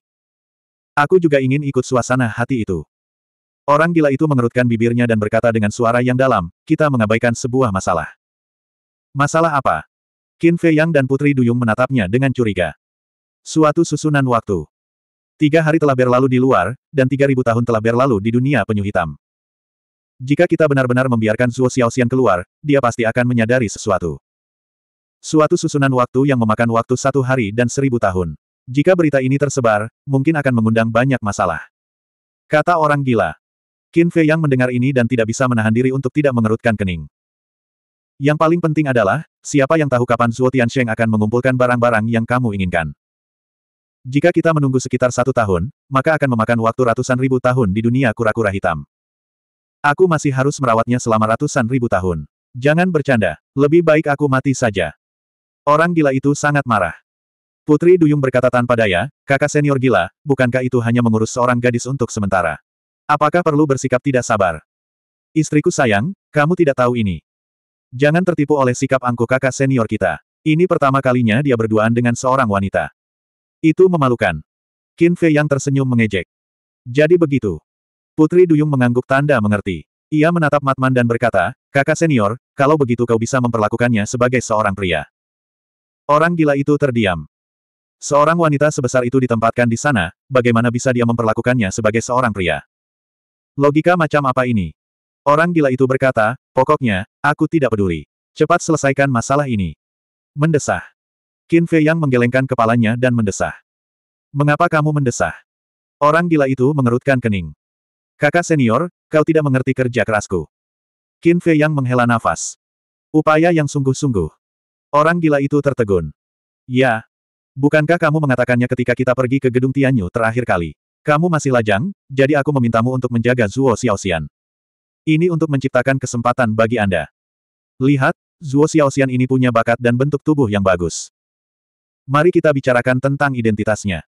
Speaker 1: Aku juga ingin ikut suasana hati itu. Orang gila itu mengerutkan bibirnya dan berkata dengan suara yang dalam, kita mengabaikan sebuah masalah. Masalah apa? Qin Fei Yang dan Putri Duyung menatapnya dengan curiga. Suatu susunan waktu. Tiga hari telah berlalu di luar, dan tiga ribu tahun telah berlalu di dunia penyu hitam. Jika kita benar-benar membiarkan Zuo Xiaoxian keluar, dia pasti akan menyadari sesuatu. Suatu susunan waktu yang memakan waktu satu hari dan seribu tahun. Jika berita ini tersebar, mungkin akan mengundang banyak masalah. Kata orang gila. Qin Fei yang mendengar ini dan tidak bisa menahan diri untuk tidak mengerutkan kening. Yang paling penting adalah, siapa yang tahu kapan Zuo Tiansheng akan mengumpulkan barang-barang yang kamu inginkan. Jika kita menunggu sekitar satu tahun, maka akan memakan waktu ratusan ribu tahun di dunia kura-kura hitam. Aku masih harus merawatnya selama ratusan ribu tahun. Jangan bercanda, lebih baik aku mati saja. Orang gila itu sangat marah. Putri Duyung berkata tanpa daya, kakak senior gila, bukankah itu hanya mengurus seorang gadis untuk sementara? Apakah perlu bersikap tidak sabar? Istriku sayang, kamu tidak tahu ini. Jangan tertipu oleh sikap angkuh kakak senior kita. Ini pertama kalinya dia berduaan dengan seorang wanita. Itu memalukan. Qin Fei yang tersenyum mengejek. Jadi begitu. Putri Duyung mengangguk tanda mengerti. Ia menatap Matman dan berkata, kakak senior, kalau begitu kau bisa memperlakukannya sebagai seorang pria. Orang gila itu terdiam. Seorang wanita sebesar itu ditempatkan di sana, bagaimana bisa dia memperlakukannya sebagai seorang pria? Logika macam apa ini? Orang gila itu berkata, pokoknya, aku tidak peduli. Cepat selesaikan masalah ini. Mendesah. Qin Fei Yang menggelengkan kepalanya dan mendesah. Mengapa kamu mendesah? Orang gila itu mengerutkan kening. Kakak senior, kau tidak mengerti kerja kerasku. Qin Fei Yang menghela nafas. Upaya yang sungguh-sungguh. Orang gila itu tertegun. Ya, Bukankah kamu mengatakannya ketika kita pergi ke gedung Tianyu terakhir kali? Kamu masih lajang, jadi aku memintamu untuk menjaga Zuo Xiaoxian. Ini untuk menciptakan kesempatan bagi Anda. Lihat, Zuo Xiaoxian ini punya bakat dan bentuk tubuh yang bagus. Mari kita bicarakan tentang identitasnya.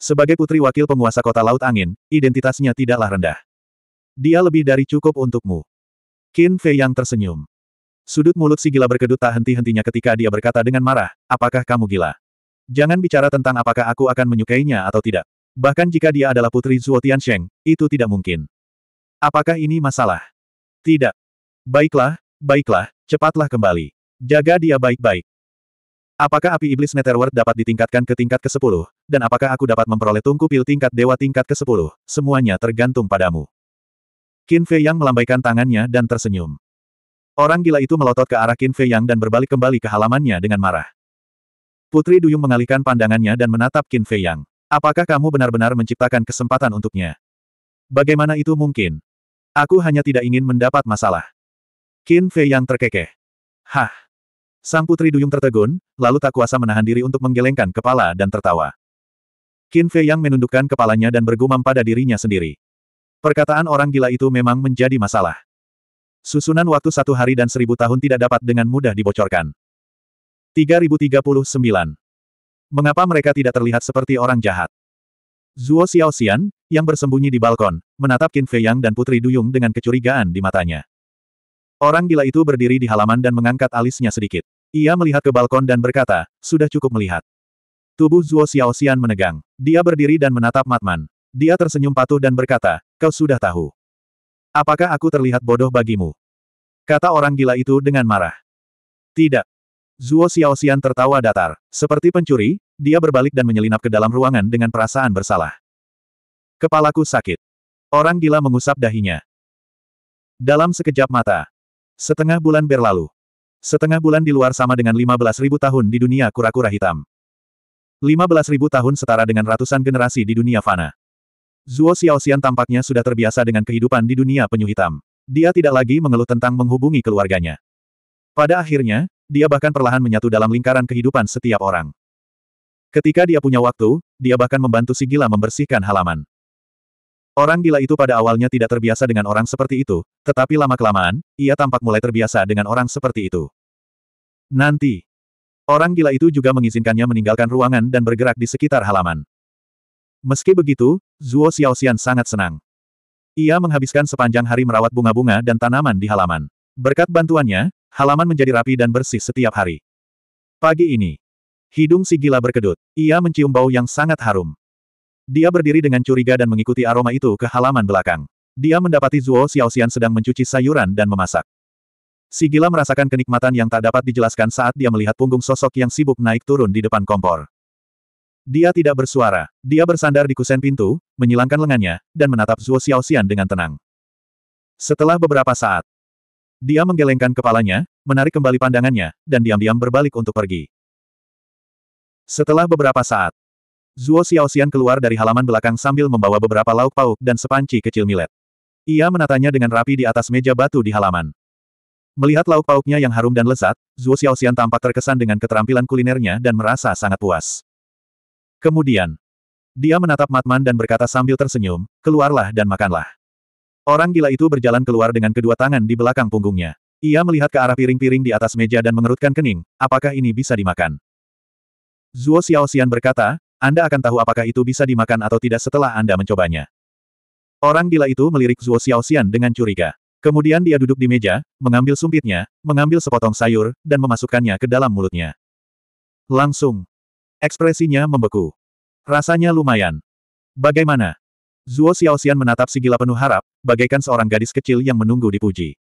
Speaker 1: Sebagai putri wakil penguasa kota Laut Angin, identitasnya tidaklah rendah. Dia lebih dari cukup untukmu. Qin Fei yang tersenyum. Sudut mulut si gila berkedut tak henti-hentinya ketika dia berkata dengan marah, apakah kamu gila? Jangan bicara tentang apakah aku akan menyukainya atau tidak. Bahkan jika dia adalah putri Zuo Tiansheng, itu tidak mungkin. Apakah ini masalah? Tidak. Baiklah, baiklah, cepatlah kembali. Jaga dia baik-baik. Apakah api iblis Netherworld dapat ditingkatkan ke tingkat ke-10, dan apakah aku dapat memperoleh tungku pil tingkat dewa tingkat ke-10, semuanya tergantung padamu. Qin Fei Yang melambaikan tangannya dan tersenyum. Orang gila itu melotot ke arah Qin Fei Yang dan berbalik kembali ke halamannya dengan marah. Putri Duyung mengalihkan pandangannya dan menatap Qin Fei Yang. Apakah kamu benar-benar menciptakan kesempatan untuknya? Bagaimana itu mungkin? Aku hanya tidak ingin mendapat masalah. Qin Fei Yang terkekeh. Hah! Sang Putri Duyung tertegun, lalu tak kuasa menahan diri untuk menggelengkan kepala dan tertawa. Qin Fei Yang menundukkan kepalanya dan bergumam pada dirinya sendiri. Perkataan orang gila itu memang menjadi masalah. Susunan waktu satu hari dan seribu tahun tidak dapat dengan mudah dibocorkan. 3039. Mengapa mereka tidak terlihat seperti orang jahat? Zuo Xiaoxian, yang bersembunyi di balkon, menatap Qin Fei Yang dan Putri Duyung dengan kecurigaan di matanya. Orang gila itu berdiri di halaman dan mengangkat alisnya sedikit. Ia melihat ke balkon dan berkata, sudah cukup melihat. Tubuh Zuo Xiaoxian menegang. Dia berdiri dan menatap Matman. Dia tersenyum patuh dan berkata, kau sudah tahu. Apakah aku terlihat bodoh bagimu? Kata orang gila itu dengan marah. Tidak, Zuo Xiaoxian tertawa datar. Seperti pencuri, dia berbalik dan menyelinap ke dalam ruangan dengan perasaan bersalah. Kepalaku sakit. Orang gila mengusap dahinya. Dalam sekejap mata. Setengah bulan berlalu. Setengah bulan di luar sama dengan 15.000 tahun di dunia kura-kura hitam. 15.000 tahun setara dengan ratusan generasi di dunia fana. Zuo Xiaoxian tampaknya sudah terbiasa dengan kehidupan di dunia penyu hitam. Dia tidak lagi mengeluh tentang menghubungi keluarganya. Pada akhirnya, dia bahkan perlahan menyatu dalam lingkaran kehidupan setiap orang. Ketika dia punya waktu, dia bahkan membantu si gila membersihkan halaman. Orang gila itu pada awalnya tidak terbiasa dengan orang seperti itu, tetapi lama-kelamaan, ia tampak mulai terbiasa dengan orang seperti itu. Nanti, orang gila itu juga mengizinkannya meninggalkan ruangan dan bergerak di sekitar halaman. Meski begitu, Zuo Xiaoxian sangat senang. Ia menghabiskan sepanjang hari merawat bunga-bunga dan tanaman di halaman. Berkat bantuannya, halaman menjadi rapi dan bersih setiap hari. Pagi ini, hidung si gila berkedut. Ia mencium bau yang sangat harum. Dia berdiri dengan curiga dan mengikuti aroma itu ke halaman belakang. Dia mendapati Zuo Xiaoxian sedang mencuci sayuran dan memasak. Si gila merasakan kenikmatan yang tak dapat dijelaskan saat dia melihat punggung sosok yang sibuk naik turun di depan kompor. Dia tidak bersuara. Dia bersandar di kusen pintu, menyilangkan lengannya, dan menatap Zuo Xiaoxian dengan tenang. Setelah beberapa saat, dia menggelengkan kepalanya, menarik kembali pandangannya, dan diam-diam berbalik untuk pergi. Setelah beberapa saat, Zuo Xiaoxian keluar dari halaman belakang sambil membawa beberapa lauk pauk dan sepanci kecil milet. Ia menatanya dengan rapi di atas meja batu di halaman. Melihat lauk pauknya yang harum dan lezat, Zuo Xiaoxian tampak terkesan dengan keterampilan kulinernya dan merasa sangat puas. Kemudian, dia menatap Matman dan berkata sambil tersenyum, keluarlah dan makanlah. Orang gila itu berjalan keluar dengan kedua tangan di belakang punggungnya. Ia melihat ke arah piring-piring di atas meja dan mengerutkan kening, apakah ini bisa dimakan? Zuo Xiaoxian berkata, Anda akan tahu apakah itu bisa dimakan atau tidak setelah Anda mencobanya. Orang gila itu melirik Zuo Xiaoxian dengan curiga. Kemudian dia duduk di meja, mengambil sumpitnya, mengambil sepotong sayur, dan memasukkannya ke dalam mulutnya. Langsung. Ekspresinya membeku. Rasanya lumayan. Bagaimana? Zuo Xiaoxian menatap si gila penuh harap, bagaikan seorang gadis kecil yang menunggu dipuji.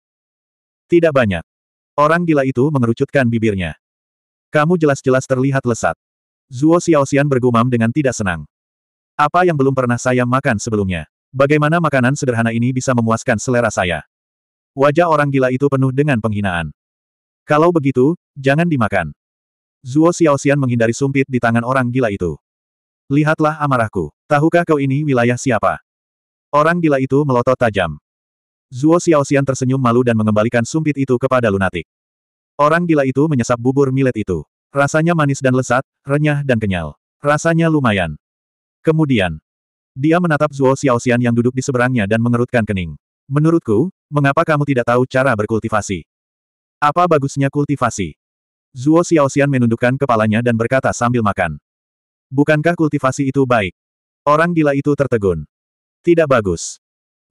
Speaker 1: Tidak banyak. Orang gila itu mengerucutkan bibirnya. Kamu jelas-jelas terlihat lesat. Zuo Xiaoxian bergumam dengan tidak senang. Apa yang belum pernah saya makan sebelumnya? Bagaimana makanan sederhana ini bisa memuaskan selera saya? Wajah orang gila itu penuh dengan penghinaan. Kalau begitu, jangan dimakan. Zuo Xiaoxian menghindari sumpit di tangan orang gila itu. Lihatlah amarahku. Tahukah kau ini wilayah siapa? Orang gila itu melotot tajam. Zuo Xiaoxian tersenyum malu dan mengembalikan sumpit itu kepada lunatik. Orang gila itu menyesap bubur milet itu. Rasanya manis dan lesat, renyah dan kenyal. Rasanya lumayan. Kemudian, dia menatap Zuo Xiaoxian yang duduk di seberangnya dan mengerutkan kening. Menurutku, mengapa kamu tidak tahu cara berkultivasi? Apa bagusnya kultivasi? Zuo Xiaoxian menundukkan kepalanya dan berkata sambil makan. Bukankah kultivasi itu baik? Orang gila itu tertegun. Tidak bagus.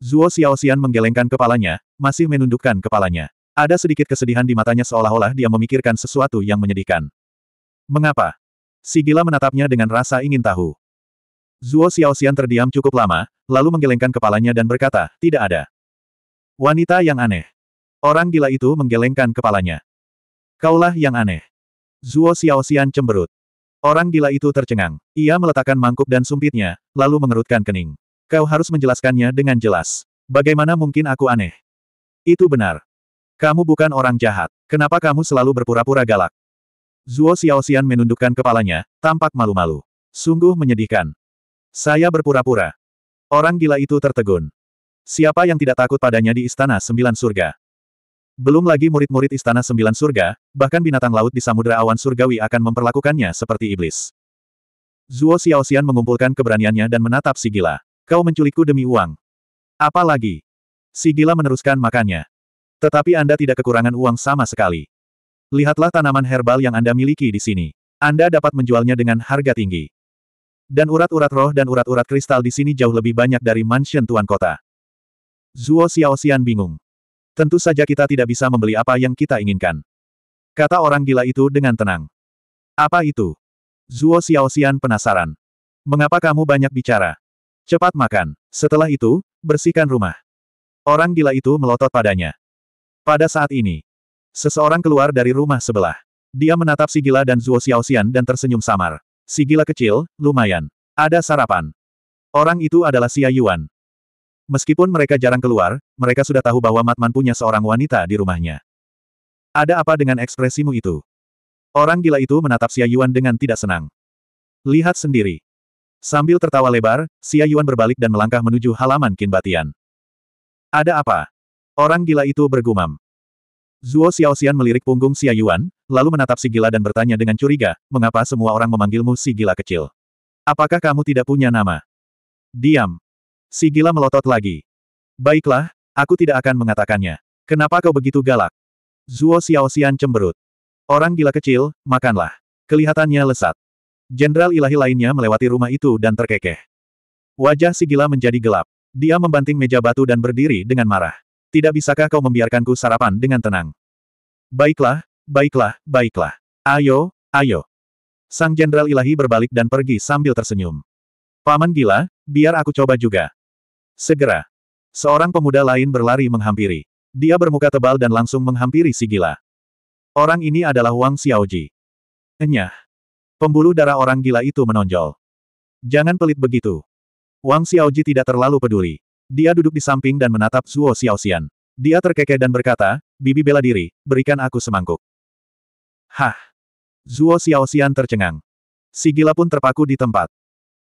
Speaker 1: Zuo Xiaoxian menggelengkan kepalanya, masih menundukkan kepalanya. Ada sedikit kesedihan di matanya seolah-olah dia memikirkan sesuatu yang menyedihkan. Mengapa? Si gila menatapnya dengan rasa ingin tahu. Zuo Xiaoxian terdiam cukup lama, lalu menggelengkan kepalanya dan berkata, tidak ada. Wanita yang aneh. Orang gila itu menggelengkan kepalanya. Kaulah yang aneh. Zuo Xiaoxian cemberut. Orang gila itu tercengang. Ia meletakkan mangkuk dan sumpitnya, lalu mengerutkan kening. Kau harus menjelaskannya dengan jelas. Bagaimana mungkin aku aneh? Itu benar. Kamu bukan orang jahat. Kenapa kamu selalu berpura-pura galak? Zuo Xiaoxian menundukkan kepalanya, tampak malu-malu. Sungguh menyedihkan. Saya berpura-pura. Orang gila itu tertegun. Siapa yang tidak takut padanya di istana sembilan surga? Belum lagi murid-murid Istana Sembilan Surga, bahkan binatang laut di Samudra Awan Surgawi akan memperlakukannya seperti iblis. Zuo Xiaoxian mengumpulkan keberaniannya dan menatap si gila. Kau menculikku demi uang. Apalagi? lagi? Si gila meneruskan makannya. Tetapi Anda tidak kekurangan uang sama sekali. Lihatlah tanaman herbal yang Anda miliki di sini. Anda dapat menjualnya dengan harga tinggi. Dan urat-urat roh dan urat-urat kristal di sini jauh lebih banyak dari mansion tuan kota. Zuo Xiaoxian bingung. Tentu saja kita tidak bisa membeli apa yang kita inginkan. Kata orang gila itu dengan tenang. Apa itu? Zuo Xiaoxian penasaran. Mengapa kamu banyak bicara? Cepat makan. Setelah itu, bersihkan rumah. Orang gila itu melotot padanya. Pada saat ini, seseorang keluar dari rumah sebelah. Dia menatap si gila dan Zuo Xiaoxian dan tersenyum samar. Si gila kecil, lumayan. Ada sarapan. Orang itu adalah Xia Yuan, Meskipun mereka jarang keluar, mereka sudah tahu bahwa Matman punya seorang wanita di rumahnya. Ada apa dengan ekspresimu itu? Orang gila itu menatap Xia Yuan dengan tidak senang. Lihat sendiri. Sambil tertawa lebar, Xia Yuan berbalik dan melangkah menuju halaman Kinbatian. Ada apa? Orang gila itu bergumam. Zuo Xiaoxian melirik punggung Xia Yuan, lalu menatap si gila dan bertanya dengan curiga, mengapa semua orang memanggilmu si gila kecil? Apakah kamu tidak punya nama? Diam. Si gila melotot lagi. Baiklah, aku tidak akan mengatakannya. Kenapa kau begitu galak? Zuo Xiaoxian cemberut. Orang gila kecil, makanlah. Kelihatannya lesat. Jenderal ilahi lainnya melewati rumah itu dan terkekeh. Wajah si gila menjadi gelap. Dia membanting meja batu dan berdiri dengan marah. Tidak bisakah kau membiarkanku sarapan dengan tenang? Baiklah, baiklah, baiklah. Ayo, ayo. Sang jenderal ilahi berbalik dan pergi sambil tersenyum. Paman gila, biar aku coba juga. Segera. Seorang pemuda lain berlari menghampiri. Dia bermuka tebal dan langsung menghampiri si gila. Orang ini adalah Wang Xiaoji. Enyah. Pembuluh darah orang gila itu menonjol. Jangan pelit begitu. Wang Xiaoji tidak terlalu peduli. Dia duduk di samping dan menatap Zuo Xiaoxian. Dia terkekeh dan berkata, Bibi bela diri, berikan aku semangkuk. Hah! Zuo Xiaoxian tercengang. Si gila pun terpaku di tempat.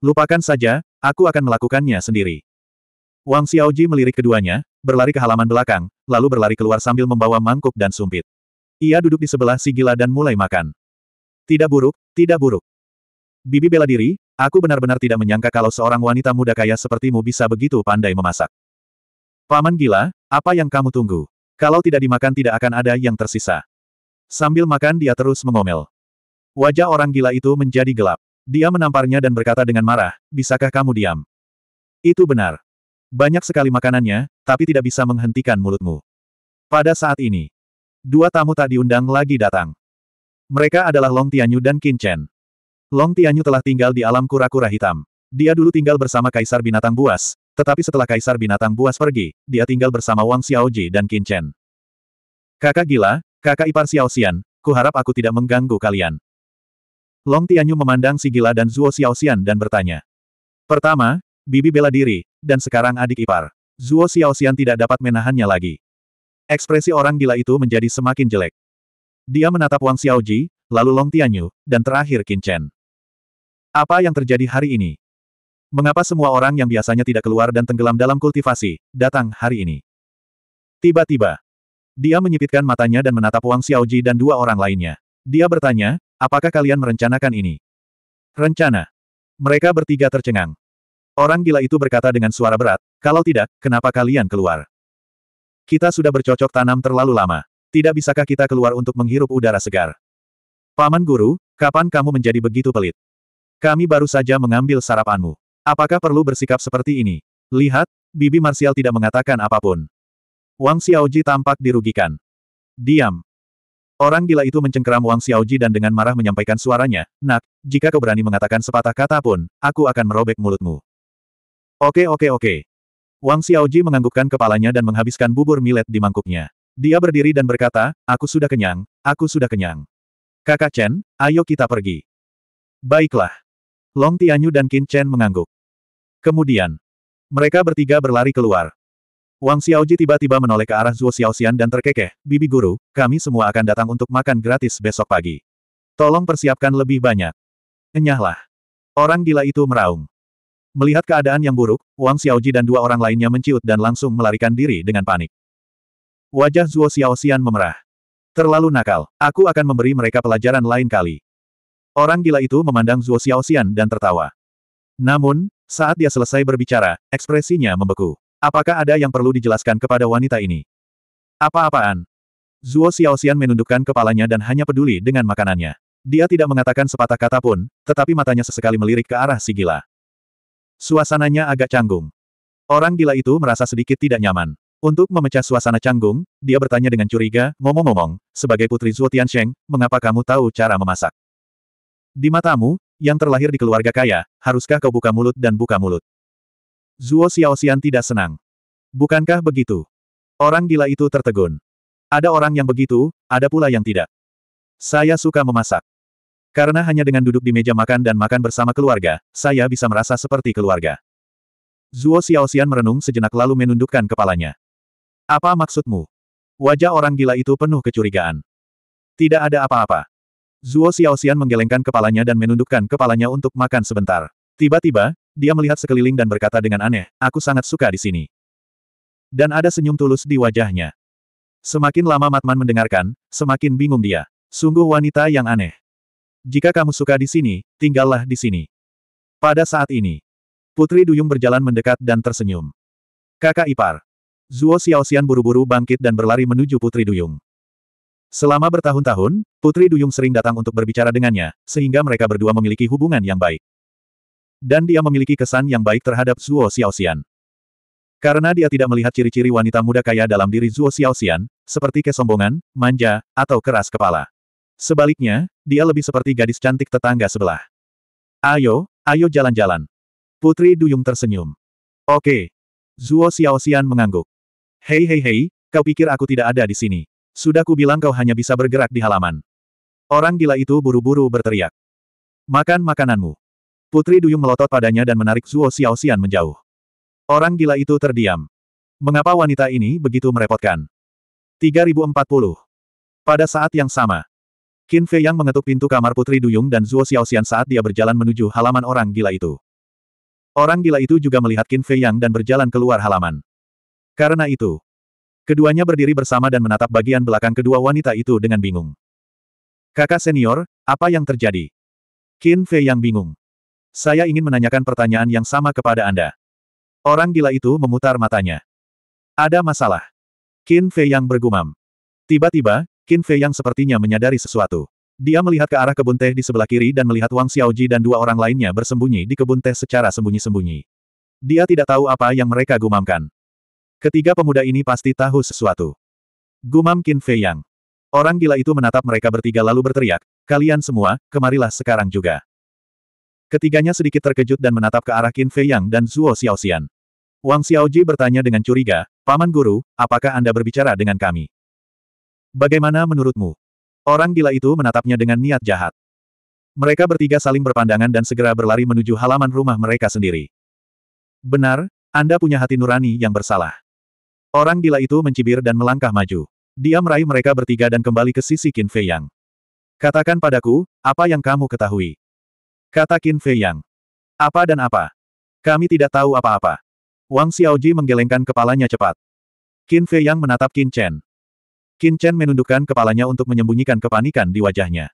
Speaker 1: Lupakan saja, aku akan melakukannya sendiri. Wang Xiaoji melirik keduanya, berlari ke halaman belakang, lalu berlari keluar sambil membawa mangkuk dan sumpit. Ia duduk di sebelah si gila dan mulai makan. Tidak buruk, tidak buruk. Bibi bela diri, aku benar-benar tidak menyangka kalau seorang wanita muda kaya sepertimu bisa begitu pandai memasak. Paman gila, apa yang kamu tunggu? Kalau tidak dimakan tidak akan ada yang tersisa. Sambil makan dia terus mengomel. Wajah orang gila itu menjadi gelap. Dia menamparnya dan berkata dengan marah, bisakah kamu diam? Itu benar. Banyak sekali makanannya, tapi tidak bisa menghentikan mulutmu. Pada saat ini, dua tamu tak diundang lagi datang. Mereka adalah Long Tianyu dan Qin Chen. Long Tianyu telah tinggal di alam kura-kura hitam. Dia dulu tinggal bersama Kaisar Binatang Buas, tetapi setelah Kaisar Binatang Buas pergi, dia tinggal bersama Wang Xiaoji dan Qin Chen. Kakak gila, kakak ipar Xiao Xian, kuharap aku tidak mengganggu kalian. Long Tianyu memandang si gila dan Zuo Xiao Xian dan bertanya. Pertama, Bibi bela diri, dan sekarang adik ipar. Zuo Xiaoxian tidak dapat menahannya lagi. Ekspresi orang gila itu menjadi semakin jelek. Dia menatap Wang Xiaoji, lalu Long Tianyu, dan terakhir Qin Chen. Apa yang terjadi hari ini? Mengapa semua orang yang biasanya tidak keluar dan tenggelam dalam kultivasi, datang hari ini? Tiba-tiba, dia menyipitkan matanya dan menatap Wang Xiaoji dan dua orang lainnya. Dia bertanya, apakah kalian merencanakan ini? Rencana. Mereka bertiga tercengang. Orang gila itu berkata dengan suara berat, kalau tidak, kenapa kalian keluar? Kita sudah bercocok tanam terlalu lama. Tidak bisakah kita keluar untuk menghirup udara segar? Paman Guru, kapan kamu menjadi begitu pelit? Kami baru saja mengambil sarapanmu. Apakah perlu bersikap seperti ini? Lihat, Bibi Marsial tidak mengatakan apapun. Wang Xiaoji tampak dirugikan. Diam. Orang gila itu mencengkeram Wang Xiaoji dan dengan marah menyampaikan suaranya, Nak, jika kau berani mengatakan sepatah kata pun, aku akan merobek mulutmu. Oke oke oke. Wang Xiaoji menganggukkan kepalanya dan menghabiskan bubur milet di mangkuknya. Dia berdiri dan berkata, aku sudah kenyang, aku sudah kenyang. Kakak Chen, ayo kita pergi. Baiklah. Long Tianyu dan Qin Chen mengangguk. Kemudian, mereka bertiga berlari keluar. Wang Xiaoji tiba-tiba menoleh ke arah Zhuo Xiaoxian dan terkekeh, Bibi Guru, kami semua akan datang untuk makan gratis besok pagi. Tolong persiapkan lebih banyak. Enyahlah. Orang gila itu meraung. Melihat keadaan yang buruk, Wang Xiaoji dan dua orang lainnya menciut dan langsung melarikan diri dengan panik. Wajah Zuo Xiaoxian memerah. Terlalu nakal, aku akan memberi mereka pelajaran lain kali. Orang gila itu memandang Zuo Xiaoxian dan tertawa. Namun, saat dia selesai berbicara, ekspresinya membeku. Apakah ada yang perlu dijelaskan kepada wanita ini? Apa-apaan? Zuo Xiaoxian menundukkan kepalanya dan hanya peduli dengan makanannya. Dia tidak mengatakan sepatah kata pun, tetapi matanya sesekali melirik ke arah si gila. Suasananya agak canggung. Orang gila itu merasa sedikit tidak nyaman. Untuk memecah suasana canggung, dia bertanya dengan curiga, ngomong-ngomong, sebagai putri Zhuo Tiansheng, mengapa kamu tahu cara memasak? Di matamu, yang terlahir di keluarga kaya, haruskah kau buka mulut dan buka mulut? Zhuo Xiaoxian tidak senang. Bukankah begitu? Orang gila itu tertegun. Ada orang yang begitu, ada pula yang tidak. Saya suka memasak. Karena hanya dengan duduk di meja makan dan makan bersama keluarga, saya bisa merasa seperti keluarga. Zuo Xiaoxian merenung sejenak lalu menundukkan kepalanya. Apa maksudmu? Wajah orang gila itu penuh kecurigaan. Tidak ada apa-apa. Zuo Xiaoxian menggelengkan kepalanya dan menundukkan kepalanya untuk makan sebentar. Tiba-tiba, dia melihat sekeliling dan berkata dengan aneh, aku sangat suka di sini. Dan ada senyum tulus di wajahnya. Semakin lama Matman mendengarkan, semakin bingung dia. Sungguh wanita yang aneh. Jika kamu suka di sini, tinggallah di sini. Pada saat ini, Putri Duyung berjalan mendekat dan tersenyum. Kakak ipar. Zuo Xiaoxian buru-buru bangkit dan berlari menuju Putri Duyung. Selama bertahun-tahun, Putri Duyung sering datang untuk berbicara dengannya, sehingga mereka berdua memiliki hubungan yang baik. Dan dia memiliki kesan yang baik terhadap Zuo Xiaoxian. Karena dia tidak melihat ciri-ciri wanita muda kaya dalam diri Zuo Xiaoxian, seperti kesombongan, manja, atau keras kepala. Sebaliknya, dia lebih seperti gadis cantik tetangga sebelah. Ayo, ayo jalan-jalan. Putri Duyung tersenyum. Oke. Zuo Xiaoxian mengangguk. Hei hei hei, kau pikir aku tidak ada di sini. Sudah ku bilang kau hanya bisa bergerak di halaman. Orang gila itu buru-buru berteriak. Makan makananmu. Putri Duyung melotot padanya dan menarik Zuo Xiaoxian menjauh. Orang gila itu terdiam. Mengapa wanita ini begitu merepotkan? 3040. Pada saat yang sama, Qin Fei Yang mengetuk pintu kamar Putri Duyung dan Zuo Xiaoxian saat dia berjalan menuju halaman orang gila itu. Orang gila itu juga melihat Qin Fei Yang dan berjalan keluar halaman. Karena itu, keduanya berdiri bersama dan menatap bagian belakang kedua wanita itu dengan bingung. Kakak senior, apa yang terjadi? Qin Fei Yang bingung. Saya ingin menanyakan pertanyaan yang sama kepada Anda. Orang gila itu memutar matanya. Ada masalah. Qin Fei Yang bergumam. Tiba-tiba, Qin Fei yang sepertinya menyadari sesuatu. Dia melihat ke arah kebun teh di sebelah kiri dan melihat Wang Xiaoji dan dua orang lainnya bersembunyi di kebun teh secara sembunyi-sembunyi. Dia tidak tahu apa yang mereka gumamkan. Ketiga pemuda ini pasti tahu sesuatu. Gumam Qin Fei Yang. Orang gila itu menatap mereka bertiga lalu berteriak, kalian semua, kemarilah sekarang juga. Ketiganya sedikit terkejut dan menatap ke arah Qin Fei Yang dan Zuo Xiaoxian. Wang Xiaoji bertanya dengan curiga, Paman Guru, apakah Anda berbicara dengan kami? Bagaimana menurutmu? Orang gila itu menatapnya dengan niat jahat. Mereka bertiga saling berpandangan dan segera berlari menuju halaman rumah mereka sendiri. Benar, Anda punya hati nurani yang bersalah. Orang gila itu mencibir dan melangkah maju. Dia meraih mereka bertiga dan kembali ke sisi Qin Fei Yang. Katakan padaku, apa yang kamu ketahui? Kata Qin Fei Yang. Apa dan apa? Kami tidak tahu apa-apa. Wang Xiaoji menggelengkan kepalanya cepat. Qin Fei Yang menatap Qin Chen. Qin Chen menundukkan kepalanya untuk menyembunyikan kepanikan di wajahnya.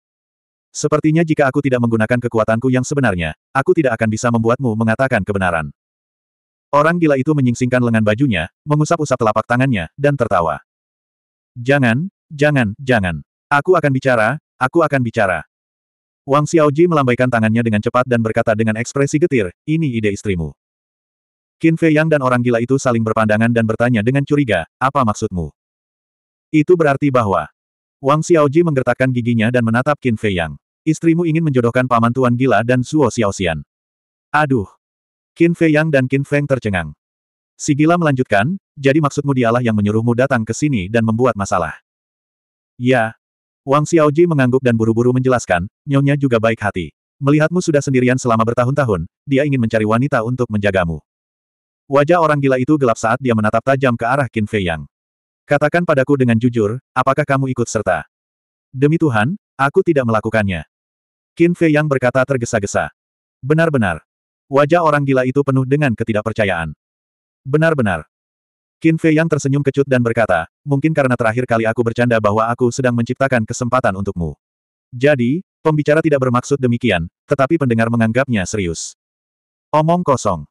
Speaker 1: Sepertinya jika aku tidak menggunakan kekuatanku yang sebenarnya, aku tidak akan bisa membuatmu mengatakan kebenaran. Orang gila itu menyingsingkan lengan bajunya, mengusap-usap telapak tangannya, dan tertawa. Jangan, jangan, jangan. Aku akan bicara, aku akan bicara. Wang Xiaoji melambaikan tangannya dengan cepat dan berkata dengan ekspresi getir, ini ide istrimu. Qin Fei Yang dan orang gila itu saling berpandangan dan bertanya dengan curiga, apa maksudmu? Itu berarti bahwa Wang Xiaoji menggertakkan giginya dan menatap Qin Fei Yang. Istrimu ingin menjodohkan paman Tuan Gila dan Suo Xiaoxian. Aduh. Qin Fei Yang dan Qin Feng tercengang. Si Gila melanjutkan, jadi maksudmu dialah yang menyuruhmu datang ke sini dan membuat masalah. Ya. Wang Xiaoji mengangguk dan buru-buru menjelaskan, nyonya juga baik hati. Melihatmu sudah sendirian selama bertahun-tahun, dia ingin mencari wanita untuk menjagamu. Wajah orang gila itu gelap saat dia menatap tajam ke arah Qin Fei Yang. Katakan padaku dengan jujur, apakah kamu ikut serta? Demi Tuhan, aku tidak melakukannya. Qin Fei Yang berkata tergesa-gesa. Benar-benar. Wajah orang gila itu penuh dengan ketidakpercayaan. Benar-benar. Qin Fei Yang tersenyum kecut dan berkata, mungkin karena terakhir kali aku bercanda bahwa aku sedang menciptakan kesempatan untukmu. Jadi, pembicara tidak bermaksud demikian, tetapi pendengar menganggapnya serius. Omong kosong.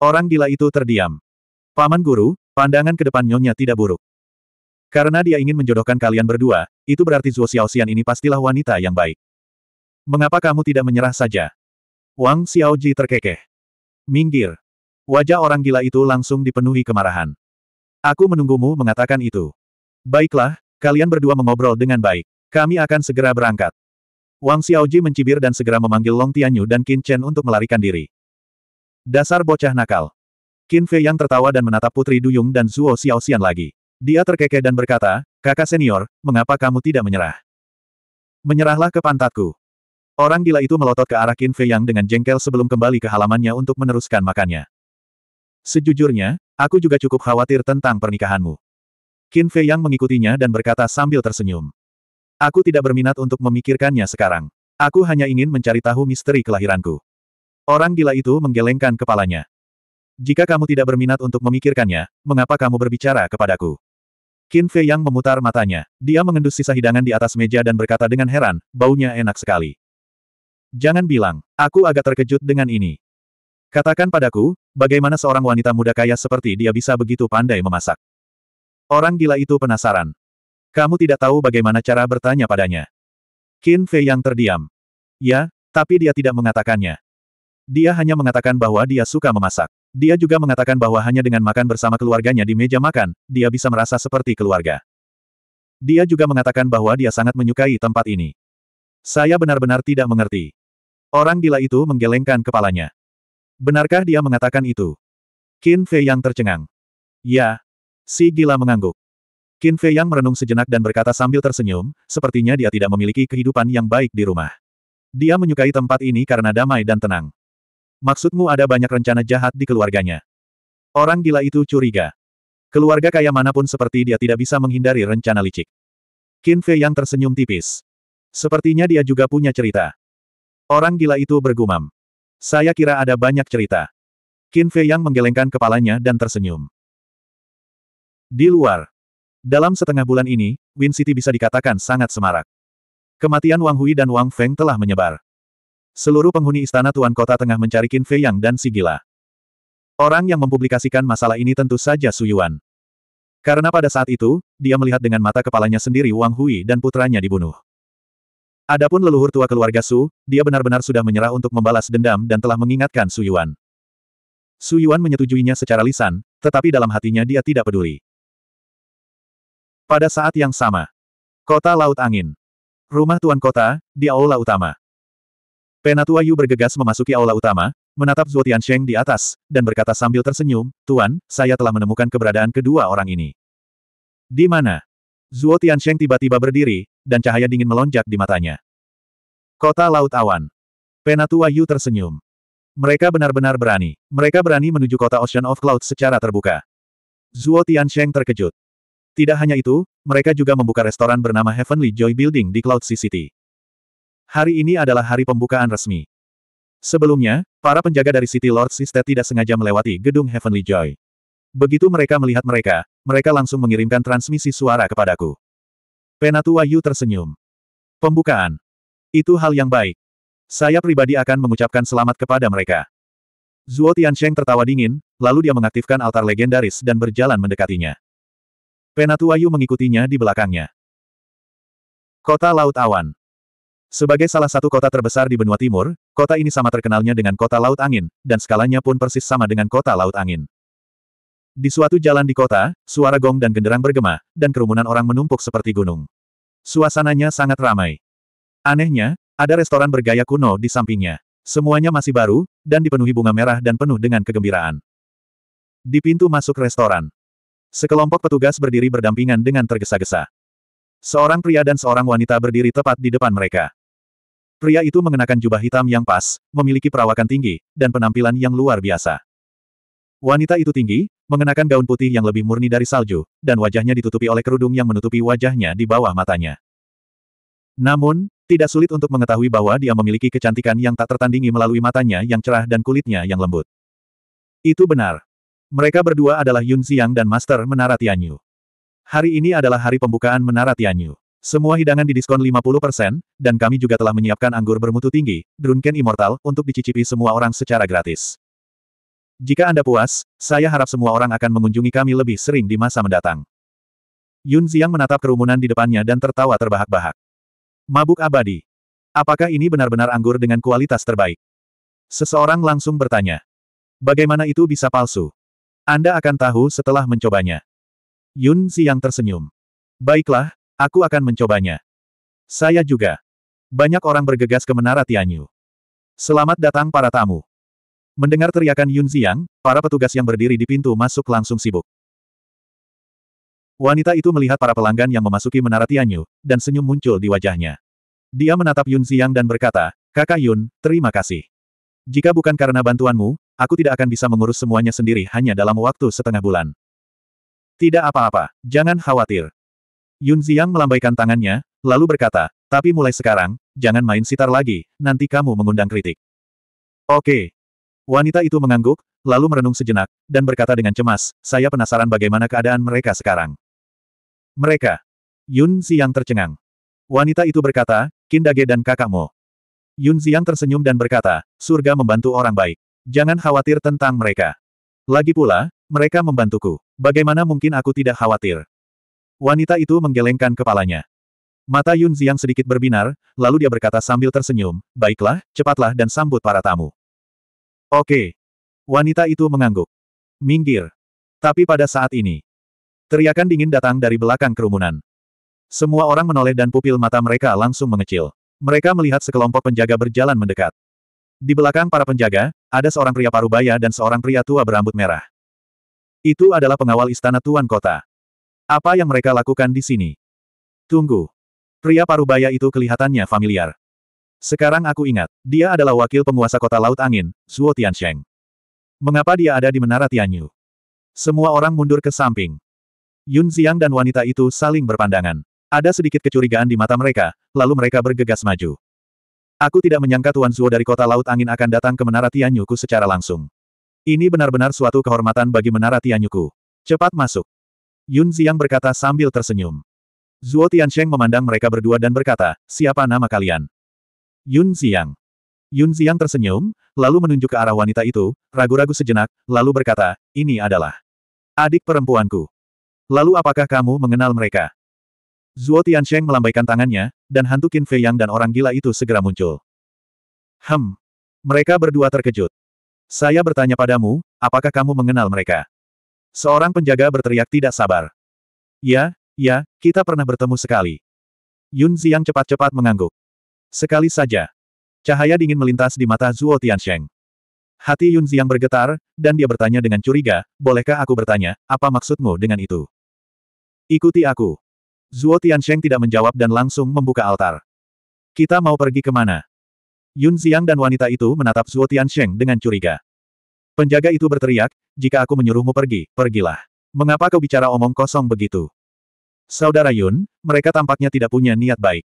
Speaker 1: Orang gila itu terdiam. Paman Guru, pandangan ke depan Nyonya tidak buruk. Karena dia ingin menjodohkan kalian berdua, itu berarti Zuo Xiaoxian ini pastilah wanita yang baik. Mengapa kamu tidak menyerah saja? Wang Xiaoji terkekeh. Minggir. Wajah orang gila itu langsung dipenuhi kemarahan. Aku menunggumu mengatakan itu. Baiklah, kalian berdua mengobrol dengan baik. Kami akan segera berangkat. Wang Xiaoji mencibir dan segera memanggil Long Tianyu dan Qin Chen untuk melarikan diri. Dasar bocah nakal. Qin Fei yang tertawa dan menatap Putri Duyung dan Zuo Xiaoxian lagi. Dia terkekeh dan berkata, kakak senior, mengapa kamu tidak menyerah? Menyerahlah ke pantatku. Orang gila itu melotot ke arah Qin Fei Yang dengan jengkel sebelum kembali ke halamannya untuk meneruskan makannya. Sejujurnya, aku juga cukup khawatir tentang pernikahanmu. Qin Fei Yang mengikutinya dan berkata sambil tersenyum. Aku tidak berminat untuk memikirkannya sekarang. Aku hanya ingin mencari tahu misteri kelahiranku. Orang gila itu menggelengkan kepalanya. Jika kamu tidak berminat untuk memikirkannya, mengapa kamu berbicara kepadaku? Qin Fei Yang memutar matanya. Dia mengendus sisa hidangan di atas meja dan berkata dengan heran, baunya enak sekali. Jangan bilang, aku agak terkejut dengan ini. Katakan padaku, bagaimana seorang wanita muda kaya seperti dia bisa begitu pandai memasak. Orang gila itu penasaran. Kamu tidak tahu bagaimana cara bertanya padanya. Qin Fei Yang terdiam. Ya, tapi dia tidak mengatakannya. Dia hanya mengatakan bahwa dia suka memasak. Dia juga mengatakan bahwa hanya dengan makan bersama keluarganya di meja makan, dia bisa merasa seperti keluarga. Dia juga mengatakan bahwa dia sangat menyukai tempat ini. Saya benar-benar tidak mengerti. Orang gila itu menggelengkan kepalanya. Benarkah dia mengatakan itu? Qin Fei yang tercengang. Ya. Si gila mengangguk. Qin Fei yang merenung sejenak dan berkata sambil tersenyum, sepertinya dia tidak memiliki kehidupan yang baik di rumah. Dia menyukai tempat ini karena damai dan tenang. Maksudmu ada banyak rencana jahat di keluarganya. Orang gila itu curiga. Keluarga kaya manapun seperti dia tidak bisa menghindari rencana licik. Qin Fei yang tersenyum tipis. Sepertinya dia juga punya cerita. Orang gila itu bergumam. Saya kira ada banyak cerita. Qin Fei yang menggelengkan kepalanya dan tersenyum. Di luar. Dalam setengah bulan ini, Win City bisa dikatakan sangat semarak. Kematian Wang Hui dan Wang Feng telah menyebar. Seluruh penghuni istana Tuan Kota tengah mencari Qin Fei Yang dan Sigila. Orang yang mempublikasikan masalah ini tentu saja Su Yuan. Karena pada saat itu, dia melihat dengan mata kepalanya sendiri Wang Hui dan putranya dibunuh. Adapun leluhur tua keluarga Su, dia benar-benar sudah menyerah untuk membalas dendam dan telah mengingatkan Su Yuan. Su Yuan menyetujuinya secara lisan, tetapi dalam hatinya dia tidak peduli. Pada saat yang sama, Kota Laut Angin. Rumah Tuan Kota, di Aula Utama. Penatua Yu bergegas memasuki aula utama, menatap Zhuo Tiansheng di atas, dan berkata sambil tersenyum, Tuan, saya telah menemukan keberadaan kedua orang ini. Di mana? Zhuo Tiansheng tiba-tiba berdiri, dan cahaya dingin melonjak di matanya. Kota Laut Awan. Penatua Yu tersenyum. Mereka benar-benar berani. Mereka berani menuju kota Ocean of Cloud secara terbuka. Zhuo Tiansheng terkejut. Tidak hanya itu, mereka juga membuka restoran bernama Heavenly Joy Building di Cloud City. Hari ini adalah hari pembukaan resmi. Sebelumnya, para penjaga dari City Lord Sister tidak sengaja melewati gedung Heavenly Joy. Begitu mereka melihat mereka, mereka langsung mengirimkan transmisi suara kepadaku. Penatua Yu tersenyum. Pembukaan. Itu hal yang baik. Saya pribadi akan mengucapkan selamat kepada mereka. Zuo Tiansheng tertawa dingin, lalu dia mengaktifkan altar legendaris dan berjalan mendekatinya. Penatua Yu mengikutinya di belakangnya. Kota Laut Awan. Sebagai salah satu kota terbesar di benua timur, kota ini sama terkenalnya dengan kota laut angin, dan skalanya pun persis sama dengan kota laut angin. Di suatu jalan di kota, suara gong dan genderang bergema, dan kerumunan orang menumpuk seperti gunung. Suasananya sangat ramai. Anehnya, ada restoran bergaya kuno di sampingnya. Semuanya masih baru, dan dipenuhi bunga merah dan penuh dengan kegembiraan. Di pintu masuk restoran, Sekelompok petugas berdiri berdampingan dengan tergesa-gesa. Seorang pria dan seorang wanita berdiri tepat di depan mereka. Pria itu mengenakan jubah hitam yang pas, memiliki perawakan tinggi, dan penampilan yang luar biasa. Wanita itu tinggi, mengenakan gaun putih yang lebih murni dari salju, dan wajahnya ditutupi oleh kerudung yang menutupi wajahnya di bawah matanya. Namun, tidak sulit untuk mengetahui bahwa dia memiliki kecantikan yang tak tertandingi melalui matanya yang cerah dan kulitnya yang lembut. Itu benar. Mereka berdua adalah Yun Xiang dan Master Menara Tianyu. Hari ini adalah hari pembukaan Menara Tianyu. Semua hidangan didiskon 50%, dan kami juga telah menyiapkan anggur bermutu tinggi, Drunken Immortal, untuk dicicipi semua orang secara gratis. Jika Anda puas, saya harap semua orang akan mengunjungi kami lebih sering di masa mendatang. Yun Ziang menatap kerumunan di depannya dan tertawa terbahak-bahak. Mabuk abadi. Apakah ini benar-benar anggur dengan kualitas terbaik? Seseorang langsung bertanya. Bagaimana itu bisa palsu? Anda akan tahu setelah mencobanya. Yun Ziyang tersenyum. Baiklah, Aku akan mencobanya. Saya juga. Banyak orang bergegas ke menara Tianyu. Selamat datang para tamu. Mendengar teriakan Yun Ziyang, para petugas yang berdiri di pintu masuk langsung sibuk. Wanita itu melihat para pelanggan yang memasuki menara Tianyu, dan senyum muncul di wajahnya. Dia menatap Yun Ziyang dan berkata, Kakak Yun, terima kasih. Jika bukan karena bantuanmu, aku tidak akan bisa mengurus semuanya sendiri hanya dalam waktu setengah bulan. Tidak apa-apa, jangan khawatir. Yun Ziyang melambaikan tangannya, lalu berkata, tapi mulai sekarang, jangan main sitar lagi, nanti kamu mengundang kritik. Oke. Wanita itu mengangguk, lalu merenung sejenak, dan berkata dengan cemas, saya penasaran bagaimana keadaan mereka sekarang. Mereka. Yun Ziyang tercengang. Wanita itu berkata, Kindage dan kakakmu. Yun Ziyang tersenyum dan berkata, surga membantu orang baik. Jangan khawatir tentang mereka. Lagi pula, mereka membantuku. Bagaimana mungkin aku tidak khawatir? Wanita itu menggelengkan kepalanya. Mata Yun Ziang sedikit berbinar, lalu dia berkata sambil tersenyum, baiklah, cepatlah dan sambut para tamu. Oke. Wanita itu mengangguk. Minggir. Tapi pada saat ini. Teriakan dingin datang dari belakang kerumunan. Semua orang menoleh dan pupil mata mereka langsung mengecil. Mereka melihat sekelompok penjaga berjalan mendekat. Di belakang para penjaga, ada seorang pria parubaya dan seorang pria tua berambut merah. Itu adalah pengawal istana Tuan Kota. Apa yang mereka lakukan di sini? Tunggu. Pria parubaya itu kelihatannya familiar. Sekarang aku ingat, dia adalah wakil penguasa kota Laut Angin, Zuo Tiansheng. Mengapa dia ada di Menara Tianyu? Semua orang mundur ke samping. Yun Ziang dan wanita itu saling berpandangan. Ada sedikit kecurigaan di mata mereka, lalu mereka bergegas maju. Aku tidak menyangka Tuan Zuo dari kota Laut Angin akan datang ke Menara Tianyuku secara langsung. Ini benar-benar suatu kehormatan bagi Menara Tianyuku. Cepat masuk. Yun Xiang berkata sambil tersenyum. Zuo Tiansheng memandang mereka berdua dan berkata, siapa nama kalian? Yun Xiang. Yun Xiang tersenyum, lalu menunjuk ke arah wanita itu, ragu-ragu sejenak, lalu berkata, ini adalah adik perempuanku. Lalu apakah kamu mengenal mereka? Zuo Tiansheng melambaikan tangannya, dan hantu Qin Fei Yang dan orang gila itu segera muncul. Hem. Mereka berdua terkejut. Saya bertanya padamu, apakah kamu mengenal mereka? Seorang penjaga berteriak tidak sabar. Ya, ya, kita pernah bertemu sekali. Yun Ziang cepat-cepat mengangguk. Sekali saja. Cahaya dingin melintas di mata Zuo Tiansheng. Hati Yun Ziang bergetar, dan dia bertanya dengan curiga, bolehkah aku bertanya, apa maksudmu dengan itu? Ikuti aku. Zuo Tiansheng tidak menjawab dan langsung membuka altar. Kita mau pergi kemana? Yun Ziang dan wanita itu menatap Zuo Tiansheng dengan curiga. Penjaga itu berteriak, jika aku menyuruhmu pergi, pergilah. Mengapa kau bicara omong kosong begitu? Saudara Yun, mereka tampaknya tidak punya niat baik.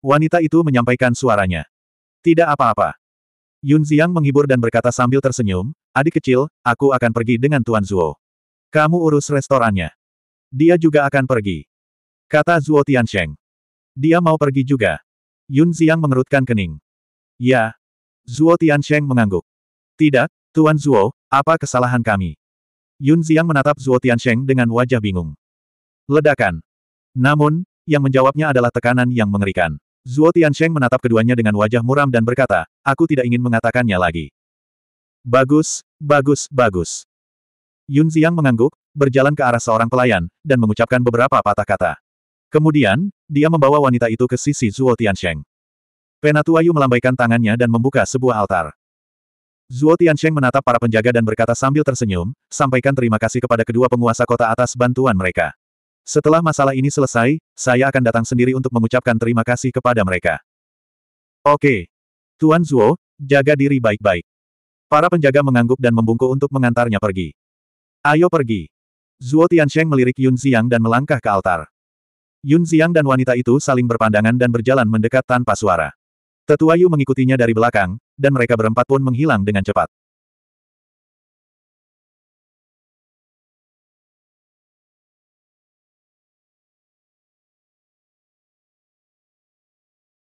Speaker 1: Wanita itu menyampaikan suaranya. Tidak apa-apa. Yun Xiang menghibur dan berkata sambil tersenyum, adik kecil, aku akan pergi dengan Tuan Zuo. Kamu urus restorannya. Dia juga akan pergi. Kata Zuo Tiansheng. Dia mau pergi juga. Yun Xiang mengerutkan kening. Ya. Zuo Tiansheng mengangguk. Tidak, Tuan Zuo, apa kesalahan kami? Yun Ziang menatap Zuo Tiansheng dengan wajah bingung. Ledakan. Namun, yang menjawabnya adalah tekanan yang mengerikan. Zuo Tiansheng menatap keduanya dengan wajah muram dan berkata, aku tidak ingin mengatakannya lagi. Bagus, bagus, bagus. Yun Ziang mengangguk, berjalan ke arah seorang pelayan, dan mengucapkan beberapa patah kata. Kemudian, dia membawa wanita itu ke sisi Zuo Tiansheng. Penatua Yu melambaikan tangannya dan membuka sebuah altar. Zuo Tiansheng menatap para penjaga dan berkata sambil tersenyum, sampaikan terima kasih kepada kedua penguasa kota atas bantuan mereka. Setelah masalah ini selesai, saya akan datang sendiri untuk mengucapkan terima kasih kepada mereka. Oke. Tuan Zuo, jaga diri baik-baik. Para penjaga mengangguk dan membungkuk untuk mengantarnya pergi. Ayo pergi. Zuo Tiansheng melirik Yun Xiang dan melangkah ke altar. Yun Xiang dan wanita itu saling berpandangan dan berjalan mendekat tanpa suara. Tetua Yu mengikutinya dari belakang, dan mereka berempat pun menghilang dengan cepat.